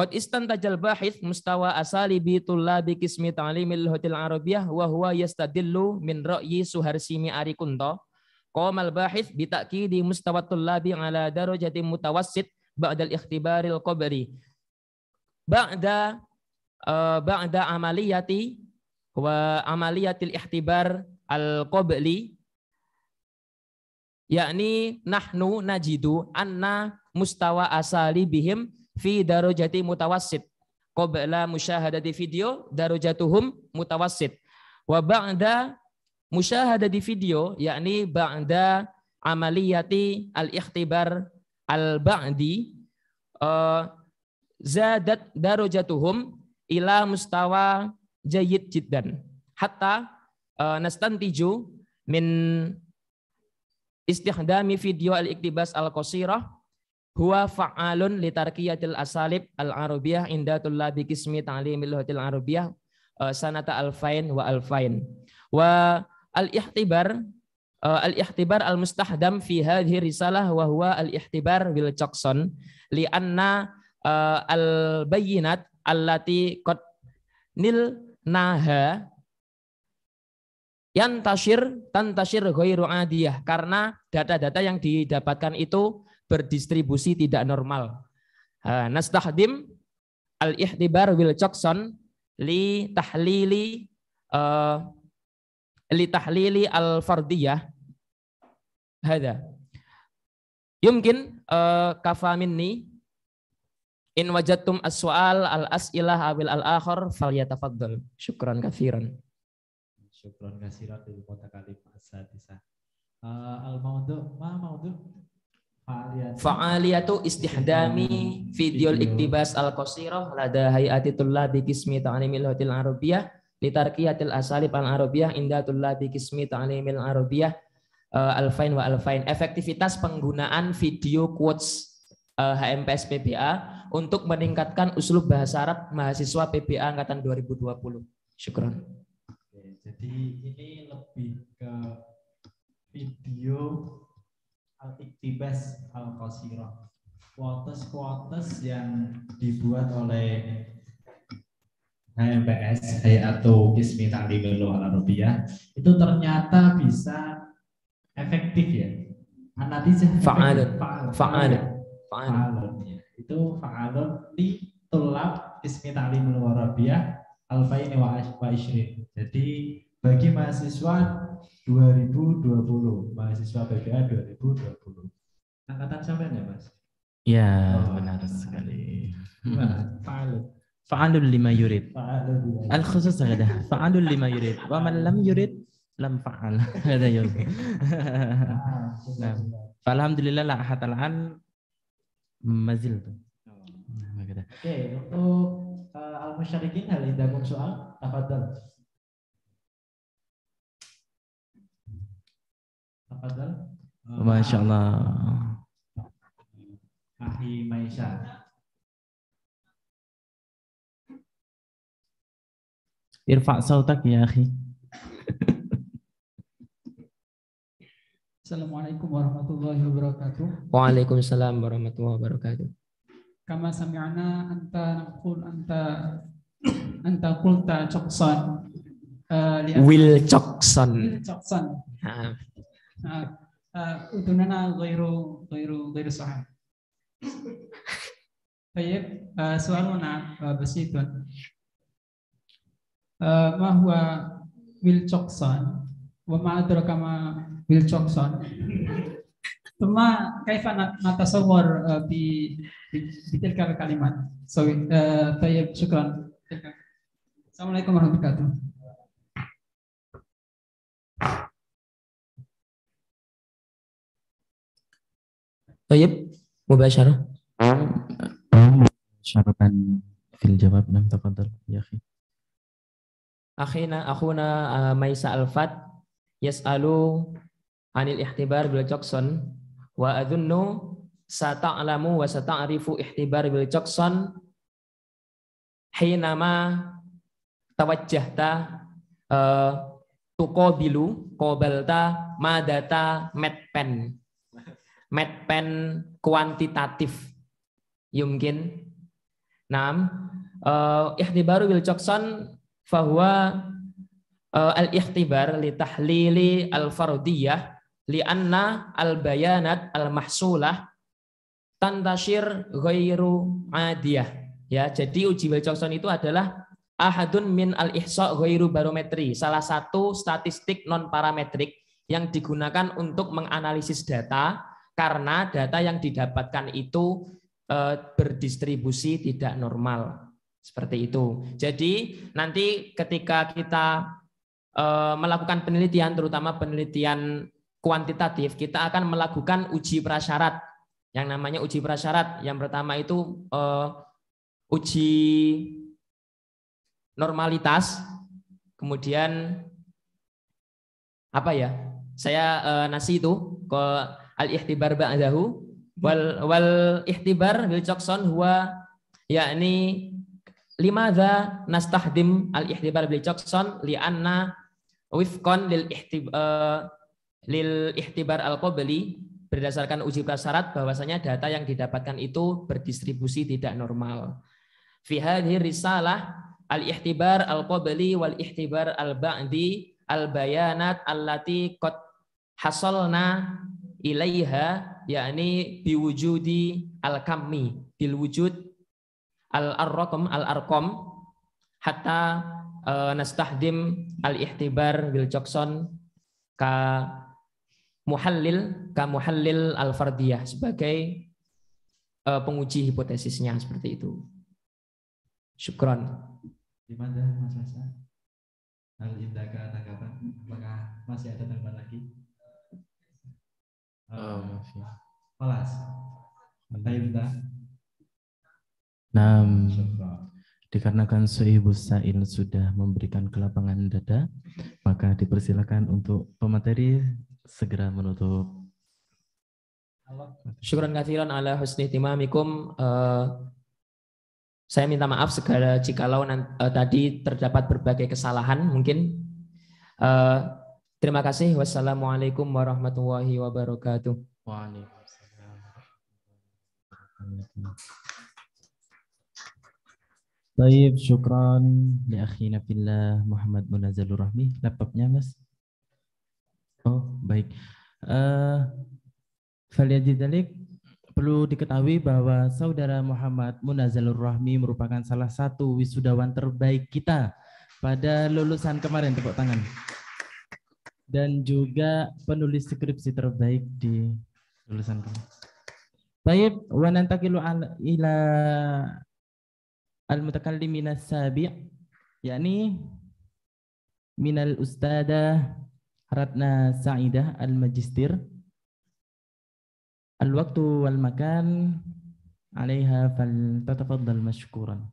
Qad istantajal bahith mustawa asali bi tullabi kismi ta'limil hotel arabiyah wa huwa yastadillu min ra'yi suharsimi arikunto. Qomal bahith ta'kidi mustawa tullabi ala darajati mutawassit ba'dal ikhtibaril qabri. Ba'da eh, ba'da amaliyati wa amaliyatil ikhtibar al qabli yakni nahnu najidu anna mustawa asali bihim fi darajati mutawassit qabla musyahadati video darajatuhum mutawassit wa ba'da musyahadati video yakni ba'da amaliyati al-ikhtibar al-ba'di uh, zadat darajatuhum ila mustawa jayyid jiddan hatta uh, nastantiju min istihdami video al-iktibas al-qasirah huwa fa'alun li tarkiyatil asalib al arubiyah inda tullabi kismi ta'limi hotil arubiyah eh, sanata alfain wa alfain. Wa al-ihtibar eh, al-ihtibar al-mustahdam fi hadhi risalah wa huwa al-ihtibar bil Jackson li anna eh, al-bayyinat allati qad nil naha yantashir tantashir ghairu adiyah karena data-data yang didapatkan itu berdistribusi tidak normal. Nastahdim al-ihtibar Will Jackson li tahlili eh, li tahlili al-fardiyah hada yumkin kafamin eh, kafa in wajatum aswal al-as'ilah awil al-akhar falyatafaddal syukran katsiran syukran katsiran lil mutakalim as-sadisah eh, al-mawdu ma mawdu Fa'aliyatu istihdami videol iktibas al-qasirah lada hayatitullah bi kismi ta'limil hotil arabiyah litarkiyatil asalib al-arabiyah indatullah bi kismi ta'limil arabiyah eh, alfain wa alfain. Efektivitas penggunaan video quotes HMPS eh, PBA untuk meningkatkan uslub bahasa Arab mahasiswa PBA angkatan 2020. Syukron. Jadi ini lebih ke video al-iktibas al-qasirah quotes-quotes yang dibuat oleh HMPS atau Ismi Ta'limil Luhal Arabiyah itu ternyata bisa efektif ya analisis fa'alun fa'alun fa'alun ya. itu fa'alun di tulab Ismi Ta'limil Luhal Arabiyah al wa wa'ishri jadi bagi mahasiswa 2020, mahasiswa PPA 2020. Angkatan sampean ya, Mas? ya oh, benar sekali. Faalul, fa'alul lima yurid. Iya. Al-khusus ada. fa'alul lima yurid. Wa man lam yurid lam fa'al. Ada yurid. Ah, nah, alhamdulillah lah hatalan mazil tuh. Oh. Nah, Oke, untuk eh, al musyrikin hal indakum soal tafadhal. Eh, Masya Allah. Ahi Maisha. Irfa sautak ya akhi. Assalamualaikum warahmatullahi wabarakatuh. Waalaikumsalam warahmatullahi wabarakatuh. Kama sami'na anta naqul anta anta qulta chokson. Uh, eh, Will Chokson. Will Chokson. Ha itu ah, ah, nana gairu gairu gairu sahan. baik ah, soal mana besi tuan? Mahua Will Chokson, wama adraka ma Will Chokson. Tuma kaifa nata di bi bi tilkar kalimat. So, tayyib, syukran. Assalamualaikum warahmatullahi wabarakatuh. Tayyib, oh, iya. mubasyarah. Syaratan fil jawab nam tafadhal ya akhi. Akhina akhuna eh, Maisa Alfat yas'alu anil ihtibar bil Jackson wa adunnu sata'lamu wa sata'rifu ihtibar bil Jackson hinama tawajjahta eh, tuqabilu qabalta madata matpen medpen kuantitatif yumkin. Nam, uh, eh, baru Will Jackson bahwa uh, eh, al-ihtibar li tahlili al-fardiyah anna al-bayanat al-mahsulah tantashir ghairu adiyah. Ya, jadi uji Will Jackson itu adalah ahadun min al-ihsa ghairu barometri, salah satu statistik non parametrik yang digunakan untuk menganalisis data karena data yang didapatkan itu eh, berdistribusi tidak normal. Seperti itu. Jadi nanti ketika kita eh, melakukan penelitian, terutama penelitian kuantitatif, kita akan melakukan uji prasyarat. Yang namanya uji prasyarat, yang pertama itu eh, uji normalitas, kemudian apa ya? Saya nasi itu ke al-ihtibar ba'dahu hmm. wal wal ihtibar bil coxon huwa yakni limadha nastahdim al ihtibar bil coxon li anna wifqan lil ihtibar eh, lil ihtibar al qabli berdasarkan uji prasyarat bahwasanya data yang didapatkan itu berdistribusi tidak normal. Fi hadhihi risalah al ihtibar al qabli wal ihtibar al ba'di al bayanat allati qad hasalna ilaiha yakni biwujudi al-kammi bil wujud al-arqam al-arqam hatta uh, nastahdim al-ihtibar bil Jackson ka muhallil ka muhallil al-fardiyah sebagai uh, penguji hipotesisnya seperti itu. Syukron. Gimana Mas Hasan? Al indaka tanggapan? Apakah masih ada tambahan lagi? خلاص oh, طيب eh, Nam, dikarenakan seibu Sa'il sudah memberikan kelapangan dada, maka dipersilakan untuk pemateri segera menutup. Syukran kathiran ala husni timamikum. Uh, saya minta maaf segala jikalau uh, tadi terdapat berbagai kesalahan mungkin. Terima kasih. Wassalamualaikum warahmatullahi wabarakatuh. Waalaikumsalam. Baik, syukran li akhina fillah Muhammad Munazalur Rahmi. Laptopnya, Mas? Oh, baik. Uh, eh, Faliyadidalik, perlu diketahui bahwa saudara Muhammad Munazalur Rahmi merupakan salah satu wisudawan terbaik kita pada lulusan kemarin. Tepuk tangan dan juga penulis skripsi terbaik di lulusan kami. Baik, wa nantakilu ila al-mutakallim minas sabi' yakni minal ustadah Ratna Sa'idah al-Majistir al waktu wal makan 'alaiha fal tatafaddal mashkuran.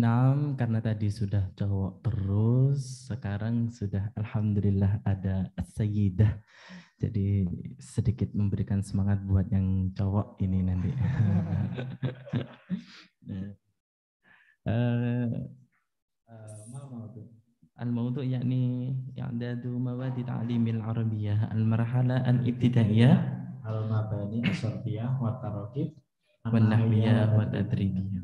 Nah, karena tadi sudah cowok terus, sekarang sudah alhamdulillah ada sayyidah. Jadi sedikit memberikan semangat buat yang cowok ini nanti. Eh, eh, al mautu yakni i'dadu mawadi ta'limil arabiyah al-marhala al-ibtidaiyah al-mabani as-sarfiyah wa tarakib wa nahwiyah wa tadribiyah.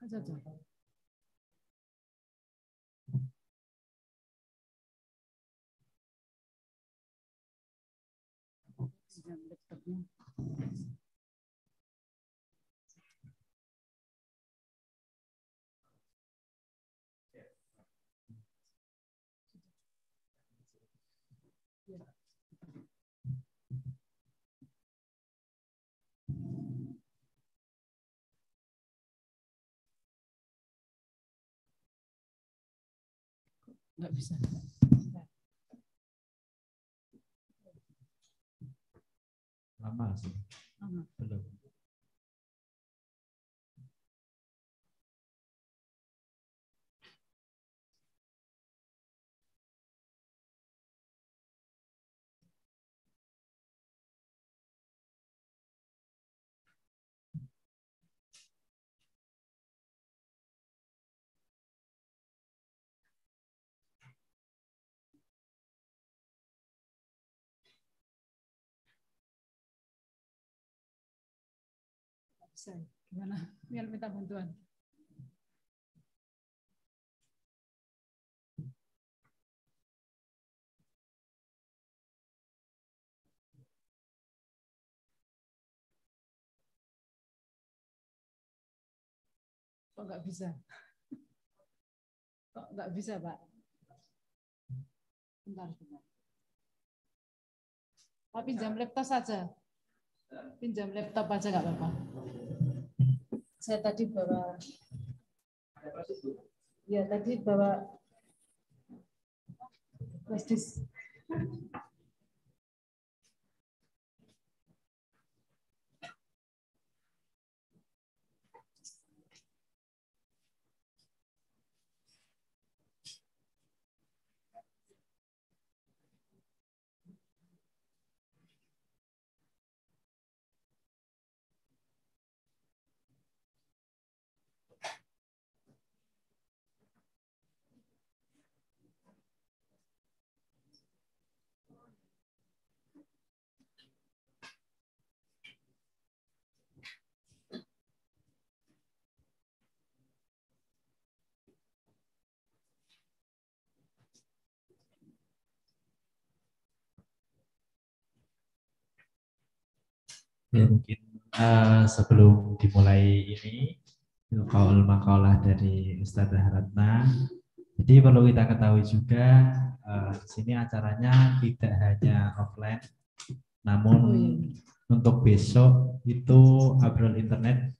찾아줘. nggak bisa. Lama sih. Lama. Belum. saya gimana biar minta bantuan kok nggak bisa kok nggak bisa pak bentar bentar tapi pinjam laptop saja pinjam laptop aja nggak apa-apa saya tadi bawa ya tadi bawa Ya, mungkin uh, sebelum dimulai ini kaul makalah dari Ustazah Ratna. Jadi perlu kita ketahui juga uh, di sini acaranya tidak hanya offline, namun hmm. untuk besok itu abrol internet.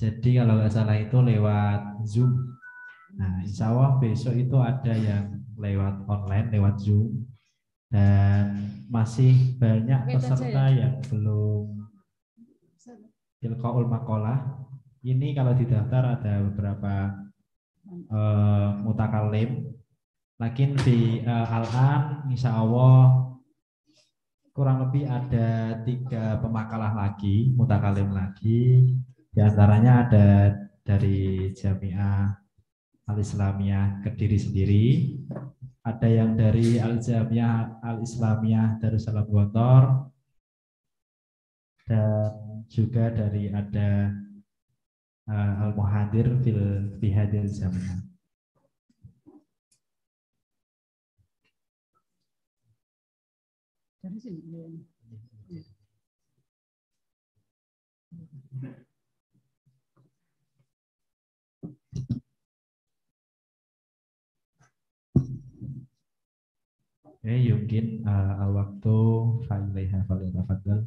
Jadi kalau nggak salah itu lewat Zoom. Nah, insya Allah besok itu ada yang lewat online, lewat Zoom dan masih banyak ya. peserta yang belum ilqaul Makolah. ini kalau di daftar ada beberapa uh, mutakalim lakin di uh, al-an Allah, kurang lebih ada tiga pemakalah lagi mutakalim lagi di antaranya ada dari Jamiah Al-Islamiyah Kediri sendiri, ada yang dari Al-Jamiah Al-Islamiyah Darussalam Gontor, dan juga dari ada uh, eh, al muhadir fil bihadil zaman. Dari sini. Oke, ya. eh, okay, yungkin uh, al-waktu fa'ilaiha fa'ilaiha fa'ilaiha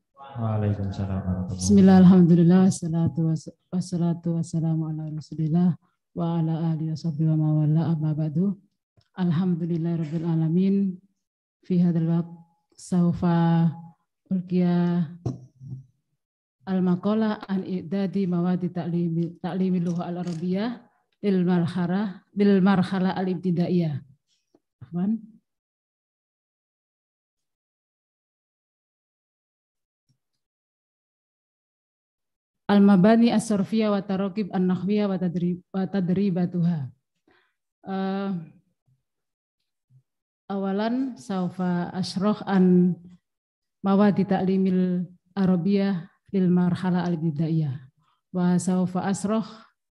Waalaikumsalam warahmatullahi wabarakatuh. alhamdulillah, Fi hadal saufa ulkiya al an i'dadi mawadi ta'limi ta'limi luha al-arabiyah lil marhala al al-mabani as-sarfiyah wa Tarokib an-nahwiyah wa tadribatuha. Uh, awalan saufa asroh an mawadi ta'limil arabiyah lil marhala al-bidaiyah wa saufa asroh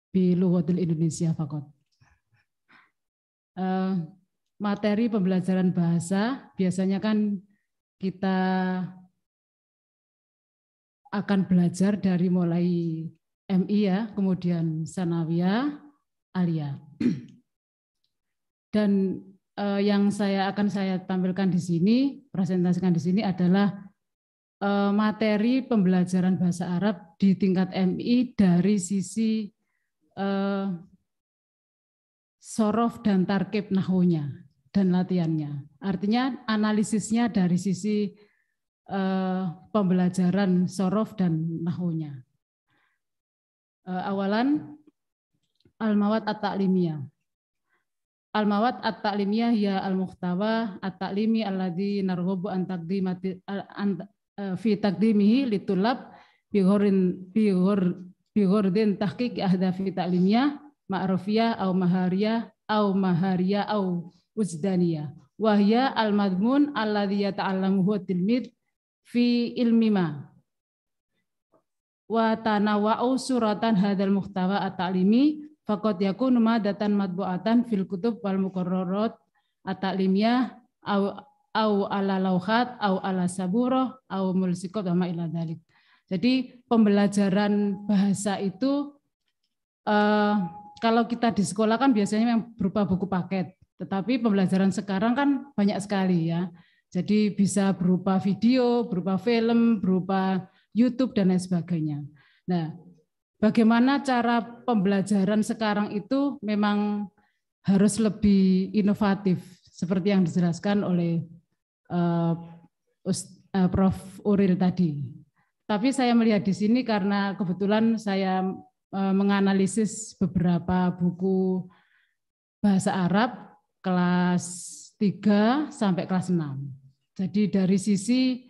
bi lughatil Indonesia fakot. Uh, eh, materi pembelajaran bahasa biasanya kan kita akan belajar dari mulai MI ya, kemudian Sanawia, Alia. Dan eh, yang saya akan saya tampilkan di sini, presentasikan di sini adalah eh, materi pembelajaran bahasa Arab di tingkat MI dari sisi eh, sorof dan tarkib nahunya dan latihannya. Artinya analisisnya dari sisi Eh, pembelajaran sorof dan nahonya. Eh, awalan al mawat at-ta'limiyah. al mawat at-ta'limiyah ya al-muhtawa at-ta'limi alladhi narghabu an taqdimati eh, fi taqdimihi litulab bighorin bighor bighordin tahqiq ahdafi ta'limiyah ma'rufiyah au mahariyah au mahariyah au uzdaniyah. Wahya al-madmun alladhi yata'allamuhu tilmid fi ilmima wa tanawa'u suratan hadal muhtawa at-ta'limi faqad yakunu madatan matbu'atan fil kutub wal muqarrarat at-ta'limiyah aw au ala lauhat au ala saburoh au mulsikot sama ila dalik. Jadi pembelajaran bahasa itu eh, kalau kita di sekolah kan biasanya yang berupa buku paket, tetapi pembelajaran sekarang kan banyak sekali ya. Jadi bisa berupa video, berupa film, berupa YouTube dan lain sebagainya. Nah, bagaimana cara pembelajaran sekarang itu memang harus lebih inovatif seperti yang dijelaskan oleh uh, uh, Prof Uril tadi. Tapi saya melihat di sini karena kebetulan saya uh, menganalisis beberapa buku bahasa Arab kelas 3 sampai kelas 6. Jadi dari sisi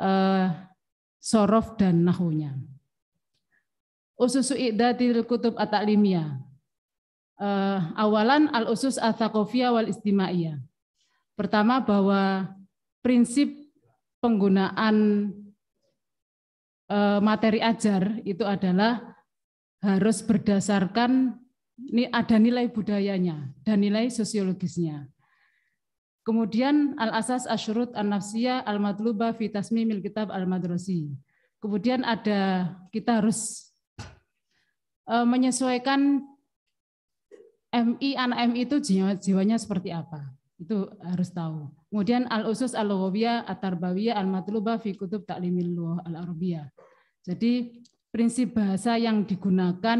uh, sorof dan nahunya. Ususu iqdatil kutub at Uh, eh, awalan al-usus at wal istimaiyah. Pertama bahwa prinsip penggunaan uh, materi ajar itu adalah harus berdasarkan ini ada nilai budayanya dan nilai sosiologisnya. Kemudian al-asas asyurut an-nafsiyah al madluba fi tasmimil kitab al-madrasi. Kemudian ada kita harus e, menyesuaikan MI anak MI itu jiwa, jiwanya seperti apa. Itu harus tahu. Kemudian al-usus al-lughawiyah at-tarbawiyah al madluba fi kutub ta'limil lughah al arbia. Jadi prinsip bahasa yang digunakan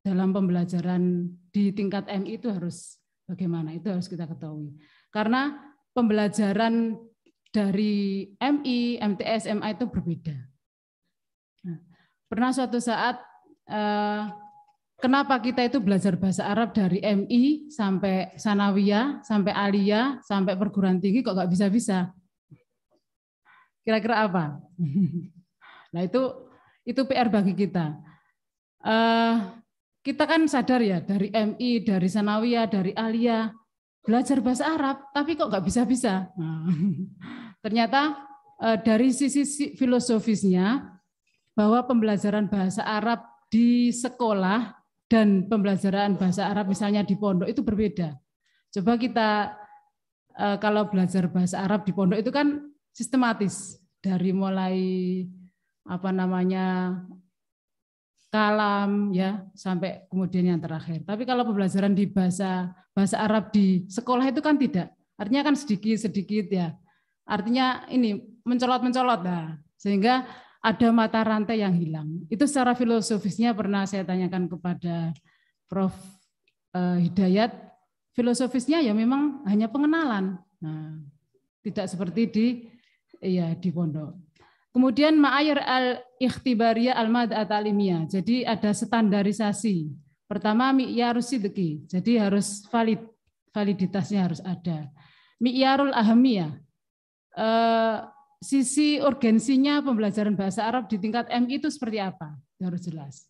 dalam pembelajaran di tingkat MI itu harus bagaimana? Itu harus kita ketahui. Karena pembelajaran dari MI, MTS, MI itu berbeda. Nah, pernah suatu saat eh, kenapa kita itu belajar bahasa Arab dari MI sampai Sanawiyah, sampai Alia, sampai perguruan tinggi kok gak bisa-bisa? Kira-kira apa? nah itu itu PR bagi kita. Eh, kita kan sadar ya dari MI, dari Sanawiyah, dari Alia belajar bahasa Arab, tapi kok nggak bisa-bisa. Nah, ternyata eh, dari sisi filosofisnya, bahwa pembelajaran bahasa Arab di sekolah dan pembelajaran bahasa Arab misalnya di pondok itu berbeda. Coba kita eh, kalau belajar bahasa Arab di pondok itu kan sistematis dari mulai apa namanya kalam ya sampai kemudian yang terakhir. Tapi kalau pembelajaran di bahasa bahasa Arab di sekolah itu kan tidak. Artinya kan sedikit-sedikit ya. Artinya ini mencolot-mencolot lah. Sehingga ada mata rantai yang hilang. Itu secara filosofisnya pernah saya tanyakan kepada Prof eh, Hidayat. Filosofisnya ya memang hanya pengenalan. Nah, tidak seperti di ya di pondok. Kemudian ma'ayir al ikhtibariya al-mad'at atalimia. Jadi ada standarisasi. Pertama mi'yarus sidqi. Jadi harus valid, validitasnya harus ada. Mi'yarul ahmia, eh, sisi urgensinya pembelajaran bahasa Arab di tingkat M itu seperti apa? Harus jelas.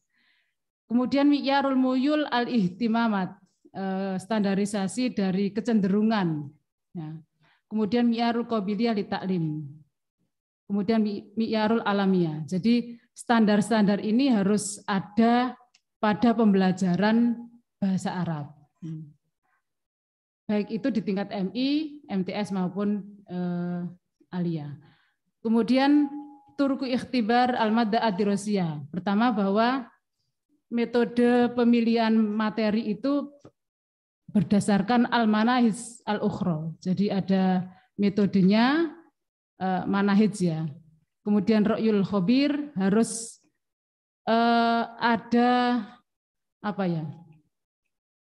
Kemudian mi'yarul muyul al-ihtimamat. Eh, standarisasi dari kecenderungan. Ya. Kemudian mi'yarul qabiliyah li taklim kemudian mi'yarul alamiah. Jadi standar-standar ini harus ada pada pembelajaran bahasa Arab. Hmm. Baik itu di tingkat MI, MTS maupun eh, Alia. Kemudian turku ikhtibar al-madda adirosia. Pertama bahwa metode pemilihan materi itu berdasarkan al-manahis al-ukhra. Jadi ada metodenya uh, eh, manahij ya. Kemudian ro'yul khobir harus uh, ada apa ya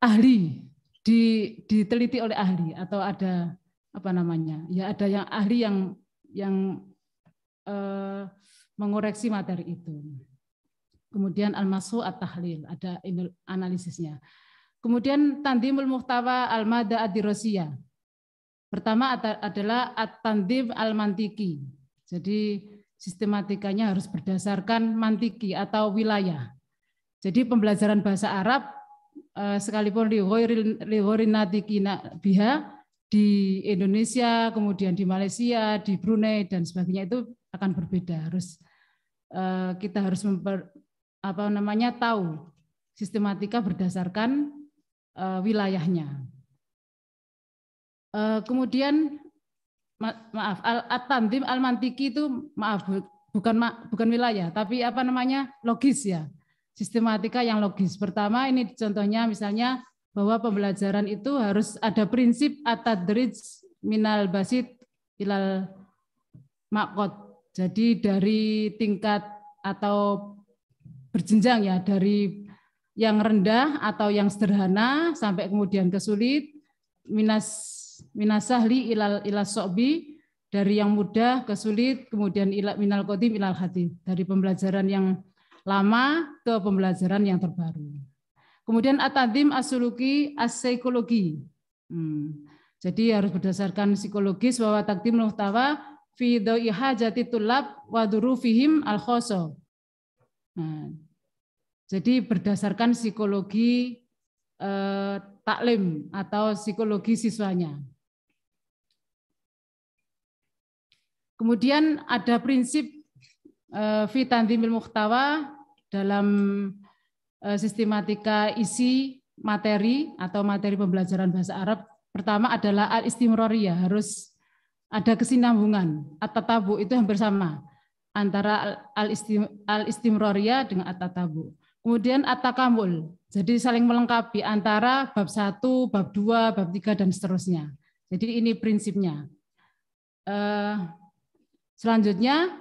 ahli di, diteliti oleh ahli atau ada apa namanya ya ada yang ahli yang yang uh, mengoreksi materi itu. Kemudian almasu at-tahlil, ada analisisnya. Kemudian tandimul muhtawa al-mada ad Pertama adalah at-tandib al-mantiki. Jadi sistematikanya harus berdasarkan mantiki atau wilayah. Jadi pembelajaran bahasa Arab eh, sekalipun natiki biha di Indonesia, kemudian di Malaysia, di Brunei dan sebagainya itu akan berbeda. Harus eh, kita harus memper, apa namanya tahu sistematika berdasarkan eh, wilayahnya. Eh, kemudian ma maaf al atandim al-mantiki itu maaf bukan ma bukan wilayah tapi apa namanya logis ya. Sistematika yang logis. Pertama ini contohnya misalnya bahwa pembelajaran itu harus ada prinsip atadrij minal basit ilal makot. Jadi dari tingkat atau berjenjang ya dari yang rendah atau yang sederhana sampai kemudian kesulit minas minasahli ilal ilal sobi dari yang mudah ke sulit kemudian ilal minal kodim ilal hati dari pembelajaran yang lama ke pembelajaran yang terbaru. Kemudian atadim asuluki as psikologi. Hmm. Jadi harus berdasarkan psikologis bahwa takdim muhtawa fi doiha jati tulab wa fihim al khoso. Nah, jadi berdasarkan psikologi eh, taklim atau psikologi siswanya. Kemudian ada prinsip eh, fi tanzimil muhtawa dalam eh, sistematika isi materi atau materi pembelajaran bahasa Arab. Pertama adalah al istimroria ya, harus ada kesinambungan. atau tabu itu hampir sama antara al istimroria ya dengan atatabu. Kemudian atakamul, jadi saling melengkapi antara bab 1, bab 2, bab 3, dan seterusnya. Jadi ini prinsipnya. Eh, selanjutnya,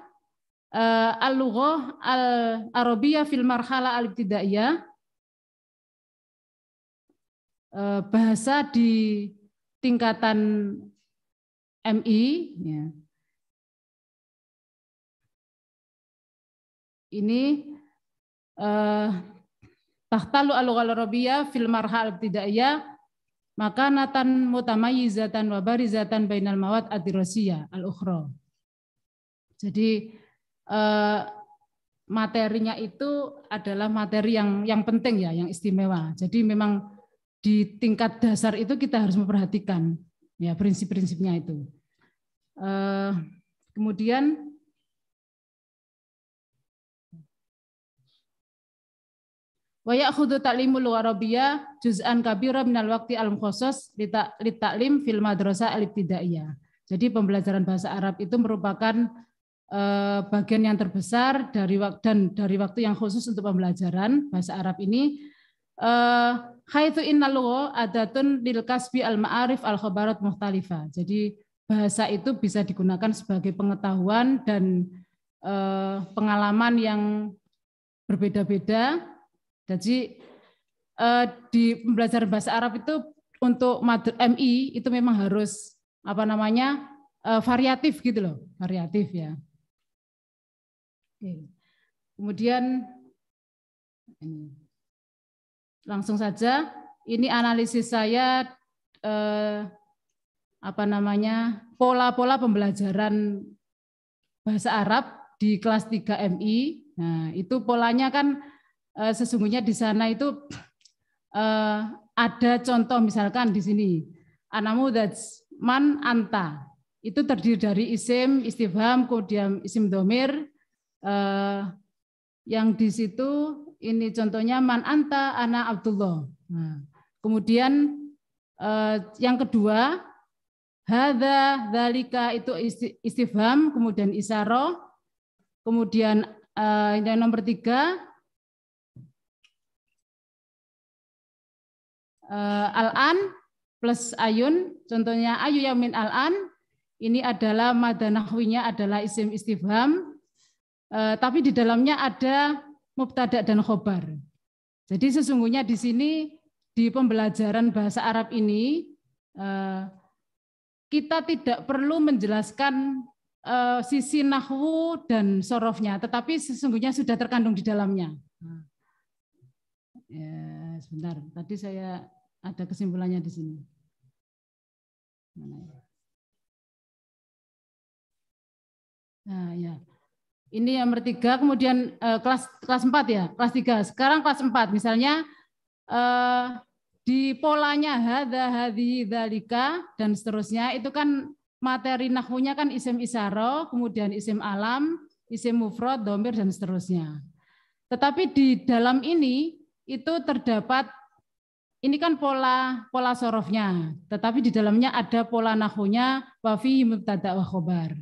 eh, al-lughah al-arabiyah fil marhala al eh, Bahasa di tingkatan MI. Ya. Ini Eh, tahtalu al-lughal fil marhal ya maka natan mutamayyizatan wa barizatan bainal mawad adirosiyah al ukhro. Jadi eh, materinya itu adalah materi yang yang penting ya, yang istimewa. Jadi memang di tingkat dasar itu kita harus memperhatikan ya prinsip-prinsipnya itu. Eh, kemudian Waya ya'khudhu ta'limul warabiyah juz'an kabira minal waqti al khusus litaklim fil madrasah al ibtidaiyah. Jadi pembelajaran bahasa Arab itu merupakan eh, bagian yang terbesar dari dan dari waktu yang khusus untuk pembelajaran bahasa Arab ini khaitu eh, innal adatun lil kasbi al ma'arif al khabarat muhtalifa. Jadi bahasa itu bisa digunakan sebagai pengetahuan dan eh, pengalaman yang berbeda-beda jadi uh, di pembelajaran bahasa Arab itu untuk MI itu memang harus apa namanya uh, variatif gitu loh, variatif ya. Kemudian ini langsung saja ini analisis saya eh, apa namanya pola-pola pembelajaran bahasa Arab di kelas 3 MI. Nah, itu polanya kan Eh, sesungguhnya di sana itu eh, ada contoh misalkan di sini anamu that's man anta itu terdiri dari isim istifham kemudian isim domir eh, yang di situ ini contohnya man anta ana Abdullah nah, kemudian yang kedua hada dalika itu istifham kemudian isaro kemudian yang nomor tiga uh, al-an plus ayun, contohnya ayu yamin al-an, ini adalah madanahwinya adalah isim istifham, uh, tapi di dalamnya ada mubtada dan khobar. Jadi sesungguhnya di sini di pembelajaran bahasa Arab ini uh, kita tidak perlu menjelaskan uh, sisi nahwu dan sorofnya, tetapi sesungguhnya sudah terkandung di dalamnya. Ya, sebentar, tadi saya ada kesimpulannya di sini. Ya? Nah, ya. Ini yang tiga, kemudian eh, kelas kelas empat ya, kelas tiga. Sekarang kelas empat misalnya eh, di polanya hada hadi dalika dan seterusnya itu kan materi nahunya kan isim isaro, kemudian isim alam, isim mufrad, domir dan seterusnya. Tetapi di dalam ini itu terdapat ini kan pola pola sorofnya, tetapi di dalamnya ada pola nahunya wafi mubtada wa khobar.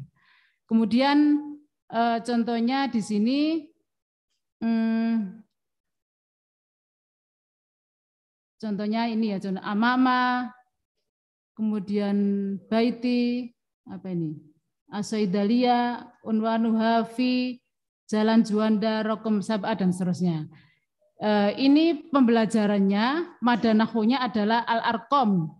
Kemudian eh, contohnya di sini hmm, contohnya ini ya contoh amama kemudian baiti apa ini asaidalia unwanuhafi jalan juanda rokom sabah dan seterusnya. Eh, ini pembelajarannya madanahunya adalah al-arqam.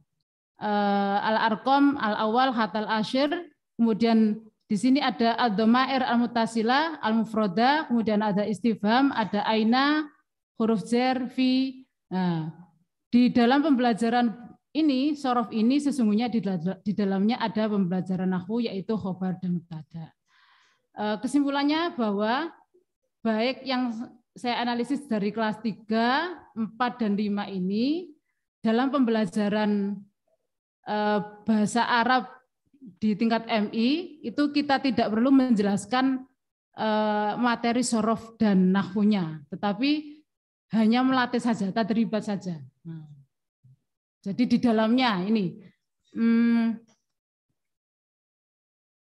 Eh, al arkom al-awal hatal ashir, kemudian di sini ada al domair al-mutasila, al mufroda kemudian ada istifham, ada aina, huruf jer, fi. Nah, di dalam pembelajaran ini, sorof ini sesungguhnya di, di dalamnya ada pembelajaran nahu yaitu khobar dan mutada. Eh, kesimpulannya bahwa baik yang saya analisis dari kelas 3, 4, dan 5 ini dalam pembelajaran eh, bahasa Arab di tingkat MI itu kita tidak perlu menjelaskan eh, materi sorof dan nahunya, tetapi hanya melatih saja, terlibat saja. Hmm. Jadi di dalamnya ini hmm,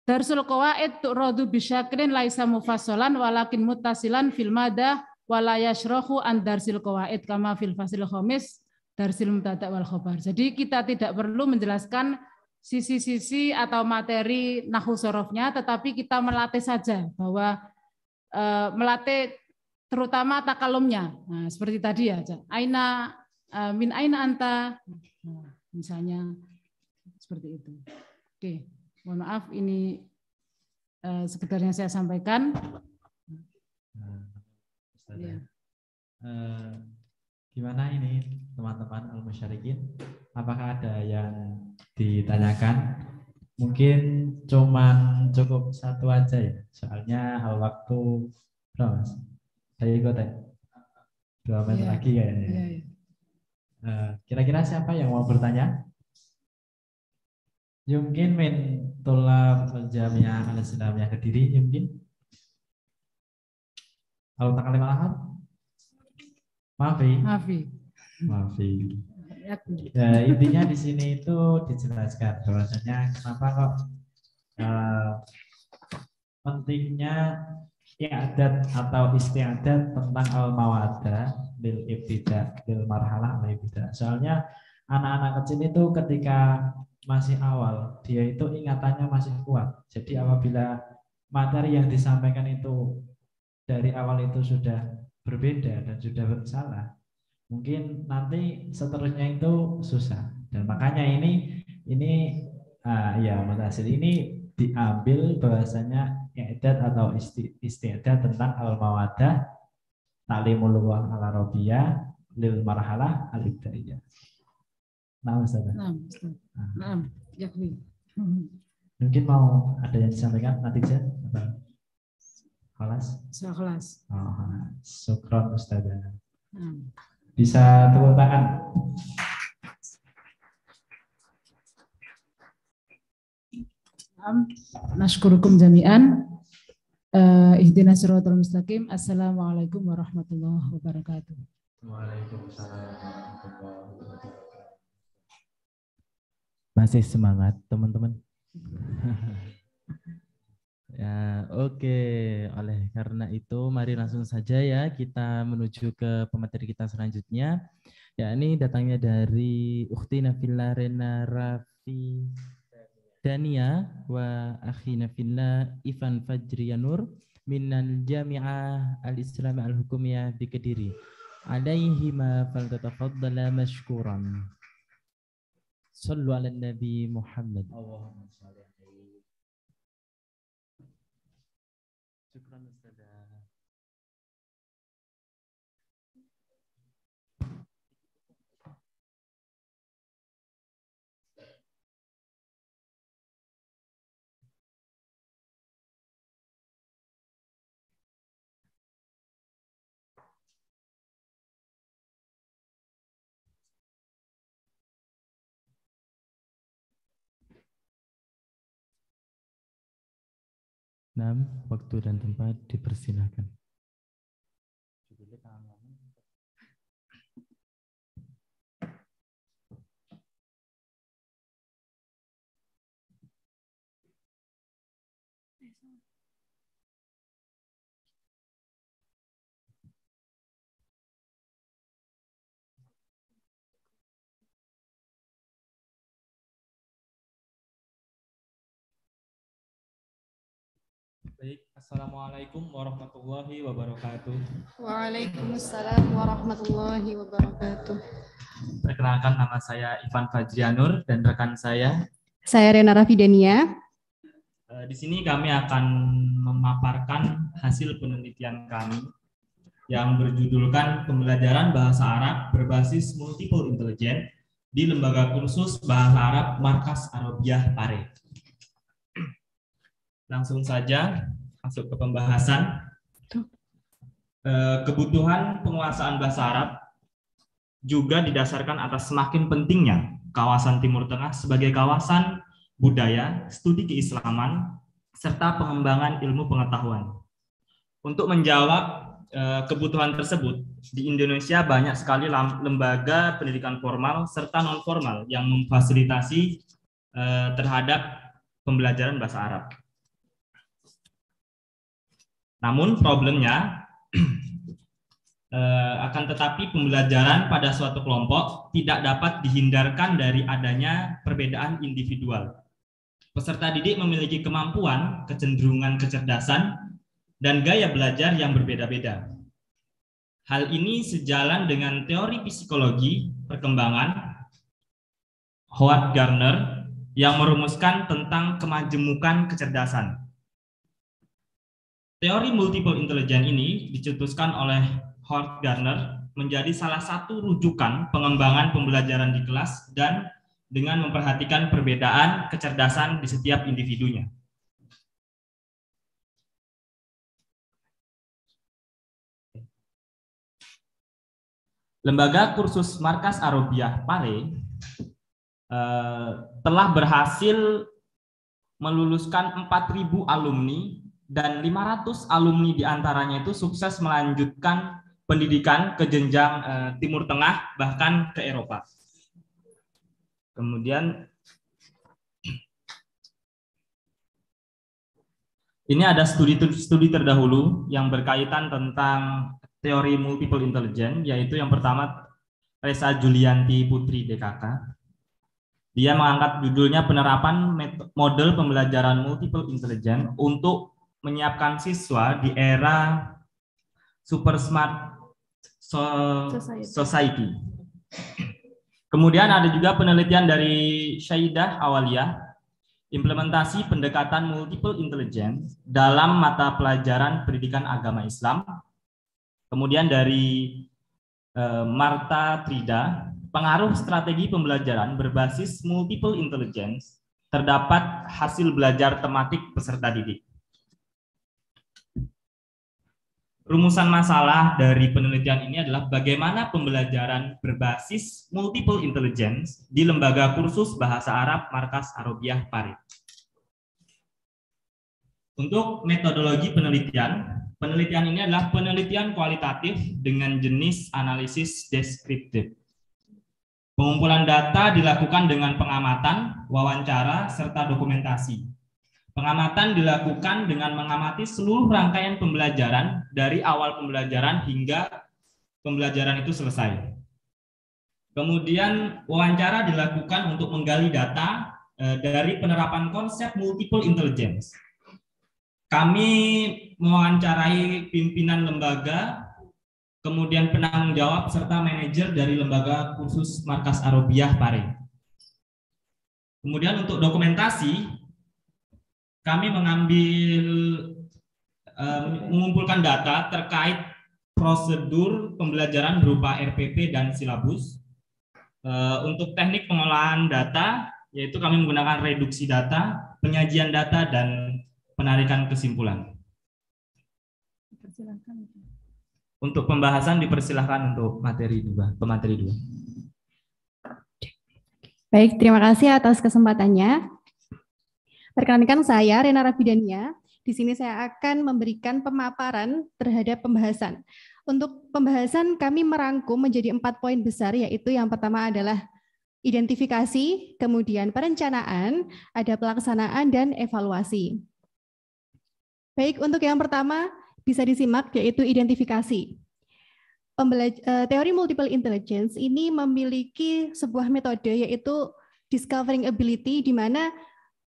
Darsul rodu Rodu Bishakrin laisa mufasolan walakin mutasilan filmada wala yasrohu an darsil kawaid kama fil fasil khomis darsil mubtada wal khobar. Jadi kita tidak perlu menjelaskan sisi-sisi atau materi nahu sorofnya, tetapi kita melatih saja bahwa e, melatih terutama takalumnya. Nah, seperti tadi ya, aina e, min aina anta, nah, misalnya seperti itu. Oke, mohon maaf ini e, sekedarnya saya sampaikan. Hmm. Yeah. Iya. Uh, eh, gimana ini teman-teman al musyarikin? Apakah ada yang ditanyakan? Mungkin cuman cukup satu aja ya. Soalnya hal waktu berapa Saya ikut ya. Dua menit yeah. lagi kayaknya. Yeah, ya. iya, iya. yeah. kira-kira siapa yang mau bertanya? Mungkin min tolong jamiah al yang kediri mungkin kalau tanggal lima lahat? Maafi. Maafi. Maafi. Ya, ya, intinya di sini itu dijelaskan bahwasanya kenapa kok uh, pentingnya iadat atau istiadat tentang al-mawada lil ibtida lil marhalah lil ibtida. Soalnya anak-anak kecil itu ketika masih awal dia itu ingatannya masih kuat. Jadi apabila materi yang disampaikan itu dari awal itu sudah berbeda dan sudah bersalah, mungkin nanti seterusnya itu susah. Dan makanya ini ini uh, ya mutasil ini diambil bahasanya i'dad atau isti, istiadat tentang al-mawadah ta'limul wal al-arabiyyah lil marhalah al-ibtidaiyah. Nah, Ustaz. Nah, ah. nah. Ya, ya. Mungkin mau ada yang disampaikan nanti saja. Kelas? Sudah kelas. Oh, sukron Ustazah. Hmm. Bisa tepuk tangan. Nashkurukum jami'an. Uh, ihdina siratal mustaqim. Assalamualaikum warahmatullahi wabarakatuh. Waalaikumsalam warahmatullahi wabarakatuh. Masih semangat teman-teman. Ya, oke. Oleh karena itu, mari langsung saja ya kita menuju ke pemateri kita selanjutnya. Ya, ini datangnya dari Ukti Nafila Rena Rafi Dania wa Akhi Nafila Ivan Fajriyanur minan Jami'ah Al-Islam Al-Hukumiyah di Kediri. Alaihima fal tatafaddala mashkuran. Sallu ala Nabi Muhammad. Allahumma salli Nah, waktu dan tempat dipersilahkan. Baik, Assalamualaikum warahmatullahi wabarakatuh. Waalaikumsalam warahmatullahi wabarakatuh. Perkenalkan nama saya Ivan Fajrianur dan rekan saya. Saya Rena Rafidania. Eh, di sini kami akan memaparkan hasil penelitian kami yang berjudulkan Pembelajaran Bahasa Arab berbasis Multiple Intelligence di Lembaga Kursus Bahasa Arab Markas Arabiah Pare langsung saja masuk ke pembahasan. Eh, kebutuhan penguasaan bahasa Arab juga didasarkan atas semakin pentingnya kawasan Timur Tengah sebagai kawasan budaya, studi keislaman, serta pengembangan ilmu pengetahuan. Untuk menjawab eh, kebutuhan tersebut, di Indonesia banyak sekali lembaga pendidikan formal serta non-formal yang memfasilitasi eh, terhadap pembelajaran bahasa Arab namun problemnya eh, akan tetapi pembelajaran pada suatu kelompok tidak dapat dihindarkan dari adanya perbedaan individual. Peserta didik memiliki kemampuan, kecenderungan kecerdasan, dan gaya belajar yang berbeda-beda. Hal ini sejalan dengan teori psikologi perkembangan Howard Gardner yang merumuskan tentang kemajemukan kecerdasan. Teori multiple intelligence ini dicetuskan oleh Hort Gardner menjadi salah satu rujukan pengembangan pembelajaran di kelas dan dengan memperhatikan perbedaan kecerdasan di setiap individunya. Lembaga kursus Markas Arobiah Pale eh, telah berhasil meluluskan 4.000 alumni dan 500 alumni diantaranya itu sukses melanjutkan pendidikan ke jenjang eh, Timur Tengah bahkan ke Eropa. Kemudian ini ada studi studi terdahulu yang berkaitan tentang teori multiple intelligence yaitu yang pertama Reza Julianti Putri DKK. Dia mengangkat judulnya penerapan model pembelajaran multiple intelligence untuk menyiapkan siswa di era super smart so society. society. Kemudian ada juga penelitian dari Syaidah Awalia, implementasi pendekatan multiple intelligence dalam mata pelajaran pendidikan agama Islam. Kemudian dari eh, Marta Trida, pengaruh strategi pembelajaran berbasis multiple intelligence terdapat hasil belajar tematik peserta didik. rumusan masalah dari penelitian ini adalah bagaimana pembelajaran berbasis multiple intelligence di lembaga kursus bahasa Arab Markas Arabiah Paris. Untuk metodologi penelitian, penelitian ini adalah penelitian kualitatif dengan jenis analisis deskriptif. Pengumpulan data dilakukan dengan pengamatan, wawancara, serta dokumentasi. Pengamatan dilakukan dengan mengamati seluruh rangkaian pembelajaran dari awal pembelajaran hingga pembelajaran itu selesai. Kemudian wawancara dilakukan untuk menggali data e, dari penerapan konsep multiple intelligence. Kami mewawancarai pimpinan lembaga, kemudian penanggung jawab serta manajer dari lembaga khusus markas Arobiah Pare. Kemudian untuk dokumentasi, kami mengambil eh, mengumpulkan data terkait prosedur pembelajaran berupa RPP dan silabus. Eh, untuk teknik pengolahan data, yaitu kami menggunakan reduksi data, penyajian data, dan penarikan kesimpulan. Untuk pembahasan dipersilahkan untuk materi dua, pemateri dua. Baik, terima kasih atas kesempatannya. Perkenankan saya, Rena Rabidania. Di sini saya akan memberikan pemaparan terhadap pembahasan. Untuk pembahasan kami merangkum menjadi empat poin besar, yaitu yang pertama adalah identifikasi, kemudian perencanaan, ada pelaksanaan, dan evaluasi. Baik, untuk yang pertama bisa disimak yaitu identifikasi. Eh, teori multiple intelligence ini memiliki sebuah metode yaitu discovering ability di mana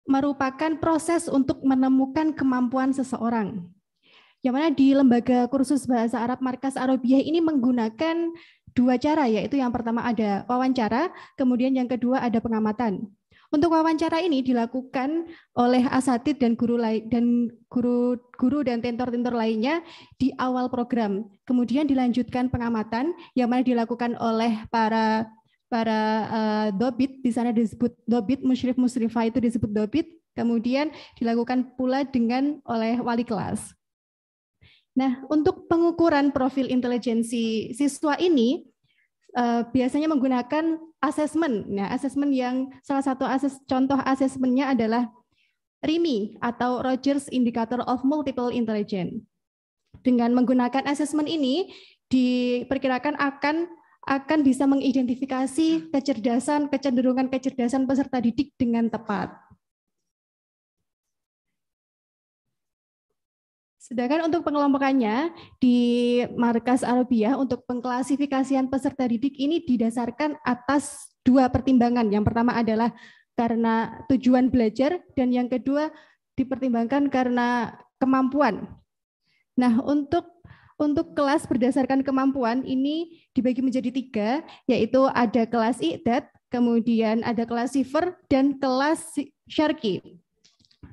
merupakan proses untuk menemukan kemampuan seseorang. Yang mana di lembaga kursus bahasa Arab Markas Arabiah ini menggunakan dua cara, yaitu yang pertama ada wawancara, kemudian yang kedua ada pengamatan. Untuk wawancara ini dilakukan oleh asatid dan guru dan guru guru dan tentor-tentor lainnya di awal program. Kemudian dilanjutkan pengamatan yang mana dilakukan oleh para para uh, dobit di sana disebut dobit musyrif musrifa itu disebut dobit kemudian dilakukan pula dengan oleh wali kelas. Nah, untuk pengukuran profil intelijensi siswa ini uh, biasanya menggunakan asesmen. Nah, asesmen yang salah satu ases, contoh asesmennya adalah RIMI atau Rogers Indicator of Multiple Intelligence. Dengan menggunakan asesmen ini diperkirakan akan akan bisa mengidentifikasi hmm. kecerdasan, kecenderungan kecerdasan peserta didik dengan tepat. Sedangkan untuk pengelompokannya di markas Arabiah untuk pengklasifikasian peserta didik ini didasarkan atas dua pertimbangan. Yang pertama adalah karena tujuan belajar dan yang kedua dipertimbangkan karena kemampuan. Nah, untuk untuk kelas berdasarkan kemampuan ini dibagi menjadi tiga, yaitu ada kelas Iqdat, kemudian ada kelas Siver, dan kelas Syarki.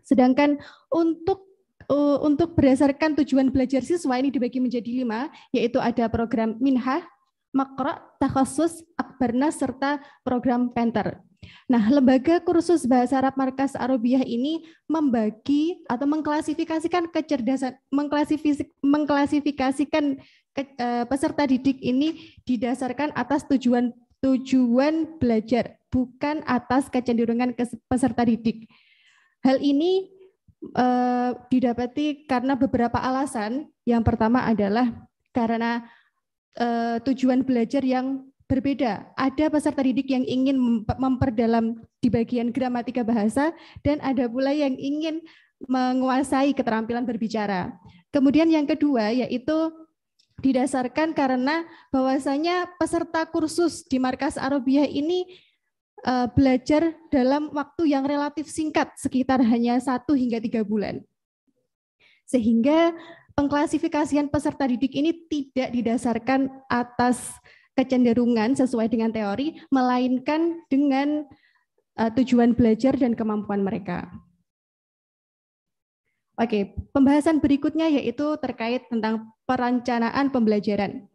Sedangkan untuk eh, untuk berdasarkan tujuan belajar siswa ini dibagi menjadi lima, yaitu ada program minha, Makro, Takhasus, Akbarna, serta program Penter. Nah, lembaga kursus bahasa Arab Markas Arabiah ini membagi atau mengklasifikasikan kecerdasan, mengklasifikasi, mengklasifikasikan ke, eh, peserta didik ini didasarkan atas tujuan tujuan belajar, bukan atas kecenderungan ke peserta didik. Hal ini eh, didapati karena beberapa alasan. Yang pertama adalah karena eh, tujuan belajar yang berbeda. Ada peserta didik yang ingin memperdalam di bagian gramatika bahasa dan ada pula yang ingin menguasai keterampilan berbicara. Kemudian yang kedua yaitu didasarkan karena bahwasanya peserta kursus di markas Arabiah ini e, belajar dalam waktu yang relatif singkat, sekitar hanya satu hingga tiga bulan. Sehingga pengklasifikasian peserta didik ini tidak didasarkan atas kecenderungan sesuai dengan teori, melainkan dengan uh, tujuan belajar dan kemampuan mereka. Oke, pembahasan berikutnya yaitu terkait tentang perencanaan pembelajaran.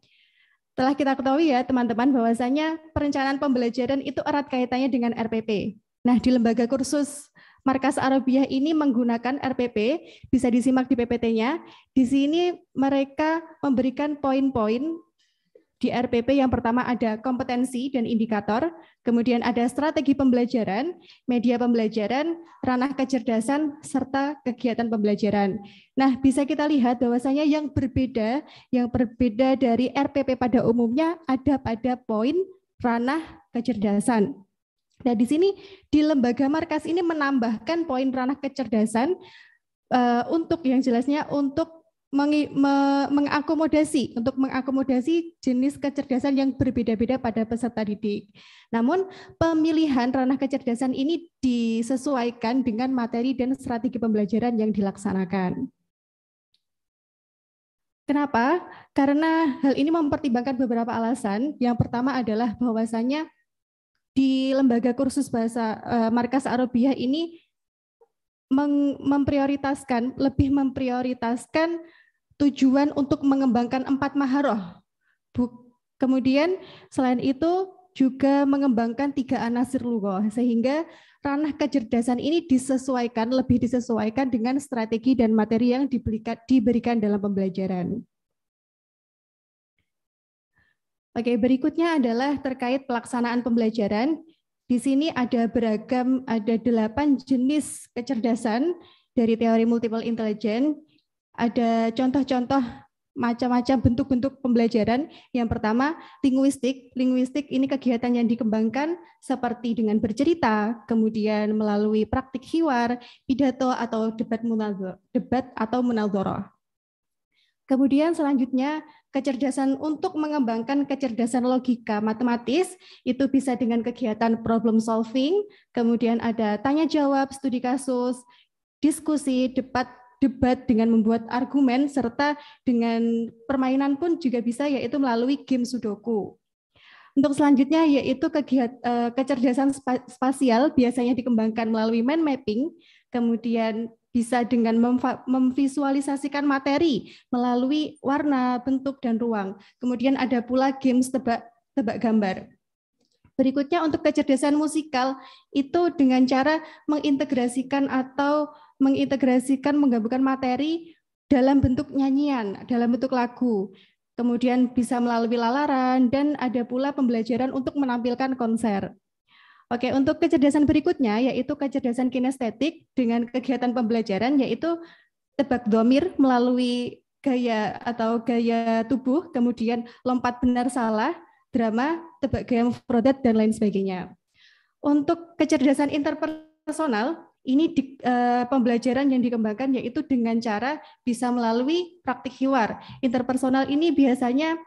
Telah kita ketahui ya teman-teman bahwasanya perencanaan pembelajaran itu erat kaitannya dengan RPP. Nah, di lembaga kursus Markas Arabiah ini menggunakan RPP, bisa disimak di PPT-nya. Di sini mereka memberikan poin-poin di RPP yang pertama ada kompetensi dan indikator, kemudian ada strategi pembelajaran, media pembelajaran, ranah kecerdasan, serta kegiatan pembelajaran. Nah, bisa kita lihat bahwasanya yang berbeda, yang berbeda dari RPP pada umumnya ada pada poin ranah kecerdasan. Nah, di sini di lembaga markas ini menambahkan poin ranah kecerdasan eh, untuk yang jelasnya untuk mengakomodasi untuk mengakomodasi jenis kecerdasan yang berbeda-beda pada peserta didik. Namun pemilihan ranah kecerdasan ini disesuaikan dengan materi dan strategi pembelajaran yang dilaksanakan. Kenapa? Karena hal ini mempertimbangkan beberapa alasan. Yang pertama adalah bahwasanya di lembaga kursus bahasa eh, Markas Arabiah ini memprioritaskan, lebih memprioritaskan tujuan untuk mengembangkan empat maharoh. Kemudian selain itu juga mengembangkan tiga anasir lugo sehingga ranah kecerdasan ini disesuaikan lebih disesuaikan dengan strategi dan materi yang diberikan, diberikan dalam pembelajaran. Oke, berikutnya adalah terkait pelaksanaan pembelajaran. Di sini ada beragam, ada delapan jenis kecerdasan dari teori multiple intelligence. Ada contoh-contoh macam-macam bentuk-bentuk pembelajaran. Yang pertama, linguistik. Linguistik ini kegiatan yang dikembangkan seperti dengan bercerita, kemudian melalui praktik hiwar, pidato atau debat munadzoro, debat atau munaldoro. Kemudian selanjutnya kecerdasan untuk mengembangkan kecerdasan logika matematis itu bisa dengan kegiatan problem solving, kemudian ada tanya jawab, studi kasus, diskusi, debat debat dengan membuat argumen serta dengan permainan pun juga bisa yaitu melalui game sudoku. Untuk selanjutnya yaitu kegiatan eh, kecerdasan spasial biasanya dikembangkan melalui mind mapping, kemudian bisa dengan memvisualisasikan materi melalui warna, bentuk, dan ruang. Kemudian ada pula games tebak, tebak gambar. Berikutnya untuk kecerdasan musikal itu dengan cara mengintegrasikan atau mengintegrasikan menggabungkan materi dalam bentuk nyanyian, dalam bentuk lagu. Kemudian bisa melalui lalaran dan ada pula pembelajaran untuk menampilkan konser. Oke, untuk kecerdasan berikutnya yaitu kecerdasan kinestetik dengan kegiatan pembelajaran yaitu tebak domir melalui gaya atau gaya tubuh, kemudian lompat benar salah, drama, tebak gaya produk dan lain sebagainya. Untuk kecerdasan interpersonal ini di, e, pembelajaran yang dikembangkan yaitu dengan cara bisa melalui praktik hiwar. Interpersonal ini biasanya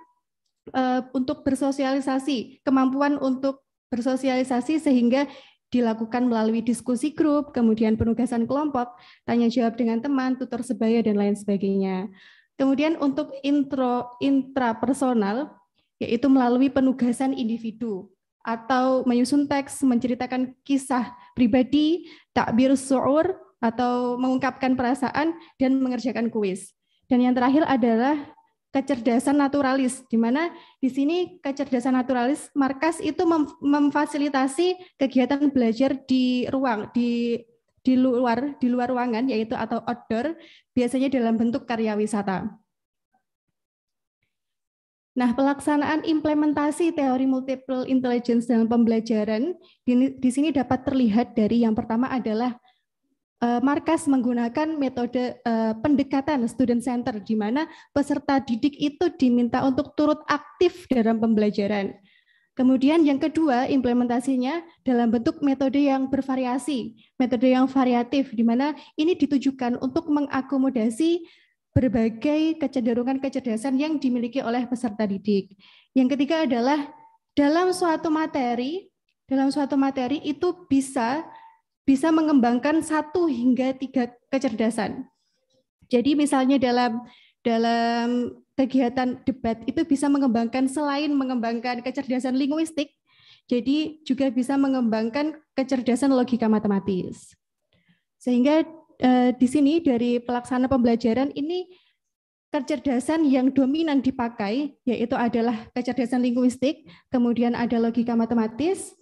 e, untuk bersosialisasi, kemampuan untuk bersosialisasi sehingga dilakukan melalui diskusi grup, kemudian penugasan kelompok, tanya jawab dengan teman, tutor sebaya, dan lain sebagainya. Kemudian untuk intro intrapersonal, yaitu melalui penugasan individu atau menyusun teks, menceritakan kisah pribadi, takbir su'ur, atau mengungkapkan perasaan, dan mengerjakan kuis. Dan yang terakhir adalah kecerdasan naturalis, di mana di sini kecerdasan naturalis markas itu mem memfasilitasi kegiatan belajar di ruang di di luar di luar ruangan yaitu atau outdoor biasanya dalam bentuk karya wisata. Nah, pelaksanaan implementasi teori multiple intelligence dalam pembelajaran di, di sini dapat terlihat dari yang pertama adalah Eh, markas menggunakan metode eh, pendekatan student center, di mana peserta didik itu diminta untuk turut aktif dalam pembelajaran. Kemudian yang kedua, implementasinya dalam bentuk metode yang bervariasi, metode yang variatif, di mana ini ditujukan untuk mengakomodasi berbagai kecenderungan kecerdasan yang dimiliki oleh peserta didik. Yang ketiga adalah dalam suatu materi, dalam suatu materi itu bisa bisa mengembangkan satu hingga tiga kecerdasan. Jadi misalnya dalam dalam kegiatan debat itu bisa mengembangkan selain mengembangkan kecerdasan linguistik, jadi juga bisa mengembangkan kecerdasan logika matematis. Sehingga eh, di sini dari pelaksana pembelajaran ini kecerdasan yang dominan dipakai yaitu adalah kecerdasan linguistik, kemudian ada logika matematis,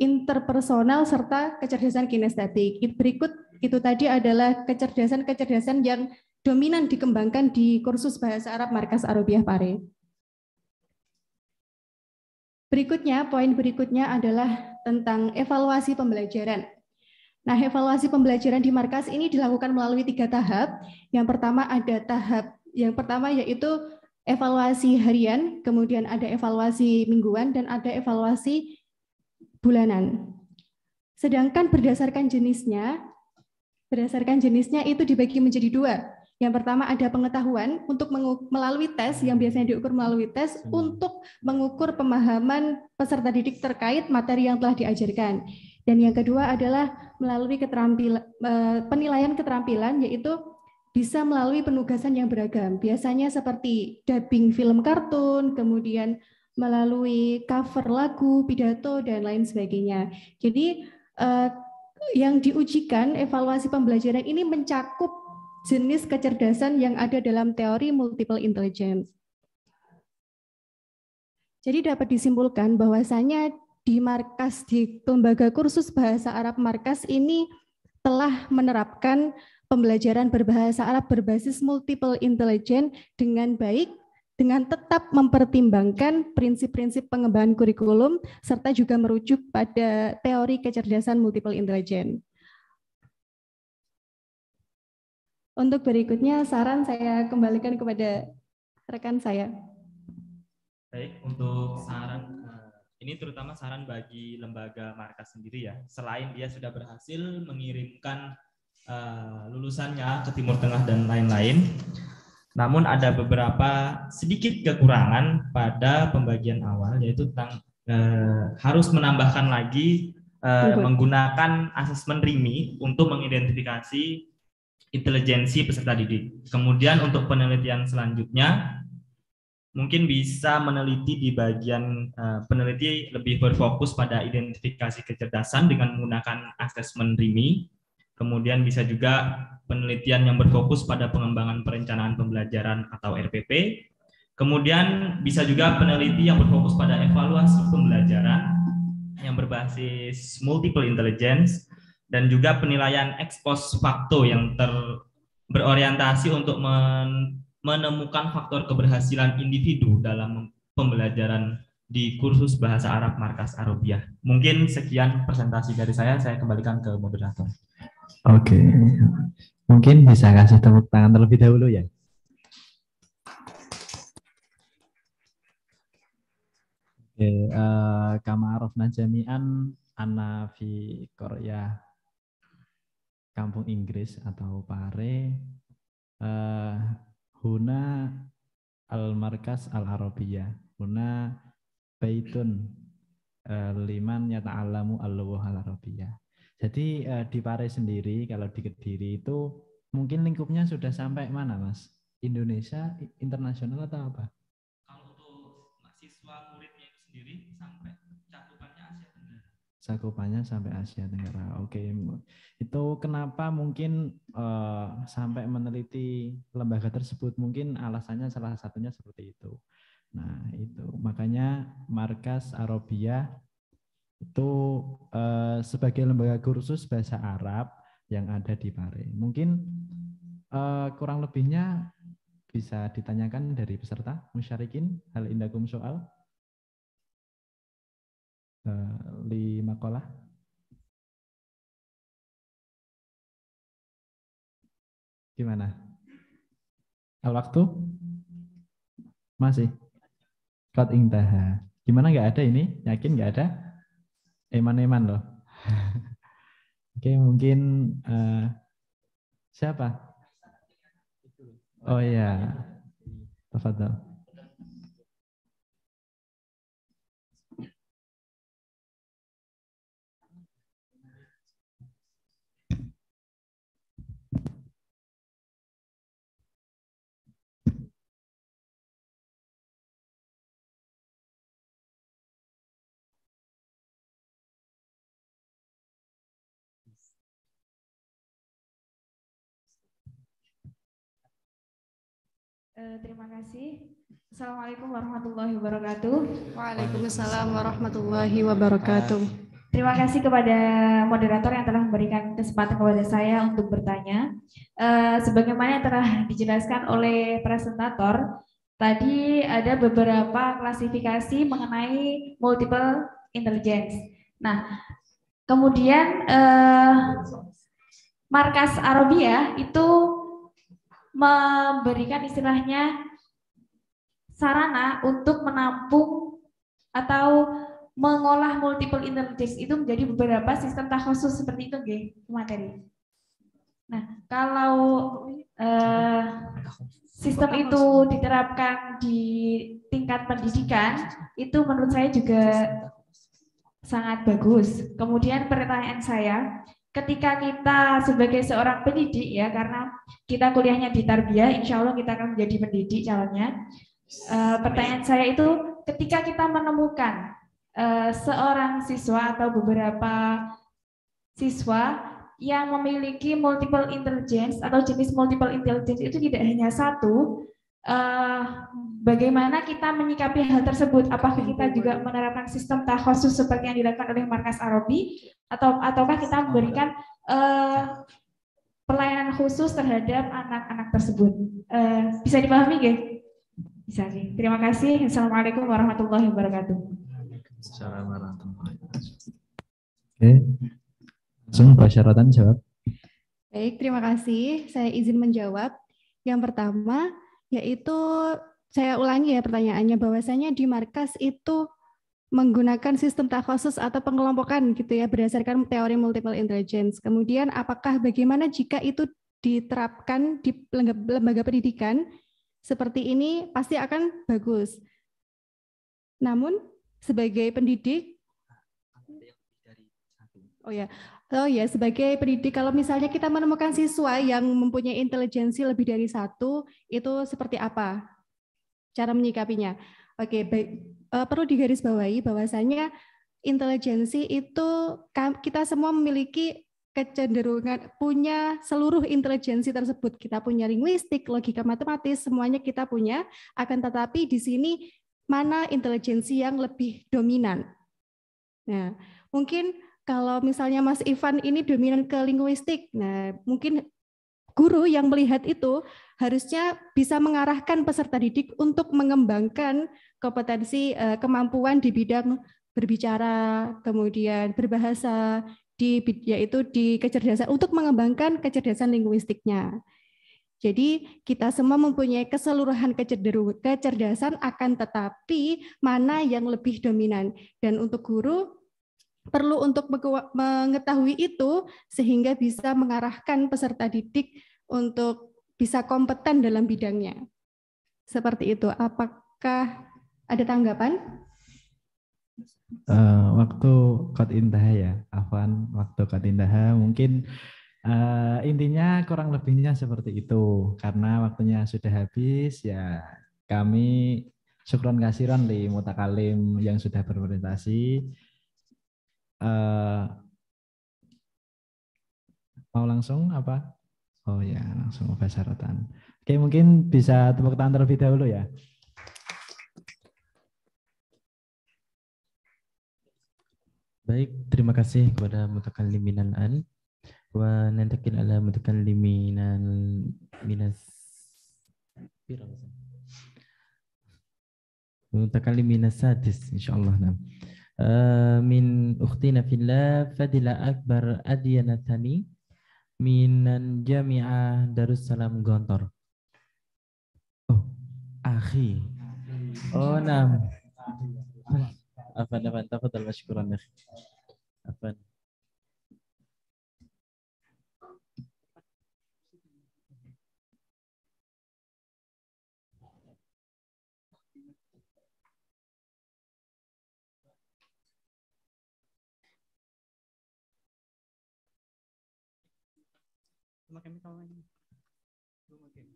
interpersonal serta kecerdasan kinestetik. Berikut itu tadi adalah kecerdasan-kecerdasan yang dominan dikembangkan di kursus bahasa Arab Markas Arabiah Pare. Berikutnya, poin berikutnya adalah tentang evaluasi pembelajaran. Nah, evaluasi pembelajaran di markas ini dilakukan melalui tiga tahap. Yang pertama ada tahap yang pertama yaitu evaluasi harian, kemudian ada evaluasi mingguan, dan ada evaluasi bulanan. Sedangkan berdasarkan jenisnya, berdasarkan jenisnya itu dibagi menjadi dua. Yang pertama ada pengetahuan untuk melalui tes yang biasanya diukur melalui tes hmm. untuk mengukur pemahaman peserta didik terkait materi yang telah diajarkan. Dan yang kedua adalah melalui keterampilan e, penilaian keterampilan yaitu bisa melalui penugasan yang beragam. Biasanya seperti dubbing film kartun, kemudian melalui cover lagu, pidato, dan lain sebagainya. Jadi eh, yang diujikan evaluasi pembelajaran ini mencakup jenis kecerdasan yang ada dalam teori multiple intelligence. Jadi dapat disimpulkan bahwasanya di markas di lembaga kursus bahasa Arab markas ini telah menerapkan pembelajaran berbahasa Arab berbasis multiple intelligence dengan baik dengan tetap mempertimbangkan prinsip-prinsip pengembangan kurikulum serta juga merujuk pada teori kecerdasan multiple intelligence. Untuk berikutnya saran saya kembalikan kepada rekan saya. Baik, untuk saran eh, ini terutama saran bagi lembaga markas sendiri ya. Selain dia sudah berhasil mengirimkan eh, lulusannya ke Timur Tengah dan lain-lain, namun ada beberapa sedikit kekurangan pada pembagian awal yaitu tentang eh, harus menambahkan lagi eh, mhm. menggunakan asesmen RIMI untuk mengidentifikasi intelijensi peserta didik. Kemudian untuk penelitian selanjutnya mungkin bisa meneliti di bagian uh, peneliti lebih berfokus pada identifikasi kecerdasan dengan menggunakan asesmen RIMI Kemudian bisa juga penelitian yang berfokus pada pengembangan perencanaan pembelajaran atau RPP. Kemudian bisa juga peneliti yang berfokus pada evaluasi pembelajaran yang berbasis multiple intelligence dan juga penilaian ex post facto yang ter berorientasi untuk men menemukan faktor keberhasilan individu dalam pembelajaran di kursus bahasa Arab Markas Arabiah. Mungkin sekian presentasi dari saya, saya kembalikan ke moderator. Oke. Mungkin bisa kasih tepuk tangan terlebih dahulu ya. Oke, okay, eh, Najamian Korea Kampung Inggris atau Pare eh, huna al-markas al Arabia huna baitun uh, liman Alamu al-lughah al Arabia jadi eh, di Pare sendiri kalau di Kediri itu mungkin lingkupnya sudah sampai mana, Mas? Indonesia, internasional atau apa? Kalau untuk mahasiswa muridnya itu sendiri sampai cakupannya Asia Tenggara. Cakupannya sampai Asia Tenggara. Oke. Itu kenapa mungkin eh, sampai meneliti lembaga tersebut? Mungkin alasannya salah satunya seperti itu. Nah, itu. Makanya markas Arabia itu uh, sebagai lembaga kursus bahasa Arab yang ada di Pare. Mungkin uh, kurang lebihnya bisa ditanyakan dari peserta musyarikin hal indakum soal uh, eh, lima kolah. Gimana? Al waktu? Masih? Kot intaha. Gimana nggak ada ini? Yakin nggak ada? Eman-eman loh. Oke, mungkin uh, siapa? Oh iya. iya. Tafadhol. Eh, terima kasih. Assalamualaikum warahmatullahi wabarakatuh. Waalaikumsalam warahmatullahi wabarakatuh. Terima kasih kepada moderator yang telah memberikan kesempatan kepada saya untuk bertanya. Uh, sebagaimana yang telah dijelaskan oleh presentator, tadi ada beberapa klasifikasi mengenai multiple intelligence. Nah, kemudian uh, markas Arabia itu memberikan istilahnya sarana untuk menampung atau mengolah multiple intelligence itu menjadi beberapa sistem tak khusus seperti itu, G, materi. Nah, kalau eh, sistem itu diterapkan di tingkat pendidikan, itu menurut saya juga sangat bagus. Kemudian pertanyaan saya, ketika kita sebagai seorang pendidik ya karena kita kuliahnya di tarbiyah insya Allah kita akan menjadi pendidik calonnya uh, eh, pertanyaan saya itu ketika kita menemukan uh, seorang siswa atau beberapa siswa yang memiliki multiple intelligence atau jenis multiple intelligence itu tidak hanya satu uh, bagaimana kita menyikapi hal tersebut? Apakah kita juga menerapkan sistem khusus seperti yang dilakukan oleh markas Arabi atau ataukah kita memberikan uh, pelayanan khusus terhadap anak-anak tersebut? Uh, bisa dipahami gak? Bisa sih. Terima kasih. Assalamualaikum warahmatullahi wabarakatuh. Assalamualaikum warahmatullahi wabarakatuh. Oke. Langsung persyaratan jawab. Baik, terima kasih. Saya izin menjawab. Yang pertama, yaitu saya ulangi ya pertanyaannya bahwasanya di markas itu menggunakan sistem takhusus atau pengelompokan gitu ya berdasarkan teori multiple intelligence. Kemudian apakah bagaimana jika itu diterapkan di lembaga pendidikan seperti ini pasti akan bagus. Namun sebagai pendidik Oh ya, Oh ya, sebagai pendidik, kalau misalnya kita menemukan siswa yang mempunyai intelijensi lebih dari satu, itu seperti apa cara menyikapinya? Oke, baik. Eh, perlu digarisbawahi bahwasanya intelijensi itu kita semua memiliki kecenderungan punya seluruh intelijensi tersebut. Kita punya linguistik, logika matematis, semuanya kita punya. Akan tetapi di sini mana intelijensi yang lebih dominan. Nah, mungkin kalau misalnya Mas Ivan ini dominan ke linguistik, nah mungkin guru yang melihat itu harusnya bisa mengarahkan peserta didik untuk mengembangkan kompetensi eh, kemampuan di bidang berbicara, kemudian berbahasa, di yaitu di kecerdasan untuk mengembangkan kecerdasan linguistiknya. Jadi kita semua mempunyai keseluruhan kecerdasan akan tetapi mana yang lebih dominan. Dan untuk guru perlu untuk mengetahui itu sehingga bisa mengarahkan peserta didik untuk bisa kompeten dalam bidangnya. Seperti itu. Apakah ada tanggapan? Uh, waktu Kot Indah ya, Afan, waktu Kot Indah mungkin uh, intinya kurang lebihnya seperti itu. Karena waktunya sudah habis ya kami syukron kasiron di mutakalim yang sudah berorientasi Eh, mau langsung apa? Oh ya, langsung basarotan. Oke, mungkin bisa tepuk tangan terlebih dahulu ya. Baik, terima kasih kepada mutakan liminan an wa nantakin ala liminan minas mutakallimin sadis insyaallah. Nah min ukhtina fillah Fadila Akbar Adiyana Tani minan Jami'ah Darussalam Gontor. Oh, akhi. Oh, nam. apa afan, tafadhal masykuran, ya akhi. pakai chemical lagi. aja gue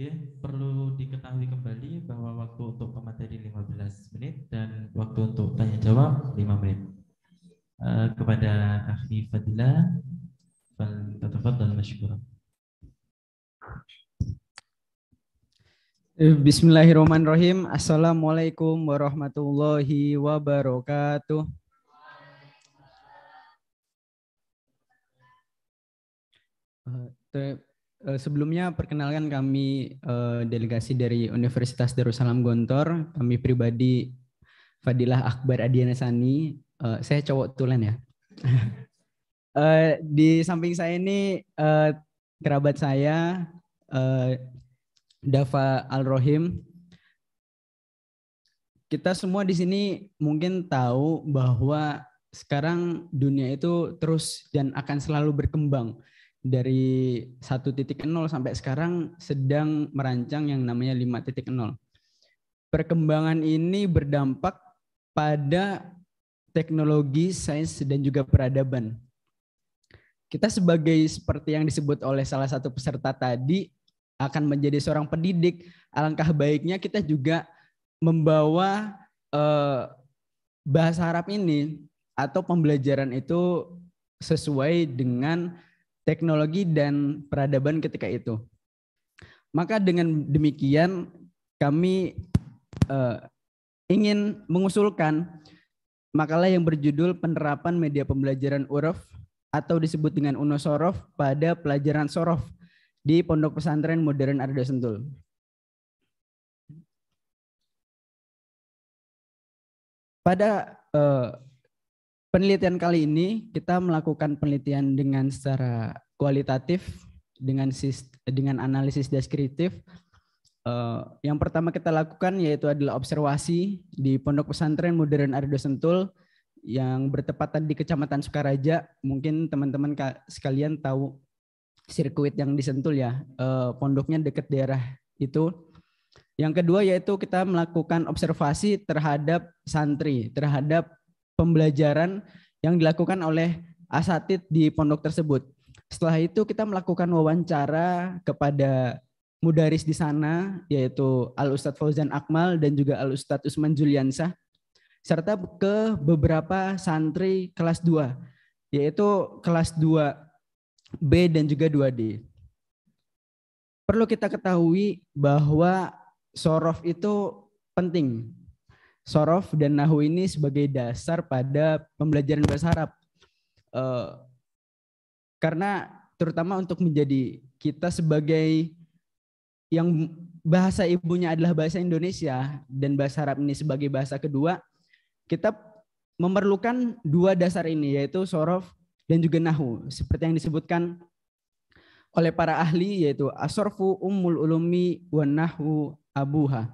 Oke, perlu diketahui kembali bahwa waktu untuk pemateri 15 menit dan waktu untuk tanya jawab 5 menit. Uh, kepada Akhi Fadila, dan masyukur. Eh, bismillahirrahmanirrahim. Assalamualaikum warahmatullahi wabarakatuh. Eh, eh, sebelumnya perkenalkan kami eh, delegasi dari Universitas Darussalam Gontor. Kami pribadi Fadilah Akbar Adiana Sani. Saya cowok tulen ya. Di samping saya ini kerabat saya Dava Al Rohim Kita semua di sini mungkin tahu bahwa sekarang dunia itu terus dan akan selalu berkembang dari 1.0 sampai sekarang sedang merancang yang namanya 5.0. Perkembangan ini berdampak pada teknologi, sains, dan juga peradaban. Kita sebagai seperti yang disebut oleh salah satu peserta tadi, akan menjadi seorang pendidik, alangkah baiknya kita juga membawa eh, bahasa Arab ini atau pembelajaran itu sesuai dengan teknologi dan peradaban ketika itu. Maka dengan demikian kami uh, ingin mengusulkan makalah yang berjudul penerapan media pembelajaran uruf atau disebut dengan uno sorof pada pelajaran sorof di Pondok Pesantren Modern Arda Sentul. Pada uh, Penelitian kali ini kita melakukan penelitian dengan secara kualitatif dengan sis dengan analisis deskriptif. Uh, yang pertama kita lakukan yaitu adalah observasi di Pondok Pesantren Modern Ardo Sentul yang bertepatan di Kecamatan Sukaraja. Mungkin teman-teman sekalian tahu sirkuit yang di Sentul ya. Uh, pondoknya dekat daerah itu. Yang kedua yaitu kita melakukan observasi terhadap santri, terhadap pembelajaran yang dilakukan oleh asatid di pondok tersebut. Setelah itu kita melakukan wawancara kepada mudaris di sana yaitu Al Ustadz Fauzan Akmal dan juga Al Ustadz Usman Juliansah serta ke beberapa santri kelas 2 yaitu kelas 2 B dan juga 2D. Perlu kita ketahui bahwa sorof itu penting sorof dan nahu ini sebagai dasar pada pembelajaran bahasa Arab. Uh, karena terutama untuk menjadi kita sebagai yang bahasa ibunya adalah bahasa Indonesia dan bahasa Arab ini sebagai bahasa kedua, kita memerlukan dua dasar ini yaitu sorof dan juga nahu seperti yang disebutkan oleh para ahli yaitu asorfu ummul ulumi wa nahu abuha.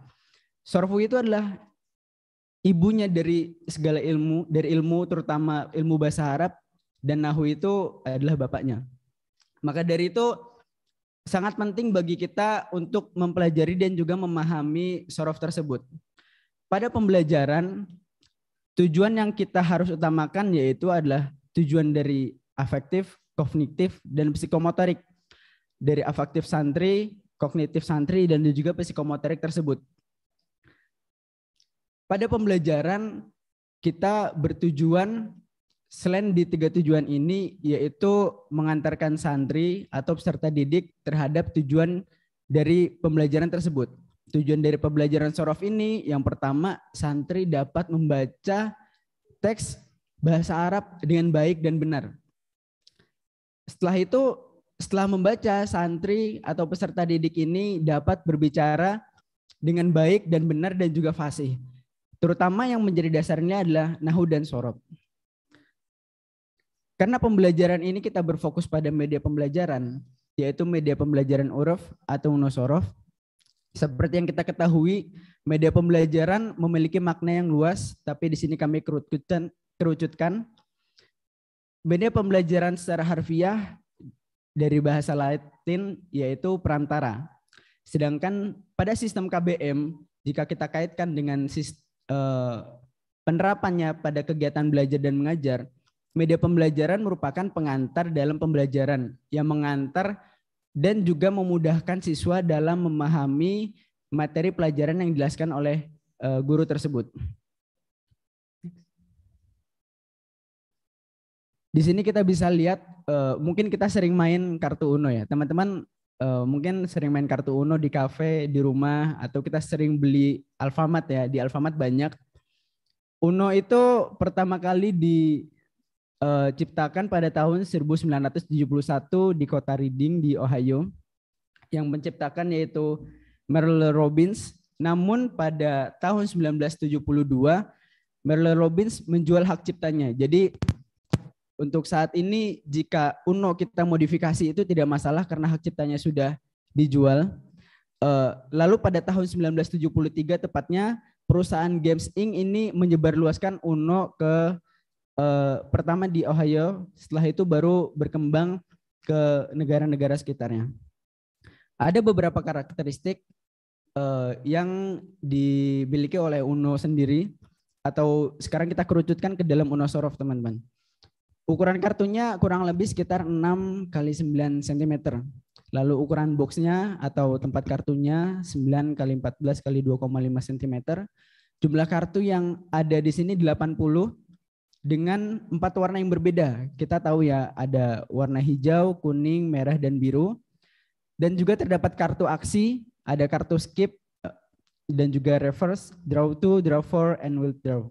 Sorfu itu adalah ibunya dari segala ilmu, dari ilmu terutama ilmu bahasa Arab dan Nahu itu adalah bapaknya. Maka dari itu sangat penting bagi kita untuk mempelajari dan juga memahami sorof tersebut. Pada pembelajaran, tujuan yang kita harus utamakan yaitu adalah tujuan dari afektif, kognitif, dan psikomotorik. Dari afektif santri, kognitif santri, dan juga psikomotorik tersebut. Pada pembelajaran kita bertujuan selain di tiga tujuan ini yaitu mengantarkan santri atau peserta didik terhadap tujuan dari pembelajaran tersebut. Tujuan dari pembelajaran sorof ini yang pertama santri dapat membaca teks bahasa Arab dengan baik dan benar. Setelah itu setelah membaca santri atau peserta didik ini dapat berbicara dengan baik dan benar dan juga fasih. Terutama yang menjadi dasarnya adalah nahu dan sorot. Karena pembelajaran ini kita berfokus pada media pembelajaran, yaitu media pembelajaran uruf atau nosorof. Seperti yang kita ketahui, media pembelajaran memiliki makna yang luas, tapi di sini kami kerucutkan, kerucutkan media pembelajaran secara harfiah dari bahasa Latin yaitu perantara. Sedangkan pada sistem KBM, jika kita kaitkan dengan sistem Eh, penerapannya pada kegiatan belajar dan mengajar, media pembelajaran merupakan pengantar dalam pembelajaran yang mengantar dan juga memudahkan siswa dalam memahami materi pelajaran yang dijelaskan oleh eh, guru tersebut. Di sini kita bisa lihat, eh, mungkin kita sering main kartu Uno ya, teman-teman uh, mungkin sering main kartu uno di kafe, di rumah, atau kita sering beli Alfamart ya. Di Alfamart banyak. Uno itu pertama kali diciptakan eh, uh, pada tahun 1971 di kota Reading di Ohio. Yang menciptakan yaitu Merle Robbins. Namun pada tahun 1972 Merle Robbins menjual hak ciptanya. Jadi untuk saat ini jika Uno kita modifikasi itu tidak masalah karena hak ciptanya sudah dijual. Eh, lalu pada tahun 1973 tepatnya perusahaan Games Inc ini menyebarluaskan Uno ke eh, pertama di Ohio, setelah itu baru berkembang ke negara-negara sekitarnya. Ada beberapa karakteristik eh, yang dimiliki oleh Uno sendiri atau sekarang kita kerucutkan ke dalam Uno Sorof, teman-teman. Ukuran kartunya kurang lebih sekitar 6 kali 9 cm. Lalu ukuran boxnya atau tempat kartunya 9 kali 14 kali 2,5 cm. Jumlah kartu yang ada di sini 80 dengan empat warna yang berbeda. Kita tahu ya ada warna hijau, kuning, merah, dan biru. Dan juga terdapat kartu aksi, ada kartu skip, eh, dan juga reverse, draw to, draw for, and will draw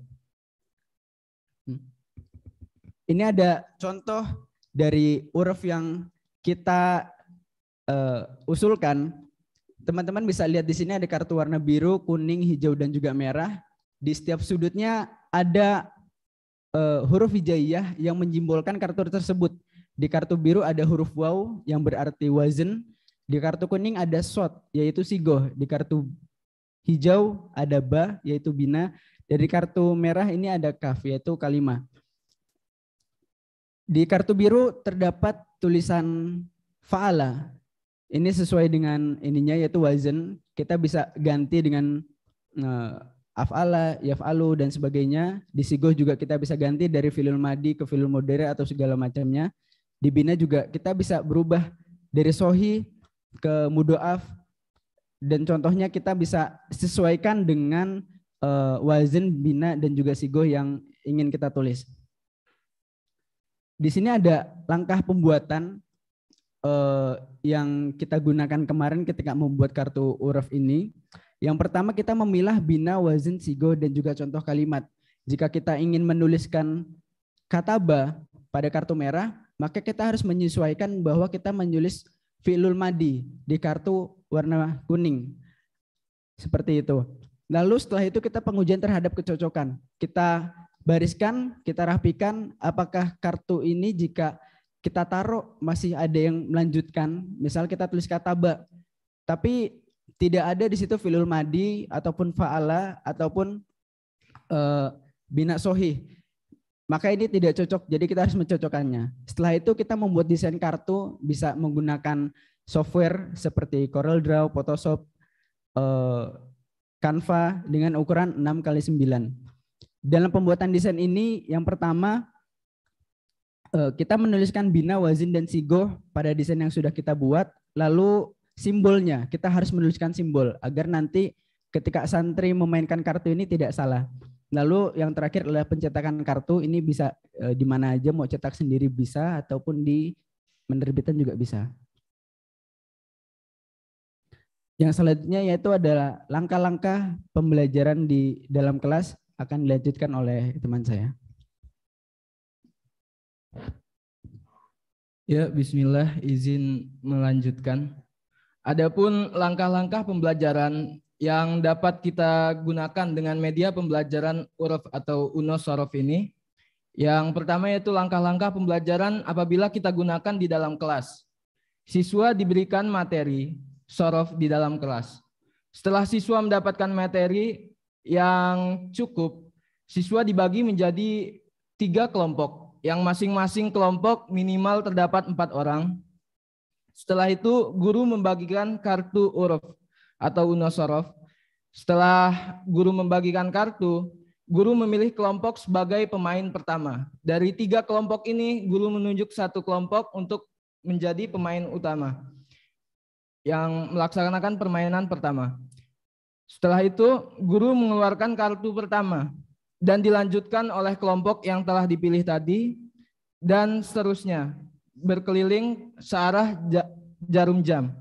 ini ada contoh dari uruf yang kita uh, usulkan. Teman-teman bisa lihat di sini ada kartu warna biru, kuning, hijau, dan juga merah. Di setiap sudutnya ada uh, huruf hijaiyah yang menjimbolkan kartu tersebut. Di kartu biru ada huruf waw yang berarti wazen. Di kartu kuning ada sot, yaitu sigoh. Di kartu hijau ada ba, yaitu bina. Dari kartu merah ini ada kaf, yaitu kalimah. Di kartu biru terdapat tulisan faala. Ini sesuai dengan ininya yaitu wazan. Kita bisa ganti dengan uh, afala, yafalu dan sebagainya. Di sigoh juga kita bisa ganti dari filul madi ke filul modere atau segala macamnya. Di bina juga kita bisa berubah dari sohi ke mudoaf dan contohnya kita bisa sesuaikan dengan uh, wazan bina dan juga sigoh yang ingin kita tulis di sini ada langkah pembuatan eh, yang kita gunakan kemarin ketika membuat kartu uraf ini. Yang pertama kita memilah bina, wazin, sigo, dan juga contoh kalimat. Jika kita ingin menuliskan kata ba pada kartu merah, maka kita harus menyesuaikan bahwa kita menulis fi'lul madi di kartu warna kuning. Seperti itu. Lalu setelah itu kita pengujian terhadap kecocokan. Kita bariskan, kita rapikan apakah kartu ini jika kita taruh masih ada yang melanjutkan, misal kita tulis kata ba, tapi tidak ada di situ filul madi ataupun faala ataupun e, eh, bina sohi. Maka ini tidak cocok, jadi kita harus mencocokkannya. Setelah itu kita membuat desain kartu bisa menggunakan software seperti Corel Draw, Photoshop, eh, Canva dengan ukuran 6 kali 9 dalam pembuatan desain ini, yang pertama eh, kita menuliskan bina, wazin, dan sigo pada desain yang sudah kita buat. Lalu simbolnya, kita harus menuliskan simbol agar nanti ketika santri memainkan kartu ini tidak salah. Lalu yang terakhir adalah pencetakan kartu. Ini bisa e, di mana aja, mau cetak sendiri bisa, ataupun di penerbitan juga bisa. Yang selanjutnya yaitu adalah langkah-langkah pembelajaran di dalam kelas akan dilanjutkan oleh teman saya. Ya, bismillah izin melanjutkan. Adapun langkah-langkah pembelajaran yang dapat kita gunakan dengan media pembelajaran uruf atau Uno sorof ini. Yang pertama yaitu langkah-langkah pembelajaran apabila kita gunakan di dalam kelas. Siswa diberikan materi sorof di dalam kelas. Setelah siswa mendapatkan materi, yang cukup, siswa dibagi menjadi tiga kelompok, yang masing-masing kelompok minimal terdapat empat orang. Setelah itu, guru membagikan kartu uruf atau unosorof. Setelah guru membagikan kartu, guru memilih kelompok sebagai pemain pertama. Dari tiga kelompok ini, guru menunjuk satu kelompok untuk menjadi pemain utama yang melaksanakan permainan pertama. Setelah itu, guru mengeluarkan kartu pertama dan dilanjutkan oleh kelompok yang telah dipilih tadi dan seterusnya berkeliling searah jarum jam.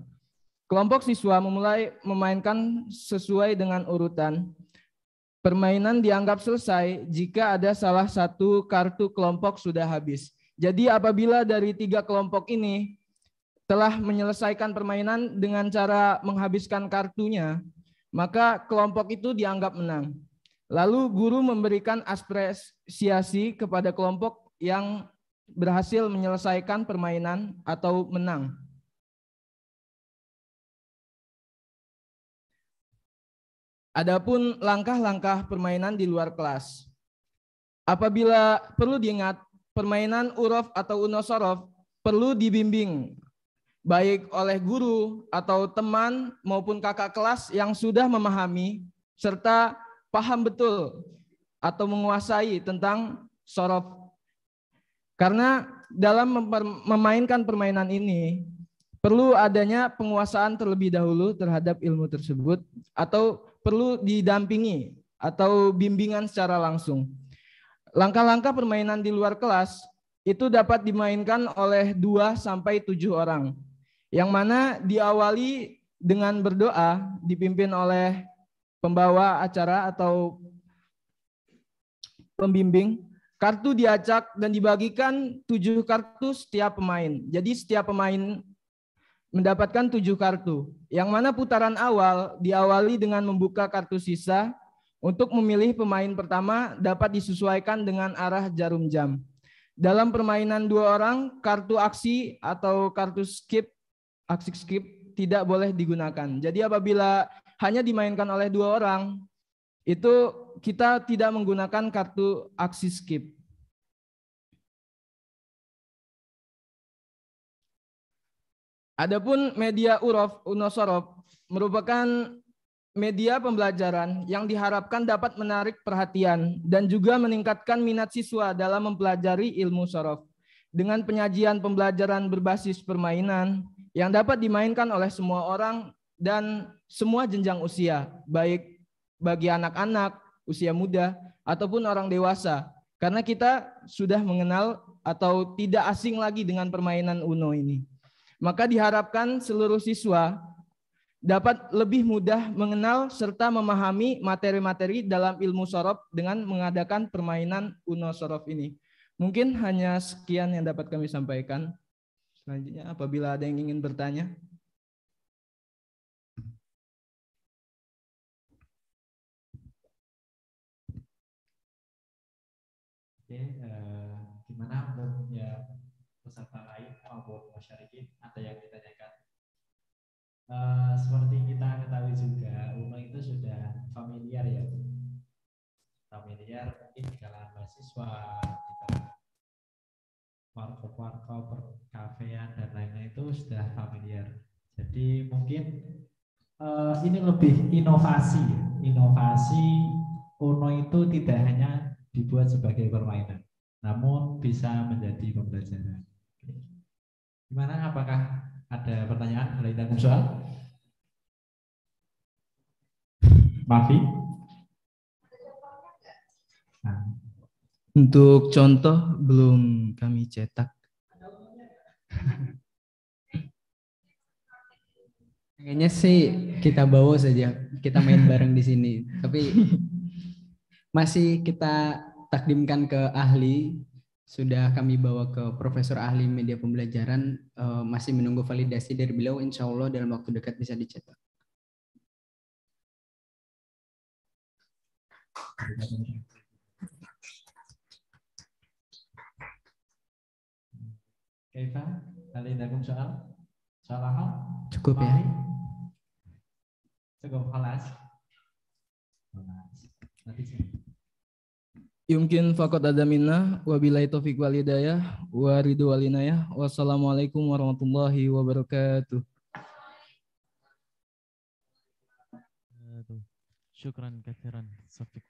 Kelompok siswa memulai memainkan sesuai dengan urutan. Permainan dianggap selesai jika ada salah satu kartu kelompok sudah habis. Jadi apabila dari tiga kelompok ini telah menyelesaikan permainan dengan cara menghabiskan kartunya, maka kelompok itu dianggap menang. Lalu guru memberikan apresiasi kepada kelompok yang berhasil menyelesaikan permainan atau menang. Adapun langkah-langkah permainan di luar kelas. Apabila perlu diingat, permainan urof atau unosorof perlu dibimbing baik oleh guru atau teman maupun kakak kelas yang sudah memahami serta paham betul atau menguasai tentang sorof. Karena dalam memainkan permainan ini perlu adanya penguasaan terlebih dahulu terhadap ilmu tersebut atau perlu didampingi atau bimbingan secara langsung. Langkah-langkah permainan di luar kelas itu dapat dimainkan oleh 2 sampai 7 orang yang mana diawali dengan berdoa dipimpin oleh pembawa acara atau pembimbing. Kartu diacak dan dibagikan tujuh kartu setiap pemain. Jadi setiap pemain mendapatkan tujuh kartu. Yang mana putaran awal diawali dengan membuka kartu sisa untuk memilih pemain pertama dapat disesuaikan dengan arah jarum jam. Dalam permainan dua orang, kartu aksi atau kartu skip aksi skip tidak boleh digunakan. Jadi apabila hanya dimainkan oleh dua orang, itu kita tidak menggunakan kartu aksi skip. Adapun media urof unosorof merupakan media pembelajaran yang diharapkan dapat menarik perhatian dan juga meningkatkan minat siswa dalam mempelajari ilmu sorof. Dengan penyajian pembelajaran berbasis permainan, yang dapat dimainkan oleh semua orang dan semua jenjang usia, baik bagi anak-anak, usia muda, ataupun orang dewasa. Karena kita sudah mengenal atau tidak asing lagi dengan permainan UNO ini. Maka diharapkan seluruh siswa dapat lebih mudah mengenal serta memahami materi-materi dalam ilmu sorop dengan mengadakan permainan UNO sorop ini. Mungkin hanya sekian yang dapat kami sampaikan. Selanjutnya, apabila ada yang ingin bertanya. Oke, eh, gimana untuk peserta lain maupun oh, masyarakat ada yang ditanyakan? Uh, seperti kita ketahui juga, UNO itu sudah familiar ya, familiar mungkin di kalangan mahasiswa, kita kalangan warkop-warkop kafean dan lain-lain itu sudah familiar. Jadi mungkin uh, ini lebih inovasi. Inovasi Uno itu tidak hanya dibuat sebagai permainan, namun bisa menjadi pembelajaran. Gimana? Apakah ada pertanyaan dari dalam soal? Mavi? Untuk contoh belum kami cetak, Kayaknya sih kita bawa saja, kita main bareng di sini. Tapi masih kita takdimkan ke ahli. Sudah kami bawa ke Profesor Ahli Media Pembelajaran. Eh, masih menunggu validasi dari beliau. Insya Allah dalam waktu dekat bisa dicetak. Thank you. Eva, kali dagum soal? Soal apa? Cukup ya. Cukup halas. Halas. Yumkin fakot ada minna wabilai taufiq walidayah wa ridhu walinayah wassalamualaikum warahmatullahi wabarakatuh. Syukran kathiran Sofik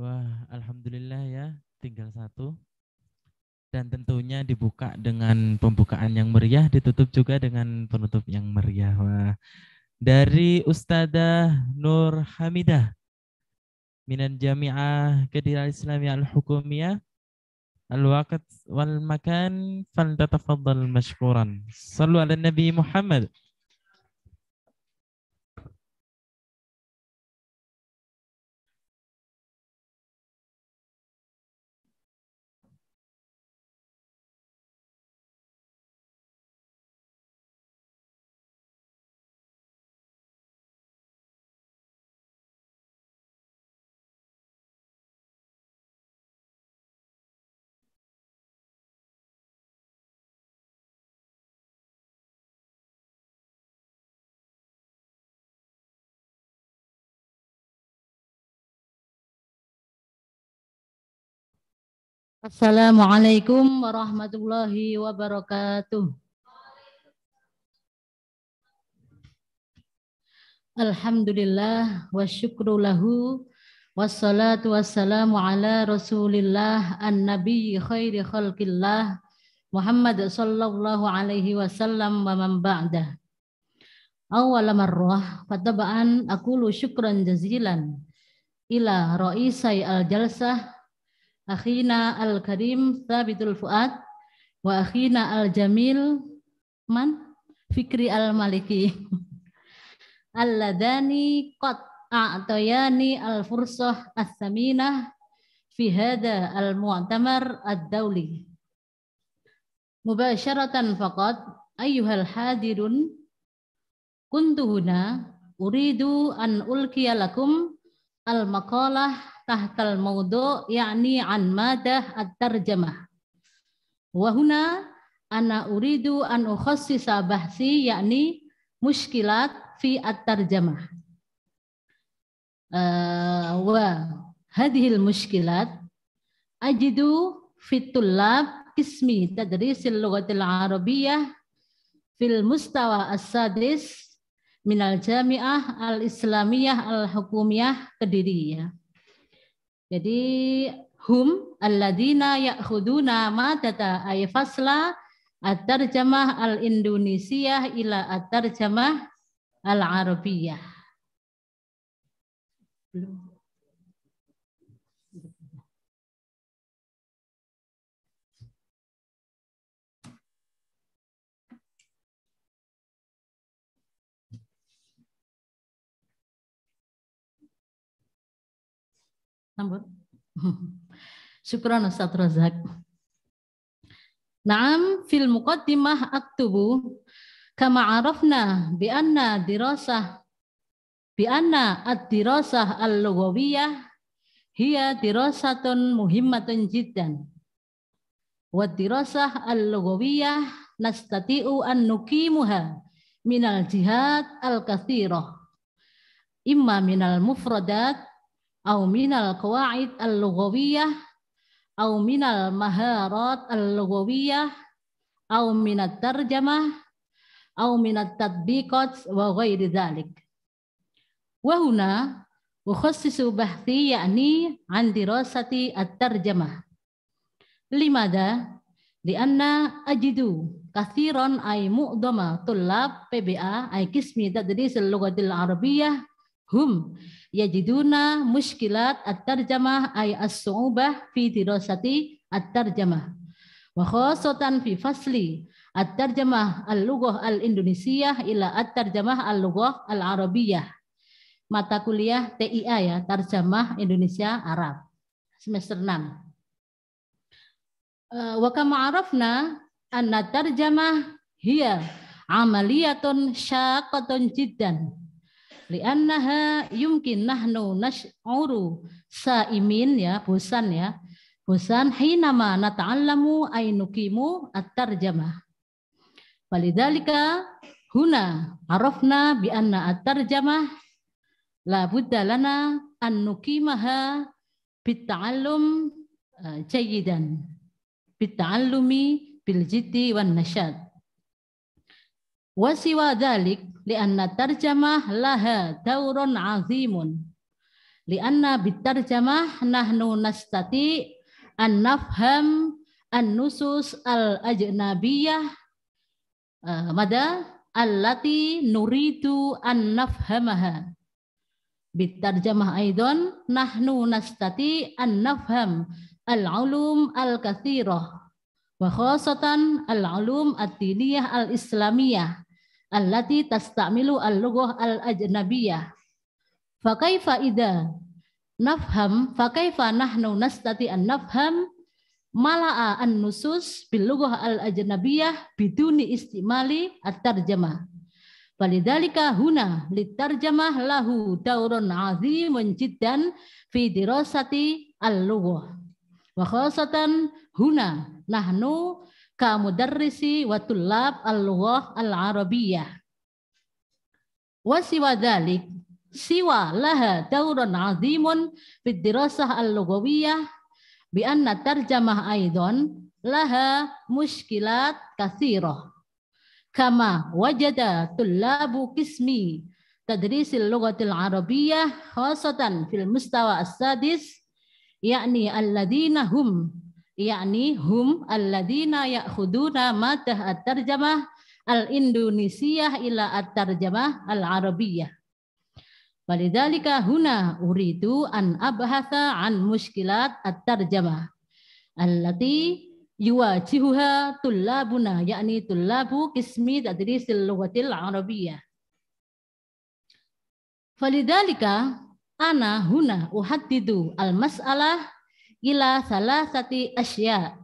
Wah, alhamdulillah ya, tinggal satu dan tentunya dibuka dengan pembukaan yang meriah, ditutup juga dengan penutup yang meriah. Wah. Dari Ustazah Nur Hamidah Minan Jami'ah kedira Islamiyah Al-Hukumiyah Al-Waqt wal Makan Fal Tatafaddal Mashkuran Sallu ala Nabi Muhammad Assalamualaikum warahmatullahi wabarakatuh. Alhamdulillah wa syukru lahu wassalatu wassalamu ala rasulillah an-nabi khairi khalqillah Muhammad sallallahu alaihi wasallam wa man ba'dah. Awal marrah fataba'an aqulu syukran jazilan ila ra'isai al-jalsah akhina al-karim Sabitul Fuad wa akhina al-jamil man Fikri al-Maliki alladani qad a'tayani al-fursah as-saminah fi hadha al-mu'tamar ad-dawli mubasharatan Fakat ayyuhal hadirun kuntuhuna uridu an ulkiya lakum al-maqalah tahtal maudu yakni an madah at-tarjamah. Wahuna ana uridu an ukhassisa bahsi yakni muskilat fi at-tarjamah. Uh, wa hadhil muskilat ajidu fitullab kismi tadrisil lughatil arabiyah fil mustawa as-sadis minal jami'ah al-islamiyah al-hukumiyah kediri ya. Jadi hum alladzina ya'khuduna matata ay fasla at-tarjamah al-Indonesia ila at-tarjamah al-Arabiyah. Belum. Sambut. Syukuran Ustaz Razak. Naam fil muqaddimah aktubu kama arafna bi anna dirasah bi anna ad-dirasah al-lughawiyah hiya dirasatun muhimmatun jiddan wa dirasah al-lughawiyah nastati'u an nuqimuha minal jihad al-kathirah imma minal mufradat au minal qawaid al-lughawiyah au minal maharat al-lughawiyah au minat tarjamah au minat tadbiqat wa ghairi dhalik. Wa huna ukhassisu bahthi yakni an dirasati at-tarjamah. Limada lianna ajidu kathiron ay mu'dama tulab PBA ay kismi tadris al-lughatil hum yajiduna muskilat at-tarjamah ay as-su'ubah fi dirasati at-tarjamah wa khosotan fi fasli at-tarjamah al-lughah al-indonesia ila at-tarjamah al-lughah al-arabiyah mata kuliah TIA ya tarjamah Indonesia Arab semester 6 eh, wa kama arafna anna tarjamah hiya amaliyatun syaqatun jiddan li'annaha yumkin nahnu nash'uru saimin ya bosan ya bosan hinama nata'allamu ainukimu at-tarjamah walidhalika huna arafna bi anna at-tarjamah la budda lana an nukimaha bitta'allum eh, jayyidan bitta'allumi bil jiddi wan nasyad Wa siwa dzalik li'anna tarjamah laha daurun azimun. Li'anna bitarjamah nahnu nastati an nafham an nusus al ajnabiyah eh, mada allati nuridu an nafhamaha bitarjamah aidon nahnu nastati an nafham al ulum al kathirah wa khasatan al ulum at diniyah al islamiyah allati tastamilu al-lughah al-ajnabiyah. Fa kaifa idza nafham fa kaifa nahnu nastati an nafham mala'a an nusus bil lughah al ajnabiyah biduni istimali at tarjamah. Walidhalika huna litarjamah lahu dauron azim jiddan fi dirasati al-lughah. Wa khasatan huna nahnu kamudarrisi wa tulab al-lughah al arabiyah Wa siwa siwa laha tauron azimun fid dirasah al-lughawiyah bi anna tarjamah aidon laha muskilat kathirah. Kama wajada tulabu kismi tadrisil lughatil arabiyah khasatan fil mustawa as yakni alladzina hum yakni hum alladzina ya'khuduna madah at-tarjamah al indonesia ila at-tarjamah al-arabiyah. Walidhalika huna uridu an abhatha an muskilat at-tarjamah allati yuwajihuha tullabuna yakni tullabu kismi tadrisil lughatil arabiyah. Falidhalika ana huna uhaddidu al-mas'alah ila salah sati asya.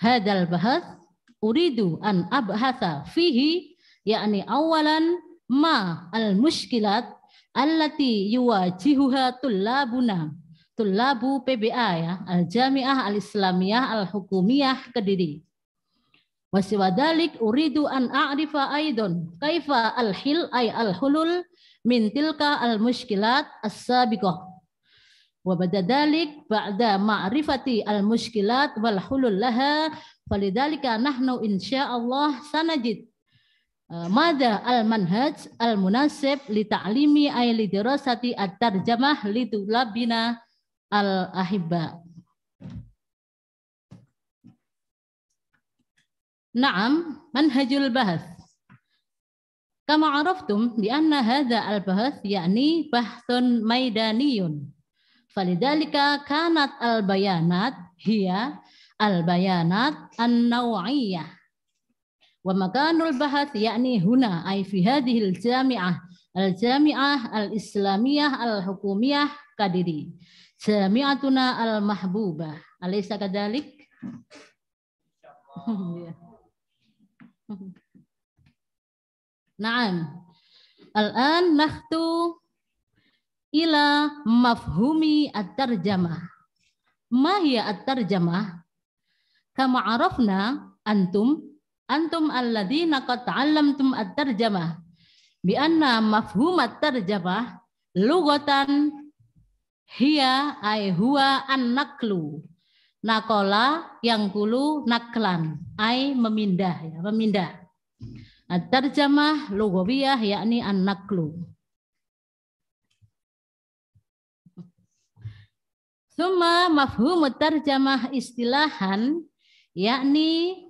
Hadal bahas uridu an abhasa fihi yakni awalan ma al muskilat allati yuwajihuha tullabuna tullabu PBA ya al jamiah al islamiyah al hukumiyah kediri wasiwadalik uridu an a'rifa aidon kaifa al hil ay al hulul min tilka al muskilat as sabiqah wa badadalik ba'da ma'rifati al mushkilat wal hulul laha falidalika nahnu insyaallah sanajid eh, Mada al manhaj al munasib li ta'limi ay li dirasati at tarjamah li tulabina al ahibba. Naam, manhajul bahas. Kama araftum bi anna hadha al bahas yakni bahthun maidaniyun Falidalika kanat al-bayanat hiya al-bayanat an nawaiyah. Wa makanul bahath yakni huna ay fi hadhihi al-jami'ah al-jami'ah al-islamiyah al-hukumiyah kadiri. Jami'atuna al-mahbubah. Alaysa kadalik? Iya. Naam. Al-an nakhtu ila mafhumi at-tarjamah. Ma hiya at-tarjamah? Kama arafna antum antum alladhina qad ta'allamtum at-tarjamah bi anna mafhum at-tarjamah lugatan hiya ay huwa an-naqlu nakola yang kulu naklan ay memindah ya memindah at-tarjamah lugawiyah yakni an lu. Suma mafhum terjemah istilahan yakni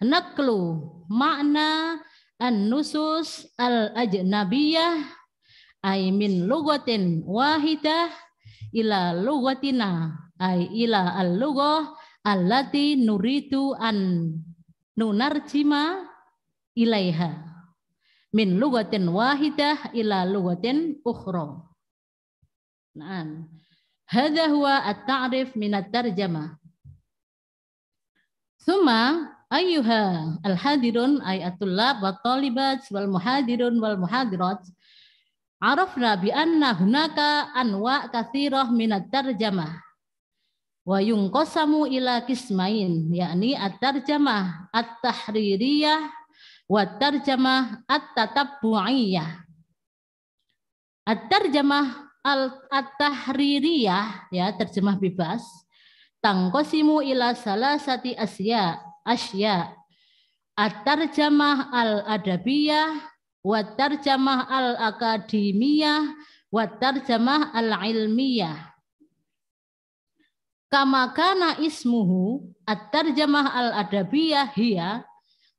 naklu makna an-nusus al-ajnabiyah ay min lugatin wahidah ila lugatina ay ila al-lughah allati nuritu an nunarjima ilaiha min lugatin wahidah ila lugatin ukhra. Nah, Hada huwa at-ta'rif min at-tarjamah. Thumma ayyuha al-hadirun ay at-tullab wa talibat wal muhadirun wal muhadirat arafna bi anna hunaka anwa katsirah min at-tarjamah wa yunqasamu ila kismain yakni at-tarjamah at-tahririyah wa at-tarjamah at-tatabbu'iyah at-tarjamah at-tahririyah ya terjemah bebas tangkosimu ila salah sati asya asya at-tarjamah al-adabiyah wa tarjamah al-akademiyah wa tarjamah al-ilmiyah Kamakana ismuhu at-tarjamah al-adabiyah hiya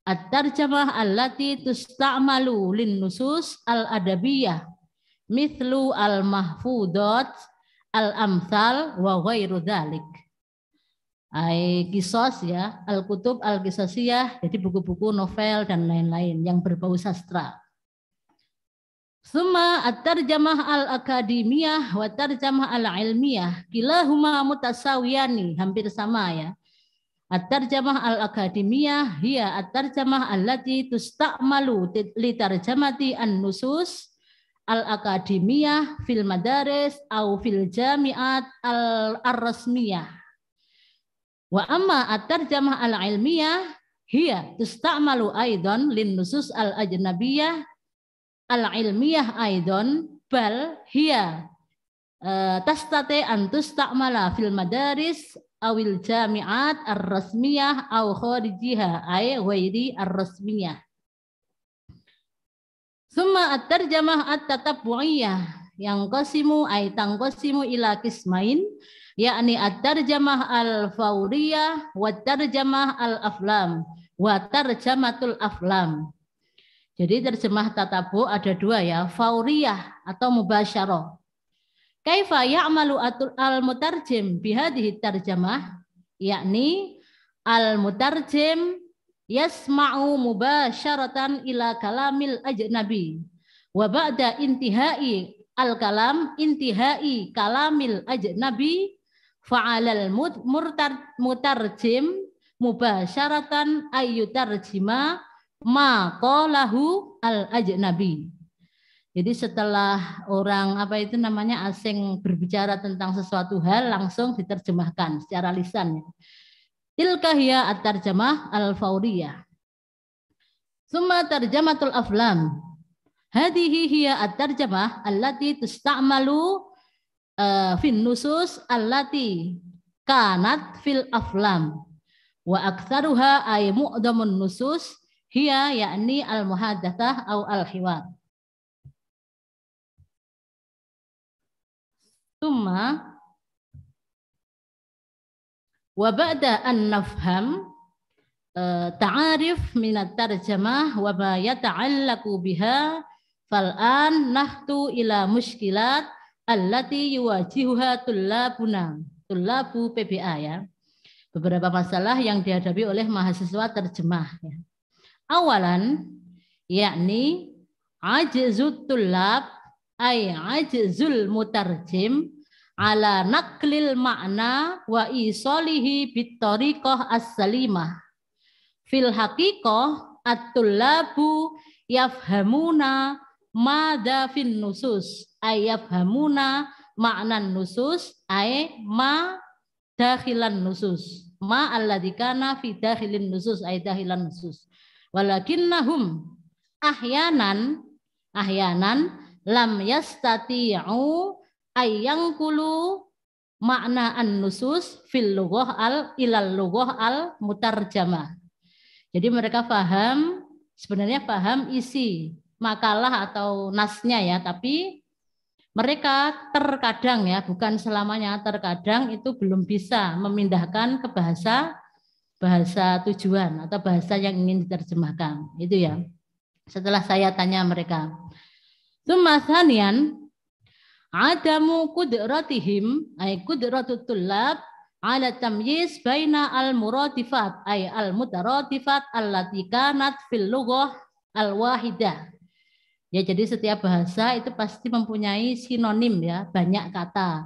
at-tarjamah allati tusta'malu lin nusus al-adabiyah mithlu al mahfudot al amsal wa ghairu dzalik. Ai kisos ya, al kutub al kisosiyah, jadi buku-buku novel dan lain-lain yang berbau sastra. Suma at-tarjamah al-akademiyah wa tarjamah al-ilmiyah. Kilahuma mutasawiyani. Hampir sama ya. At-tarjamah al-akademiyah hiya at-tarjamah allati tusta'malu li tarjamati an-nusus al-akademiyah fil madaris au fil jami'at al arsmiyah Wa amma at-tarjamah al-ilmiyah hiya tustamalu aidon lin nusus al-ajnabiyah al-ilmiyah aidan bal hiya e, tastate an tustamala fil madaris awil jami'at ar-rasmiyah au kharijiha ay ghairi ar-rasmiyah Summa at-tarjamah at-tatabbu'iyah yang qasimu ay tangqasimu ila kismain yakni at-tarjamah al-fauriyah wa tarjamah al-aflam wa tarjamatul aflam. Jadi terjemah tatabu ada dua ya, fauriyah atau mubasyarah. Kaifa ya'malu al-mutarjim bihadhihi tarjamah yakni al-mutarjim yasma'u mubasyaratan ila kalamil ajnabi wa ba'da intihai al kalam intihai kalamil ajnabi fa'alal murtar mutarjim mubasyaratan tarjima ma qalahu al ajnabi jadi setelah orang apa itu namanya asing berbicara tentang sesuatu hal langsung diterjemahkan secara lisan. Ya. Tilka hiya at-tarjamah al-fawriyah. Summa tarjamatul aflam. Hadihi hiya at-tarjamah allati tusta'malu uh, fin nusus allati kanat fil aflam. Wa aktsaruha ay mu'damun nusus hiya yakni al-muhaddatsah au al-hiwar. Summa Wabada an nafham e, ta'arif minat tarjamah wa ma yata'allaku biha fal'an nahtu ila muskilat allati yuwajihuha tullabuna tullabu PBA ya beberapa masalah yang dihadapi oleh mahasiswa terjemah ya. awalan yakni ajizut tullab ay ajizul mutarjim ala naklil makna wa isolihi bitorikoh as-salimah. Fil haqiqah at-tullabu yafhamuna mada fin nusus. Ay yafhamuna maknan nusus ay ma dahilan nusus. Ma alladikana fi dahilin nusus ay dahilan nusus. Walakinnahum ahyanan ahyanan lam yastati'u ayang kulu makna an nusus fil lughah al ilal lughah al mutarjamah. Jadi mereka paham sebenarnya paham isi makalah atau nasnya ya, tapi mereka terkadang ya, bukan selamanya terkadang itu belum bisa memindahkan ke bahasa bahasa tujuan atau bahasa yang ingin diterjemahkan. Itu ya. Setelah saya tanya mereka. Tumasanian Adamu kudratihim ay kudratut tulab ala tamyiz baina al muradifat ay al mutaradifat allati kanat fil lughah al wahidah. Ya jadi setiap bahasa itu pasti mempunyai sinonim ya, banyak kata.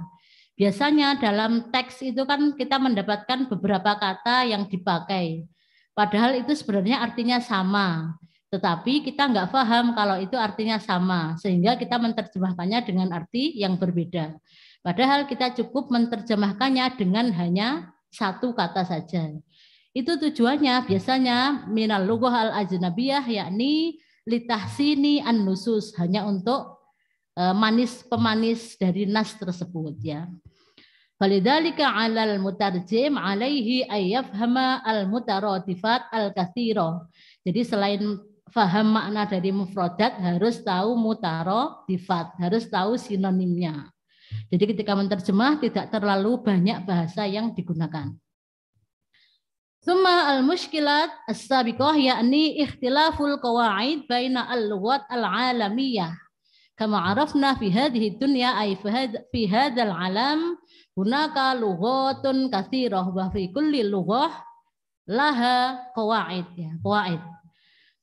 Biasanya dalam teks itu kan kita mendapatkan beberapa kata yang dipakai. Padahal itu sebenarnya artinya sama. Tetapi kita nggak paham kalau itu artinya sama, sehingga kita menerjemahkannya dengan arti yang berbeda. Padahal kita cukup menerjemahkannya dengan hanya satu kata saja. Itu tujuannya biasanya minal lugoh al ajnabiyah yakni litahsini an nusus hanya untuk e, manis pemanis dari nas tersebut ya. Falidhalika 'alal mutarjim 'alaihi ayyafhama al mutaratifat al kathiro. Jadi selain faham makna dari mufrodat harus tahu mutaro difat, harus tahu sinonimnya. Jadi ketika menerjemah tidak terlalu banyak bahasa yang digunakan. Suma al muskilat as-sabiqah yakni ikhtilaful qawaid baina al-lughat al-alamiyah. Kama arafna fi hadhihi dunya ay fi hadzal alam hunaka lughatun katsirah wa fi kulli lughah laha qawaid ya, qawaid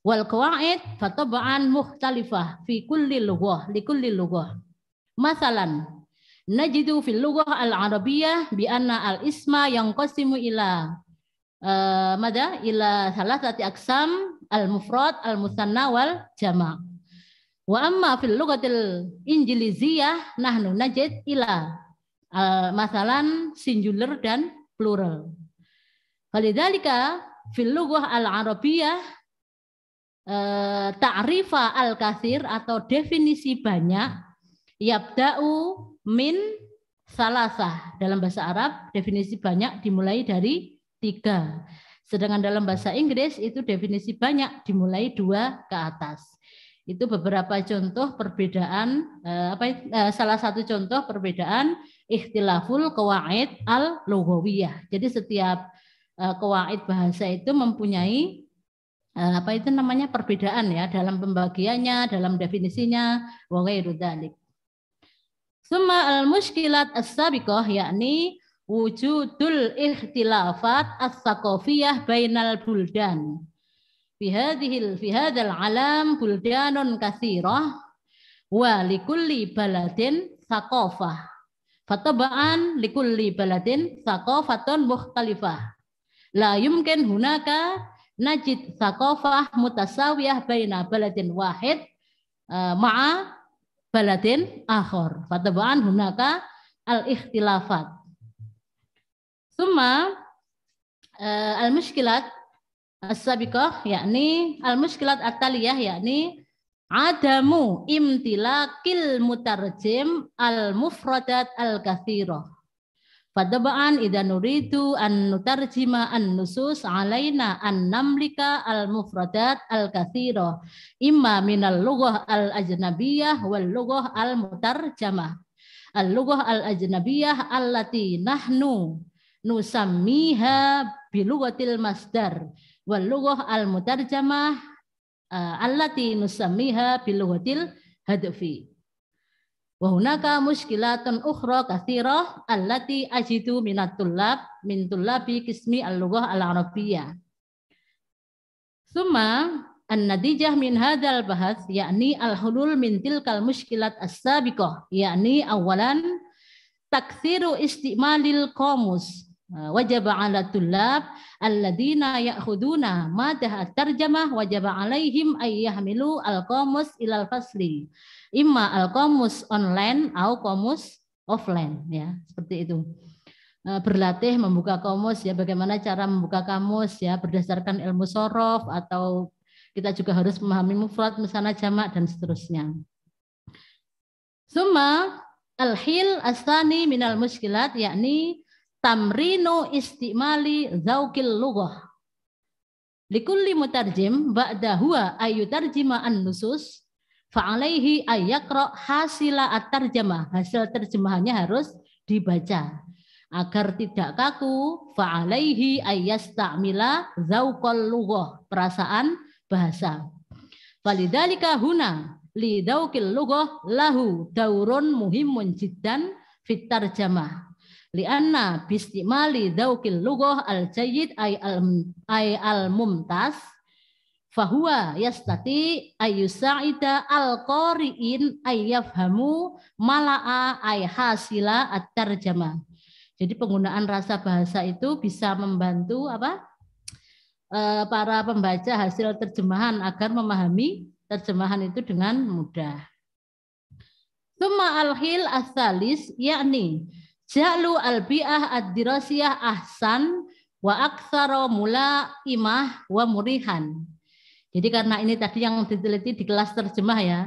wal qawaid fatabaan mukhtalifah fi kulli lughah li kulli lughah masalan najidu fil lughah al arabiyyah bi anna al isma yang qasimu ila uh, mada ila salasati aksam al mufrad al musanna wal jama' wa amma fil lughatil injiliziyah nahnu najid ila eh, masalan singular dan plural Kalidalika fil lughah al arabiyyah Takrifah eh, ta'rifa al-kathir atau definisi banyak yabda'u min salasa Dalam bahasa Arab definisi banyak dimulai dari tiga. Sedangkan dalam bahasa Inggris itu definisi banyak dimulai dua ke atas. Itu beberapa contoh perbedaan eh, apa eh, salah satu contoh perbedaan ikhtilaful qawaid al-lughawiyah. Jadi setiap kawaid bahasa itu mempunyai Eh, apa itu namanya perbedaan ya dalam pembagiannya, dalam definisinya wa rudalik semua al muskilat as-sabiqah yakni wujudul ikhtilafat as sakofiyah bainal buldan. Fi hadhil fi alam buldanun katsirah wa likulli baladin sakofah Fataba'an likulli baladin sakofaton mukhtalifah. La yumkin hunaka najid thaqafah mutasawiyah baina baladin wahid e, ma'a baladin akhor. Fatabaan hunaka al-ikhtilafat. Suma e, al-mushkilat as-sabiqah yakni al-mushkilat at-taliyah yakni adamu imtilakil mutarjim al-mufradat al-kathirah Fadaba'an idza nuridu an nutarjima an nusus alaina an namlika al mufradat al kathiro imma minal lughah al ajnabiyah wal lughah al mutarjamah al lughah al ajnabiyah allati nahnu nusammiha bilughatil masdar wal lughah al mutarjamah uh, allati nusammiha bilughatil hadfi Wa hunaka muskilatun ukhra kathirah allati ajidu minat tulab min tulabi kismi al-lughah al-arabiyyah. Summa An-nadijah min hadzal bahas yakni al-hulul min tilkal muskilat as-sabiqah yakni awalan taksiru istimalil qamus eh, wajib ala tulab alladina ya'khuduna madah at-tarjamah wajib alaihim ayyahmilu al-qamus ilal fasli Ima al komus online au komus offline ya seperti itu eh, berlatih membuka komus ya bagaimana cara membuka kamus ya berdasarkan ilmu sorof atau kita juga harus memahami mufrad misalnya jamak dan seterusnya. Suma alhil hil astani minal muskilat yakni tamrinu istimali zaukil lughah. Likulli mutarjim ba'da huwa ayutarjima an-nusus Fa'alaihi ayakro hasila at-tarjamah. Hasil terjemahannya harus dibaca. Agar tidak kaku, fa'alaihi ayyastamila zaukol lugoh perasaan bahasa. Falidalika huna lidaukil lugoh lahu daurun muhimun jiddan fit tarjamah. Lianna bistimali daukil lugoh al jayid ay al-mumtaz fahuwa yastati ayusaita alqariin ayyafhamu mala'a ay hasila at-tarjama. Jadi penggunaan rasa bahasa itu bisa membantu apa? Eh, para pembaca hasil terjemahan agar memahami terjemahan itu dengan mudah. Suma al-hil as-salis yakni ja'lu al-bi'ah ad-dirasiyah ahsan wa aktsara mula imah wa murihan jadi karena ini tadi yang diteliti di kelas terjemah ya.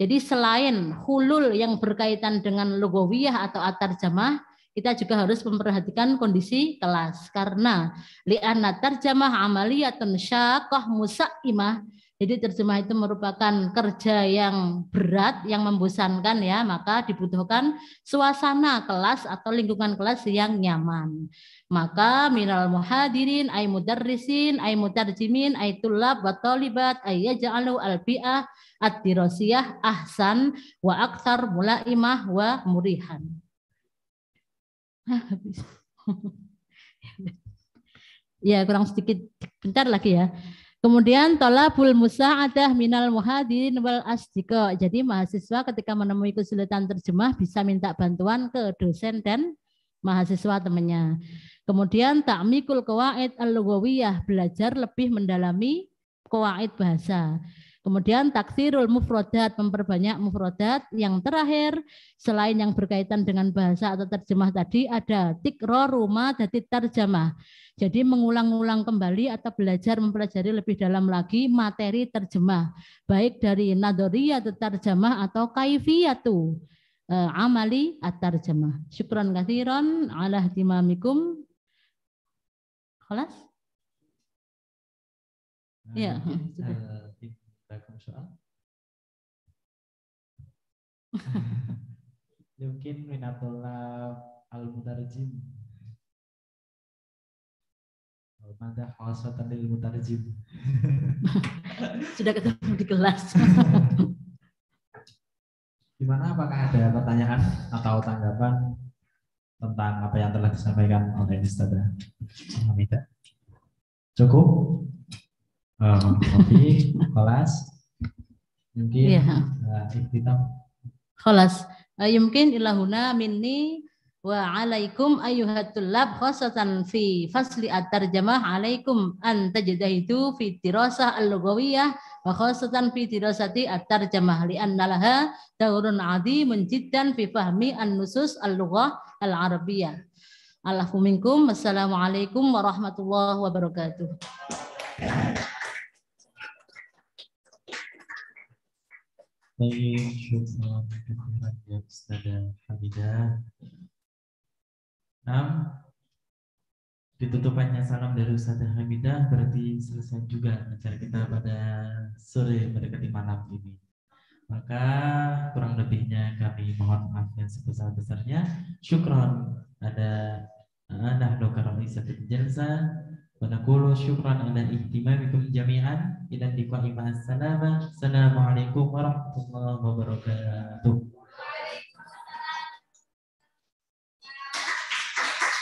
Jadi selain hulul yang berkaitan dengan logowiyah atau atar jamah, kita juga harus memperhatikan kondisi kelas karena li'anna tarjamah amaliyatun syakoh musa'imah jadi terjemah itu merupakan kerja yang berat, yang membosankan ya, maka dibutuhkan suasana kelas atau lingkungan kelas yang nyaman. Maka minal muhadirin ay mudarrisin ay mutarjimin ay tulab wa talibat ay yaj'alu al bi'ah ad-dirasiyah ahsan wa akthar mulaimah wa murihan. ya kurang sedikit bentar lagi ya. Kemudian tolabul musa'adah minal muhadirin wal asdiqo. Jadi mahasiswa ketika menemui kesulitan terjemah bisa minta bantuan ke dosen dan mahasiswa temannya. Kemudian takmikul kawaid al lugawiyah belajar lebih mendalami kawaid bahasa. Kemudian taksirul mufrodat, memperbanyak mufrodat. Yang terakhir, selain yang berkaitan dengan bahasa atau terjemah tadi, ada tikro rumah dari terjemah. Jadi mengulang-ulang kembali atau belajar mempelajari lebih dalam lagi materi terjemah. Baik dari nadoria terjemah atau kaifiyatu eh, amali atau terjemah. Syukran kathiran ala timamikum. خلاص؟ يا لكم سؤال mungkin Minatullah al mutarjim Mada khasatan lil mutarjim Sudah ketemu di kelas Gimana apakah ada pertanyaan atau tanggapan tentang apa yang telah disampaikan oleh Ustazah Hamida. Cukup? Um, eh, kelas, mungkin iya. eh, eh, ya. uh, ikhtitam. Kelas. mungkin ilahuna minni Wa alaikum lab khosatan fi fasli at-tarjamah alaikum an tajdaitu fi tirasah al lugawiyah wa khasatan fi tirasati at-tarjamah li laha daurun adi menjiddan fi fahmi an-nusus al lugah al arabiyah Alafu Assalamualaikum warahmatullahi wabarakatuh. Baik, syukur Ustazah Hamidah. Nah, ditutupannya salam dari Ustaz Hamidah berarti selesai juga acara kita pada sore mendekati malam ini. Maka kurang lebihnya kami mohon maaf yang sebesar-besarnya. Syukron ada anda di Izzat pada wa syukron ada ala ihtimamikum jami'an ila dikwa ma'as salamah. Assalamualaikum warahmatullahi wabarakatuh.